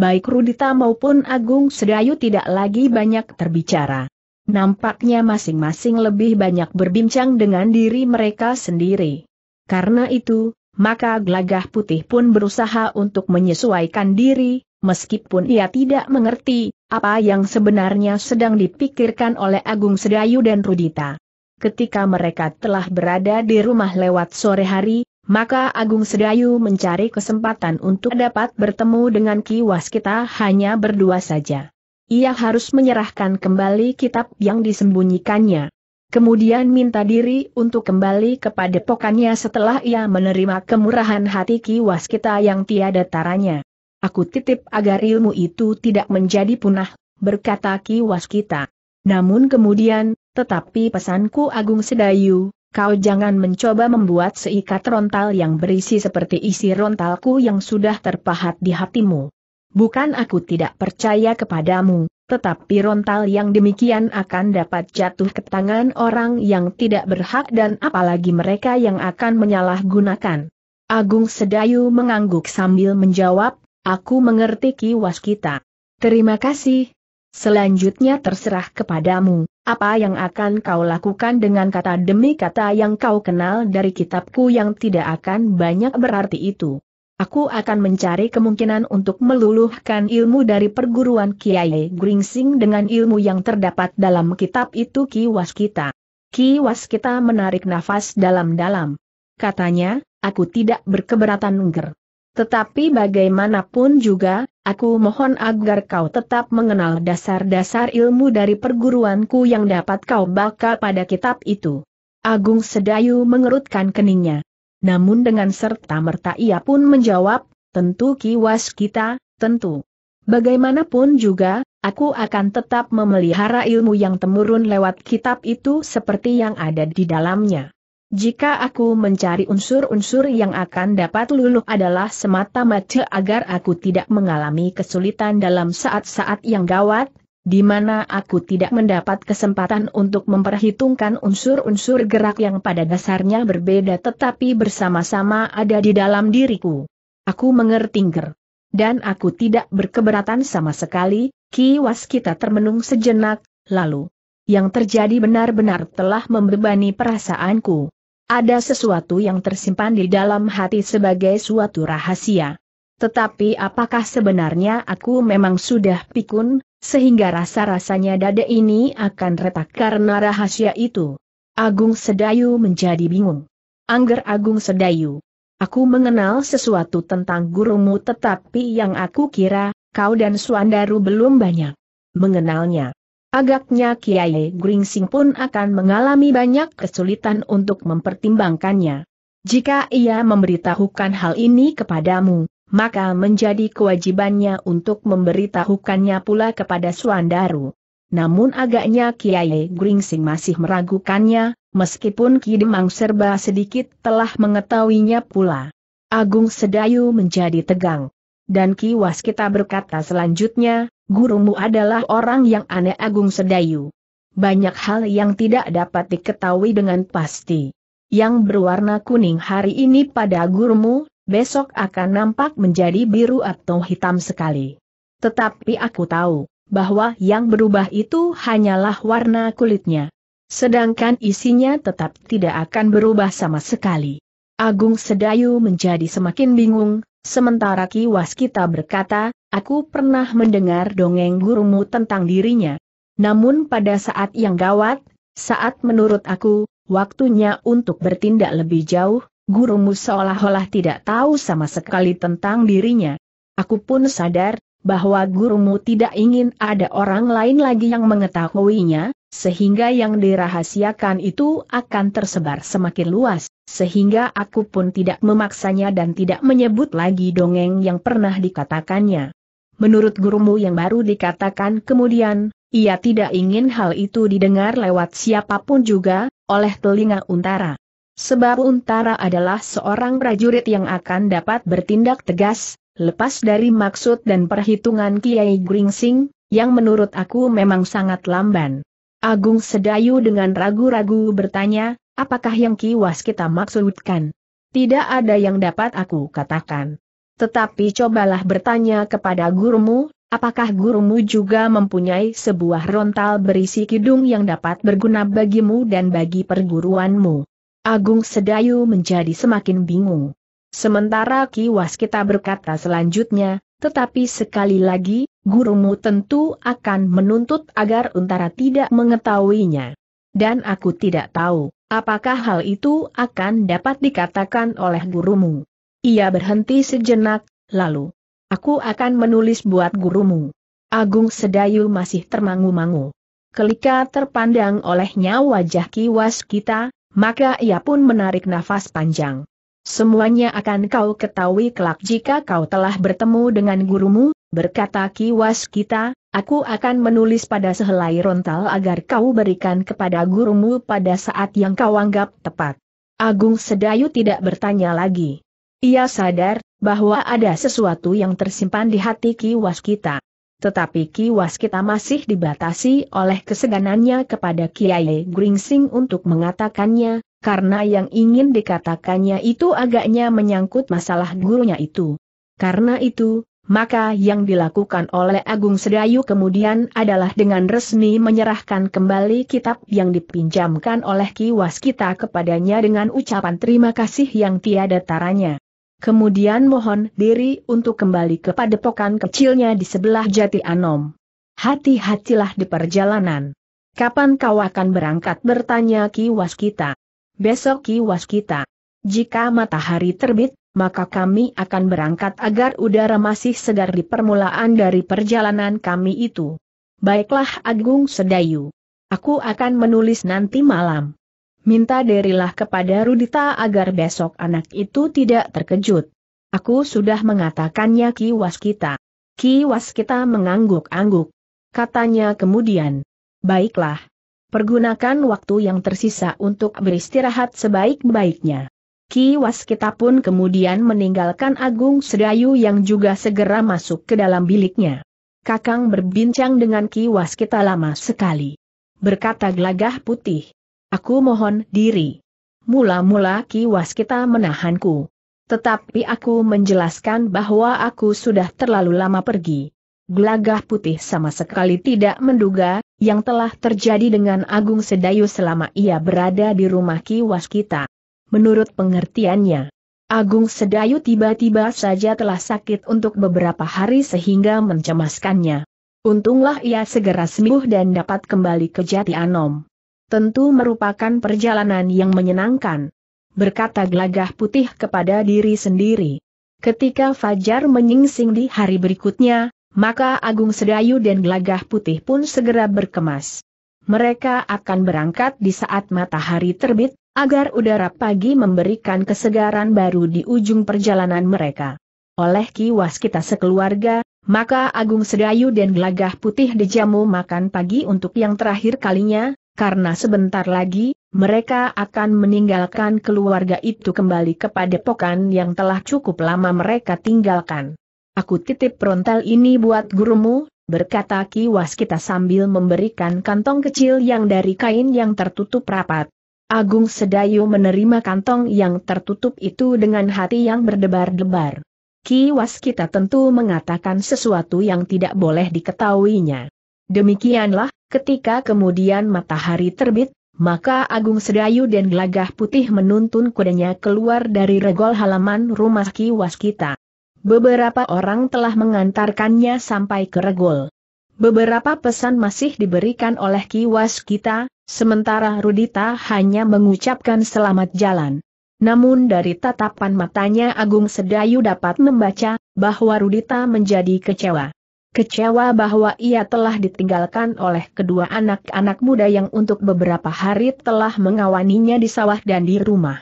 baik Rudita maupun Agung Sedayu tidak lagi banyak terbicara. Nampaknya masing-masing lebih banyak berbincang dengan diri mereka sendiri. Karena itu, maka Glagah putih pun berusaha untuk menyesuaikan diri, meskipun ia tidak mengerti apa yang sebenarnya sedang dipikirkan oleh Agung Sedayu dan Rudita. Ketika mereka telah berada di rumah lewat sore hari, maka Agung Sedayu mencari kesempatan untuk dapat bertemu dengan Ki Waskita hanya berdua saja. Ia harus menyerahkan kembali kitab yang disembunyikannya. Kemudian minta diri untuk kembali kepada pokannya setelah ia menerima kemurahan hati Ki Waskita yang tiada taranya. Aku titip agar ilmu itu tidak menjadi punah, berkata Ki Waskita. Namun kemudian, tetapi pesanku Agung Sedayu, kau jangan mencoba membuat seikat rontal yang berisi seperti isi rontalku yang sudah terpahat di hatimu. Bukan aku tidak percaya kepadamu, tetapi rontal yang demikian akan dapat jatuh ke tangan orang yang tidak berhak dan apalagi mereka yang akan menyalahgunakan. Agung Sedayu mengangguk sambil menjawab, aku mengerti kiwas kita. Terima kasih, Selanjutnya terserah kepadamu, apa yang akan kau lakukan dengan kata demi kata yang kau kenal dari kitabku yang tidak akan banyak berarti itu. Aku akan mencari kemungkinan untuk meluluhkan ilmu dari perguruan Kiai Gringsing dengan ilmu yang terdapat dalam kitab itu Kiwas kita. Kiwas kita menarik nafas dalam-dalam. Katanya, aku tidak berkeberatan ngger. Tetapi bagaimanapun juga, aku mohon agar kau tetap mengenal dasar-dasar ilmu dari perguruanku yang dapat kau baca pada kitab itu. Agung Sedayu mengerutkan keningnya. Namun dengan serta-merta ia pun menjawab, tentu kiwas kita, tentu. Bagaimanapun juga, aku akan tetap memelihara ilmu yang temurun lewat kitab itu seperti yang ada di dalamnya. Jika aku mencari unsur-unsur yang akan dapat luluh adalah semata-mata agar aku tidak mengalami kesulitan dalam saat-saat yang gawat, di mana aku tidak mendapat kesempatan untuk memperhitungkan unsur-unsur gerak yang pada dasarnya berbeda tetapi bersama-sama ada di dalam diriku. Aku mengerti ger. Dan aku tidak berkeberatan sama sekali, kiwas kita termenung sejenak, lalu. Yang terjadi benar-benar telah membebani perasaanku. Ada sesuatu yang tersimpan di dalam hati sebagai suatu rahasia. Tetapi apakah sebenarnya aku memang sudah pikun, sehingga rasa-rasanya dada ini akan retak karena rahasia itu? Agung Sedayu menjadi bingung. Angger Agung Sedayu. Aku mengenal sesuatu tentang gurumu tetapi yang aku kira, kau dan Suandaru belum banyak mengenalnya. Agaknya Kiai Gringsing pun akan mengalami banyak kesulitan untuk mempertimbangkannya. Jika ia memberitahukan hal ini kepadamu, maka menjadi kewajibannya untuk memberitahukannya pula kepada Suandaru. Namun agaknya Kiai Gringsing masih meragukannya, meskipun Ki Demang serba sedikit telah mengetahuinya pula. Agung Sedayu menjadi tegang. Dan Ki Waskita berkata selanjutnya, gurumu adalah orang yang aneh Agung Sedayu. Banyak hal yang tidak dapat diketahui dengan pasti. Yang berwarna kuning hari ini pada gurumu, besok akan nampak menjadi biru atau hitam sekali. Tetapi aku tahu, bahwa yang berubah itu hanyalah warna kulitnya. Sedangkan isinya tetap tidak akan berubah sama sekali. Agung Sedayu menjadi semakin bingung, sementara Ki Waskita berkata, Aku pernah mendengar dongeng gurumu tentang dirinya. Namun pada saat yang gawat, saat menurut aku, waktunya untuk bertindak lebih jauh, gurumu seolah-olah tidak tahu sama sekali tentang dirinya. Aku pun sadar bahwa gurumu tidak ingin ada orang lain lagi yang mengetahuinya, sehingga yang dirahasiakan itu akan tersebar semakin luas, sehingga aku pun tidak memaksanya dan tidak menyebut lagi dongeng yang pernah dikatakannya menurut gurumu yang baru dikatakan kemudian, ia tidak ingin hal itu didengar lewat siapapun juga, oleh telinga Untara. Sebab Untara adalah seorang prajurit yang akan dapat bertindak tegas, lepas dari maksud dan perhitungan Kiai Gringsing, yang menurut aku memang sangat lamban. Agung Sedayu dengan ragu-ragu bertanya, apakah yang kiwas kita maksudkan? Tidak ada yang dapat aku katakan. Tetapi cobalah bertanya kepada gurumu, apakah gurumu juga mempunyai sebuah rontal berisi kidung yang dapat berguna bagimu dan bagi perguruanmu. Agung Sedayu menjadi semakin bingung. Sementara Ki Waskita berkata selanjutnya, tetapi sekali lagi, gurumu tentu akan menuntut agar Untara tidak mengetahuinya. Dan aku tidak tahu, apakah hal itu akan dapat dikatakan oleh gurumu. Ia berhenti sejenak, lalu. Aku akan menulis buat gurumu. Agung Sedayu masih termangu-mangu. Kelika terpandang olehnya wajah kiwas kita, maka ia pun menarik nafas panjang. Semuanya akan kau ketahui kelak jika kau telah bertemu dengan gurumu, berkata kiwas kita, aku akan menulis pada sehelai rontal agar kau berikan kepada gurumu pada saat yang kau anggap tepat. Agung Sedayu tidak bertanya lagi. Ia sadar bahwa ada sesuatu yang tersimpan di hati Ki Waskita. Tetapi Ki Waskita masih dibatasi oleh keseganannya kepada Kiai Gringsing untuk mengatakannya, karena yang ingin dikatakannya itu agaknya menyangkut masalah gurunya itu. Karena itu, maka yang dilakukan oleh Agung Sedayu kemudian adalah dengan resmi menyerahkan kembali kitab yang dipinjamkan oleh Ki Waskita kepadanya dengan ucapan terima kasih yang tiada taranya kemudian mohon diri untuk kembali kepada padepokan kecilnya di sebelah Jati Anom. Hati-hatilah di perjalanan. Kapan kau akan berangkat bertanya Ki Waskita? Besok Ki Waskita. Jika matahari terbit, maka kami akan berangkat agar udara masih segar di permulaan dari perjalanan kami itu. Baiklah Agung Sedayu. Aku akan menulis nanti malam. Minta derilah kepada Rudita agar besok anak itu tidak terkejut. Aku sudah mengatakannya Ki Waskita. Ki Waskita mengangguk-angguk. Katanya kemudian, baiklah. Pergunakan waktu yang tersisa untuk beristirahat sebaik-baiknya. Ki Waskita pun kemudian meninggalkan Agung Sedayu yang juga segera masuk ke dalam biliknya. Kakang berbincang dengan Ki Waskita lama sekali. Berkata gelagah putih, Aku mohon diri. Mula-mula Ki Waskita menahanku. Tetapi aku menjelaskan bahwa aku sudah terlalu lama pergi. Gelagah putih sama sekali tidak menduga, yang telah terjadi dengan Agung Sedayu selama ia berada di rumah Ki Waskita. Menurut pengertiannya, Agung Sedayu tiba-tiba saja telah sakit untuk beberapa hari sehingga mencemaskannya. Untunglah ia segera sembuh dan dapat kembali ke Jati Anom. Tentu merupakan perjalanan yang menyenangkan. Berkata Glagah putih kepada diri sendiri. Ketika Fajar menyingsing di hari berikutnya, maka Agung Sedayu dan Glagah putih pun segera berkemas. Mereka akan berangkat di saat matahari terbit, agar udara pagi memberikan kesegaran baru di ujung perjalanan mereka. Oleh kiwas kita sekeluarga, maka Agung Sedayu dan Glagah Putih dijamu makan pagi untuk yang terakhir kalinya, karena sebentar lagi, mereka akan meninggalkan keluarga itu kembali kepada pokan yang telah cukup lama mereka tinggalkan. Aku titip frontal ini buat gurumu, berkata Ki Waskita sambil memberikan kantong kecil yang dari kain yang tertutup rapat. Agung Sedayu menerima kantong yang tertutup itu dengan hati yang berdebar-debar. Ki Waskita tentu mengatakan sesuatu yang tidak boleh diketahuinya. Demikianlah, Ketika kemudian matahari terbit, maka Agung Sedayu dan Gelagah Putih menuntun kudanya keluar dari regol halaman rumah Ki Waskita. Beberapa orang telah mengantarkannya sampai ke regol. Beberapa pesan masih diberikan oleh Ki Waskita, sementara Rudita hanya mengucapkan selamat jalan. Namun dari tatapan matanya Agung Sedayu dapat membaca, bahwa Rudita menjadi kecewa. Kecewa bahwa ia telah ditinggalkan oleh kedua anak-anak muda yang untuk beberapa hari telah mengawaninya di sawah dan di rumah.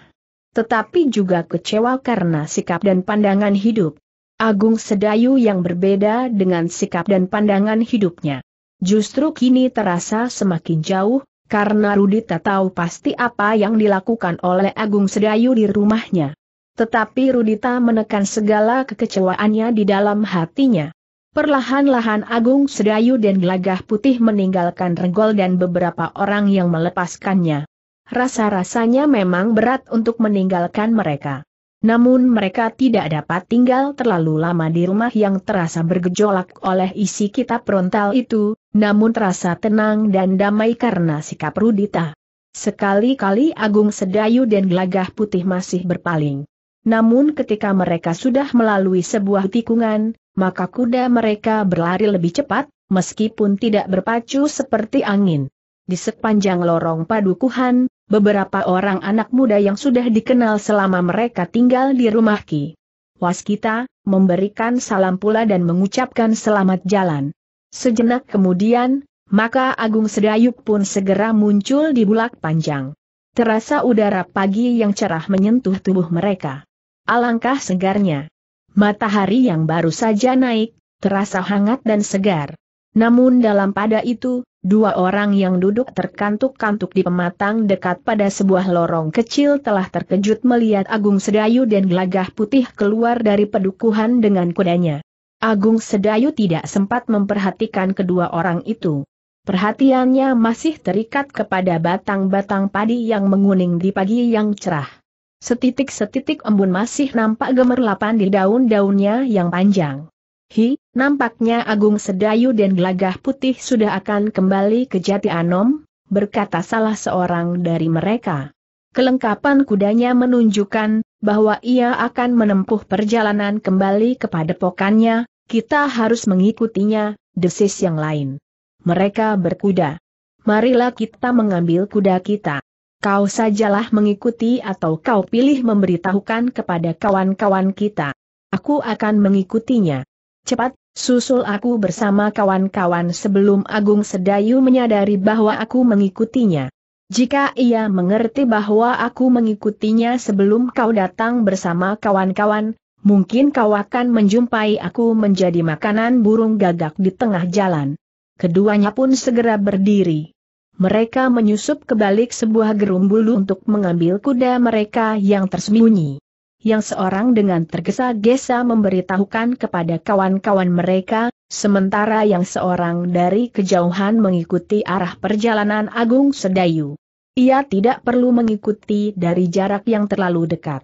Tetapi juga kecewa karena sikap dan pandangan hidup. Agung Sedayu yang berbeda dengan sikap dan pandangan hidupnya. Justru kini terasa semakin jauh, karena Rudi tak tahu pasti apa yang dilakukan oleh Agung Sedayu di rumahnya. Tetapi Rudita menekan segala kekecewaannya di dalam hatinya. Perlahan-lahan Agung Sedayu dan Gelagah Putih meninggalkan regol dan beberapa orang yang melepaskannya. Rasa-rasanya memang berat untuk meninggalkan mereka. Namun mereka tidak dapat tinggal terlalu lama di rumah yang terasa bergejolak oleh isi kitab frontal itu, namun terasa tenang dan damai karena sikap Rudita. Sekali-kali Agung Sedayu dan Gelagah Putih masih berpaling. Namun ketika mereka sudah melalui sebuah tikungan, maka kuda mereka berlari lebih cepat, meskipun tidak berpacu seperti angin. Di sepanjang lorong padukuhan, beberapa orang anak muda yang sudah dikenal selama mereka tinggal di rumah Ki. Waskita, memberikan salam pula dan mengucapkan selamat jalan. Sejenak kemudian, maka Agung Sedayuk pun segera muncul di bulak panjang. Terasa udara pagi yang cerah menyentuh tubuh mereka. Alangkah segarnya. Matahari yang baru saja naik, terasa hangat dan segar. Namun dalam pada itu, dua orang yang duduk terkantuk-kantuk di pematang dekat pada sebuah lorong kecil telah terkejut melihat Agung Sedayu dan gelagah putih keluar dari pedukuhan dengan kudanya. Agung Sedayu tidak sempat memperhatikan kedua orang itu. Perhatiannya masih terikat kepada batang-batang padi yang menguning di pagi yang cerah. Setitik-setitik embun masih nampak gemerlapan di daun-daunnya yang panjang. Hi, nampaknya Agung Sedayu dan Gelagah Putih sudah akan kembali ke Jati Anom, berkata salah seorang dari mereka. Kelengkapan kudanya menunjukkan bahwa ia akan menempuh perjalanan kembali kepada pokannya, kita harus mengikutinya, desis yang lain. Mereka berkuda. Marilah kita mengambil kuda kita. Kau sajalah mengikuti atau kau pilih memberitahukan kepada kawan-kawan kita. Aku akan mengikutinya. Cepat, susul aku bersama kawan-kawan sebelum Agung Sedayu menyadari bahwa aku mengikutinya. Jika ia mengerti bahwa aku mengikutinya sebelum kau datang bersama kawan-kawan, mungkin kau akan menjumpai aku menjadi makanan burung gagak di tengah jalan. Keduanya pun segera berdiri mereka menyusup ke balik sebuah gerumbulu untuk mengambil kuda mereka yang tersembunyi. Yang seorang dengan tergesa-gesa memberitahukan kepada kawan-kawan mereka, sementara yang seorang dari kejauhan mengikuti arah perjalanan Agung Sedayu. Ia tidak perlu mengikuti dari jarak yang terlalu dekat.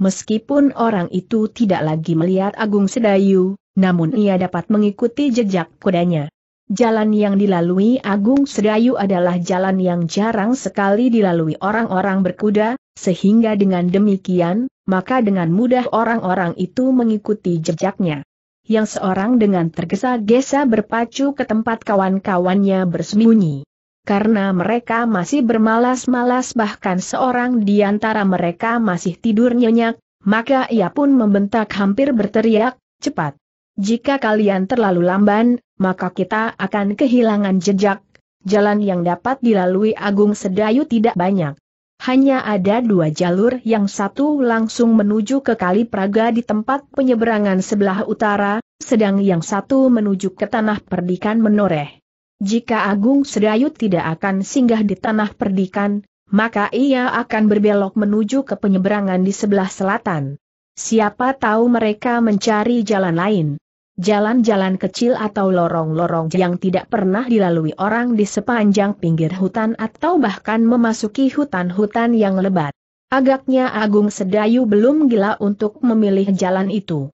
Meskipun orang itu tidak lagi melihat Agung Sedayu, namun ia dapat mengikuti jejak kudanya. Jalan yang dilalui Agung Sedayu adalah jalan yang jarang sekali dilalui orang-orang berkuda, sehingga dengan demikian, maka dengan mudah orang-orang itu mengikuti jejaknya. Yang seorang dengan tergesa-gesa berpacu ke tempat kawan-kawannya bersembunyi. Karena mereka masih bermalas-malas bahkan seorang di antara mereka masih tidur nyenyak, maka ia pun membentak hampir berteriak, cepat. Jika kalian terlalu lamban, maka kita akan kehilangan jejak, jalan yang dapat dilalui Agung Sedayu tidak banyak. Hanya ada dua jalur yang satu langsung menuju ke Kali Praga di tempat penyeberangan sebelah utara, sedang yang satu menuju ke Tanah Perdikan Menoreh. Jika Agung Sedayu tidak akan singgah di Tanah Perdikan, maka ia akan berbelok menuju ke penyeberangan di sebelah selatan. Siapa tahu mereka mencari jalan lain. Jalan-jalan kecil atau lorong-lorong yang tidak pernah dilalui orang di sepanjang pinggir hutan atau bahkan memasuki hutan-hutan yang lebat. Agaknya Agung Sedayu belum gila untuk memilih jalan itu.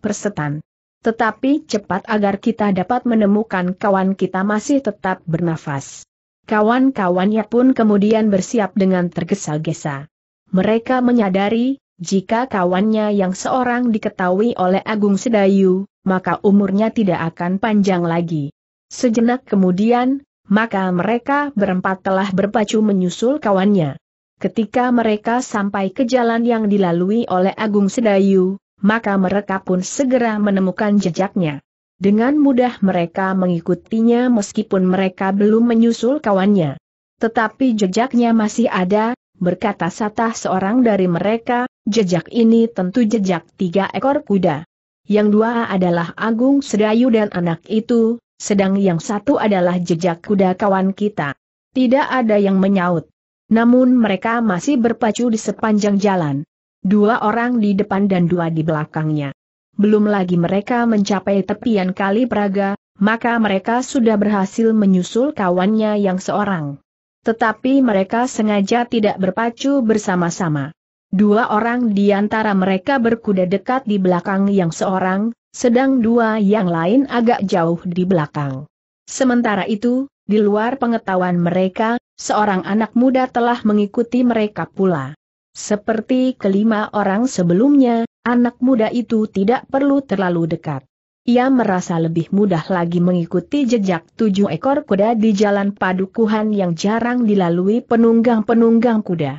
Persetan. Tetapi cepat agar kita dapat menemukan kawan kita masih tetap bernafas. Kawan-kawannya pun kemudian bersiap dengan tergesa-gesa. Mereka menyadari, jika kawannya yang seorang diketahui oleh Agung Sedayu, maka umurnya tidak akan panjang lagi. Sejenak kemudian, maka mereka berempat telah berpacu menyusul kawannya. Ketika mereka sampai ke jalan yang dilalui oleh Agung Sedayu, maka mereka pun segera menemukan jejaknya. Dengan mudah mereka mengikutinya meskipun mereka belum menyusul kawannya. Tetapi jejaknya masih ada, berkata satah seorang dari mereka, jejak ini tentu jejak tiga ekor kuda. Yang dua adalah Agung Sedayu dan anak itu, sedang yang satu adalah jejak kuda kawan kita. Tidak ada yang menyaut. Namun mereka masih berpacu di sepanjang jalan. Dua orang di depan dan dua di belakangnya. Belum lagi mereka mencapai tepian kali Praga, maka mereka sudah berhasil menyusul kawannya yang seorang. Tetapi mereka sengaja tidak berpacu bersama-sama. Dua orang di antara mereka berkuda dekat di belakang yang seorang, sedang dua yang lain agak jauh di belakang. Sementara itu, di luar pengetahuan mereka, seorang anak muda telah mengikuti mereka pula. Seperti kelima orang sebelumnya, anak muda itu tidak perlu terlalu dekat. Ia merasa lebih mudah lagi mengikuti jejak tujuh ekor kuda di jalan padukuhan yang jarang dilalui penunggang-penunggang kuda.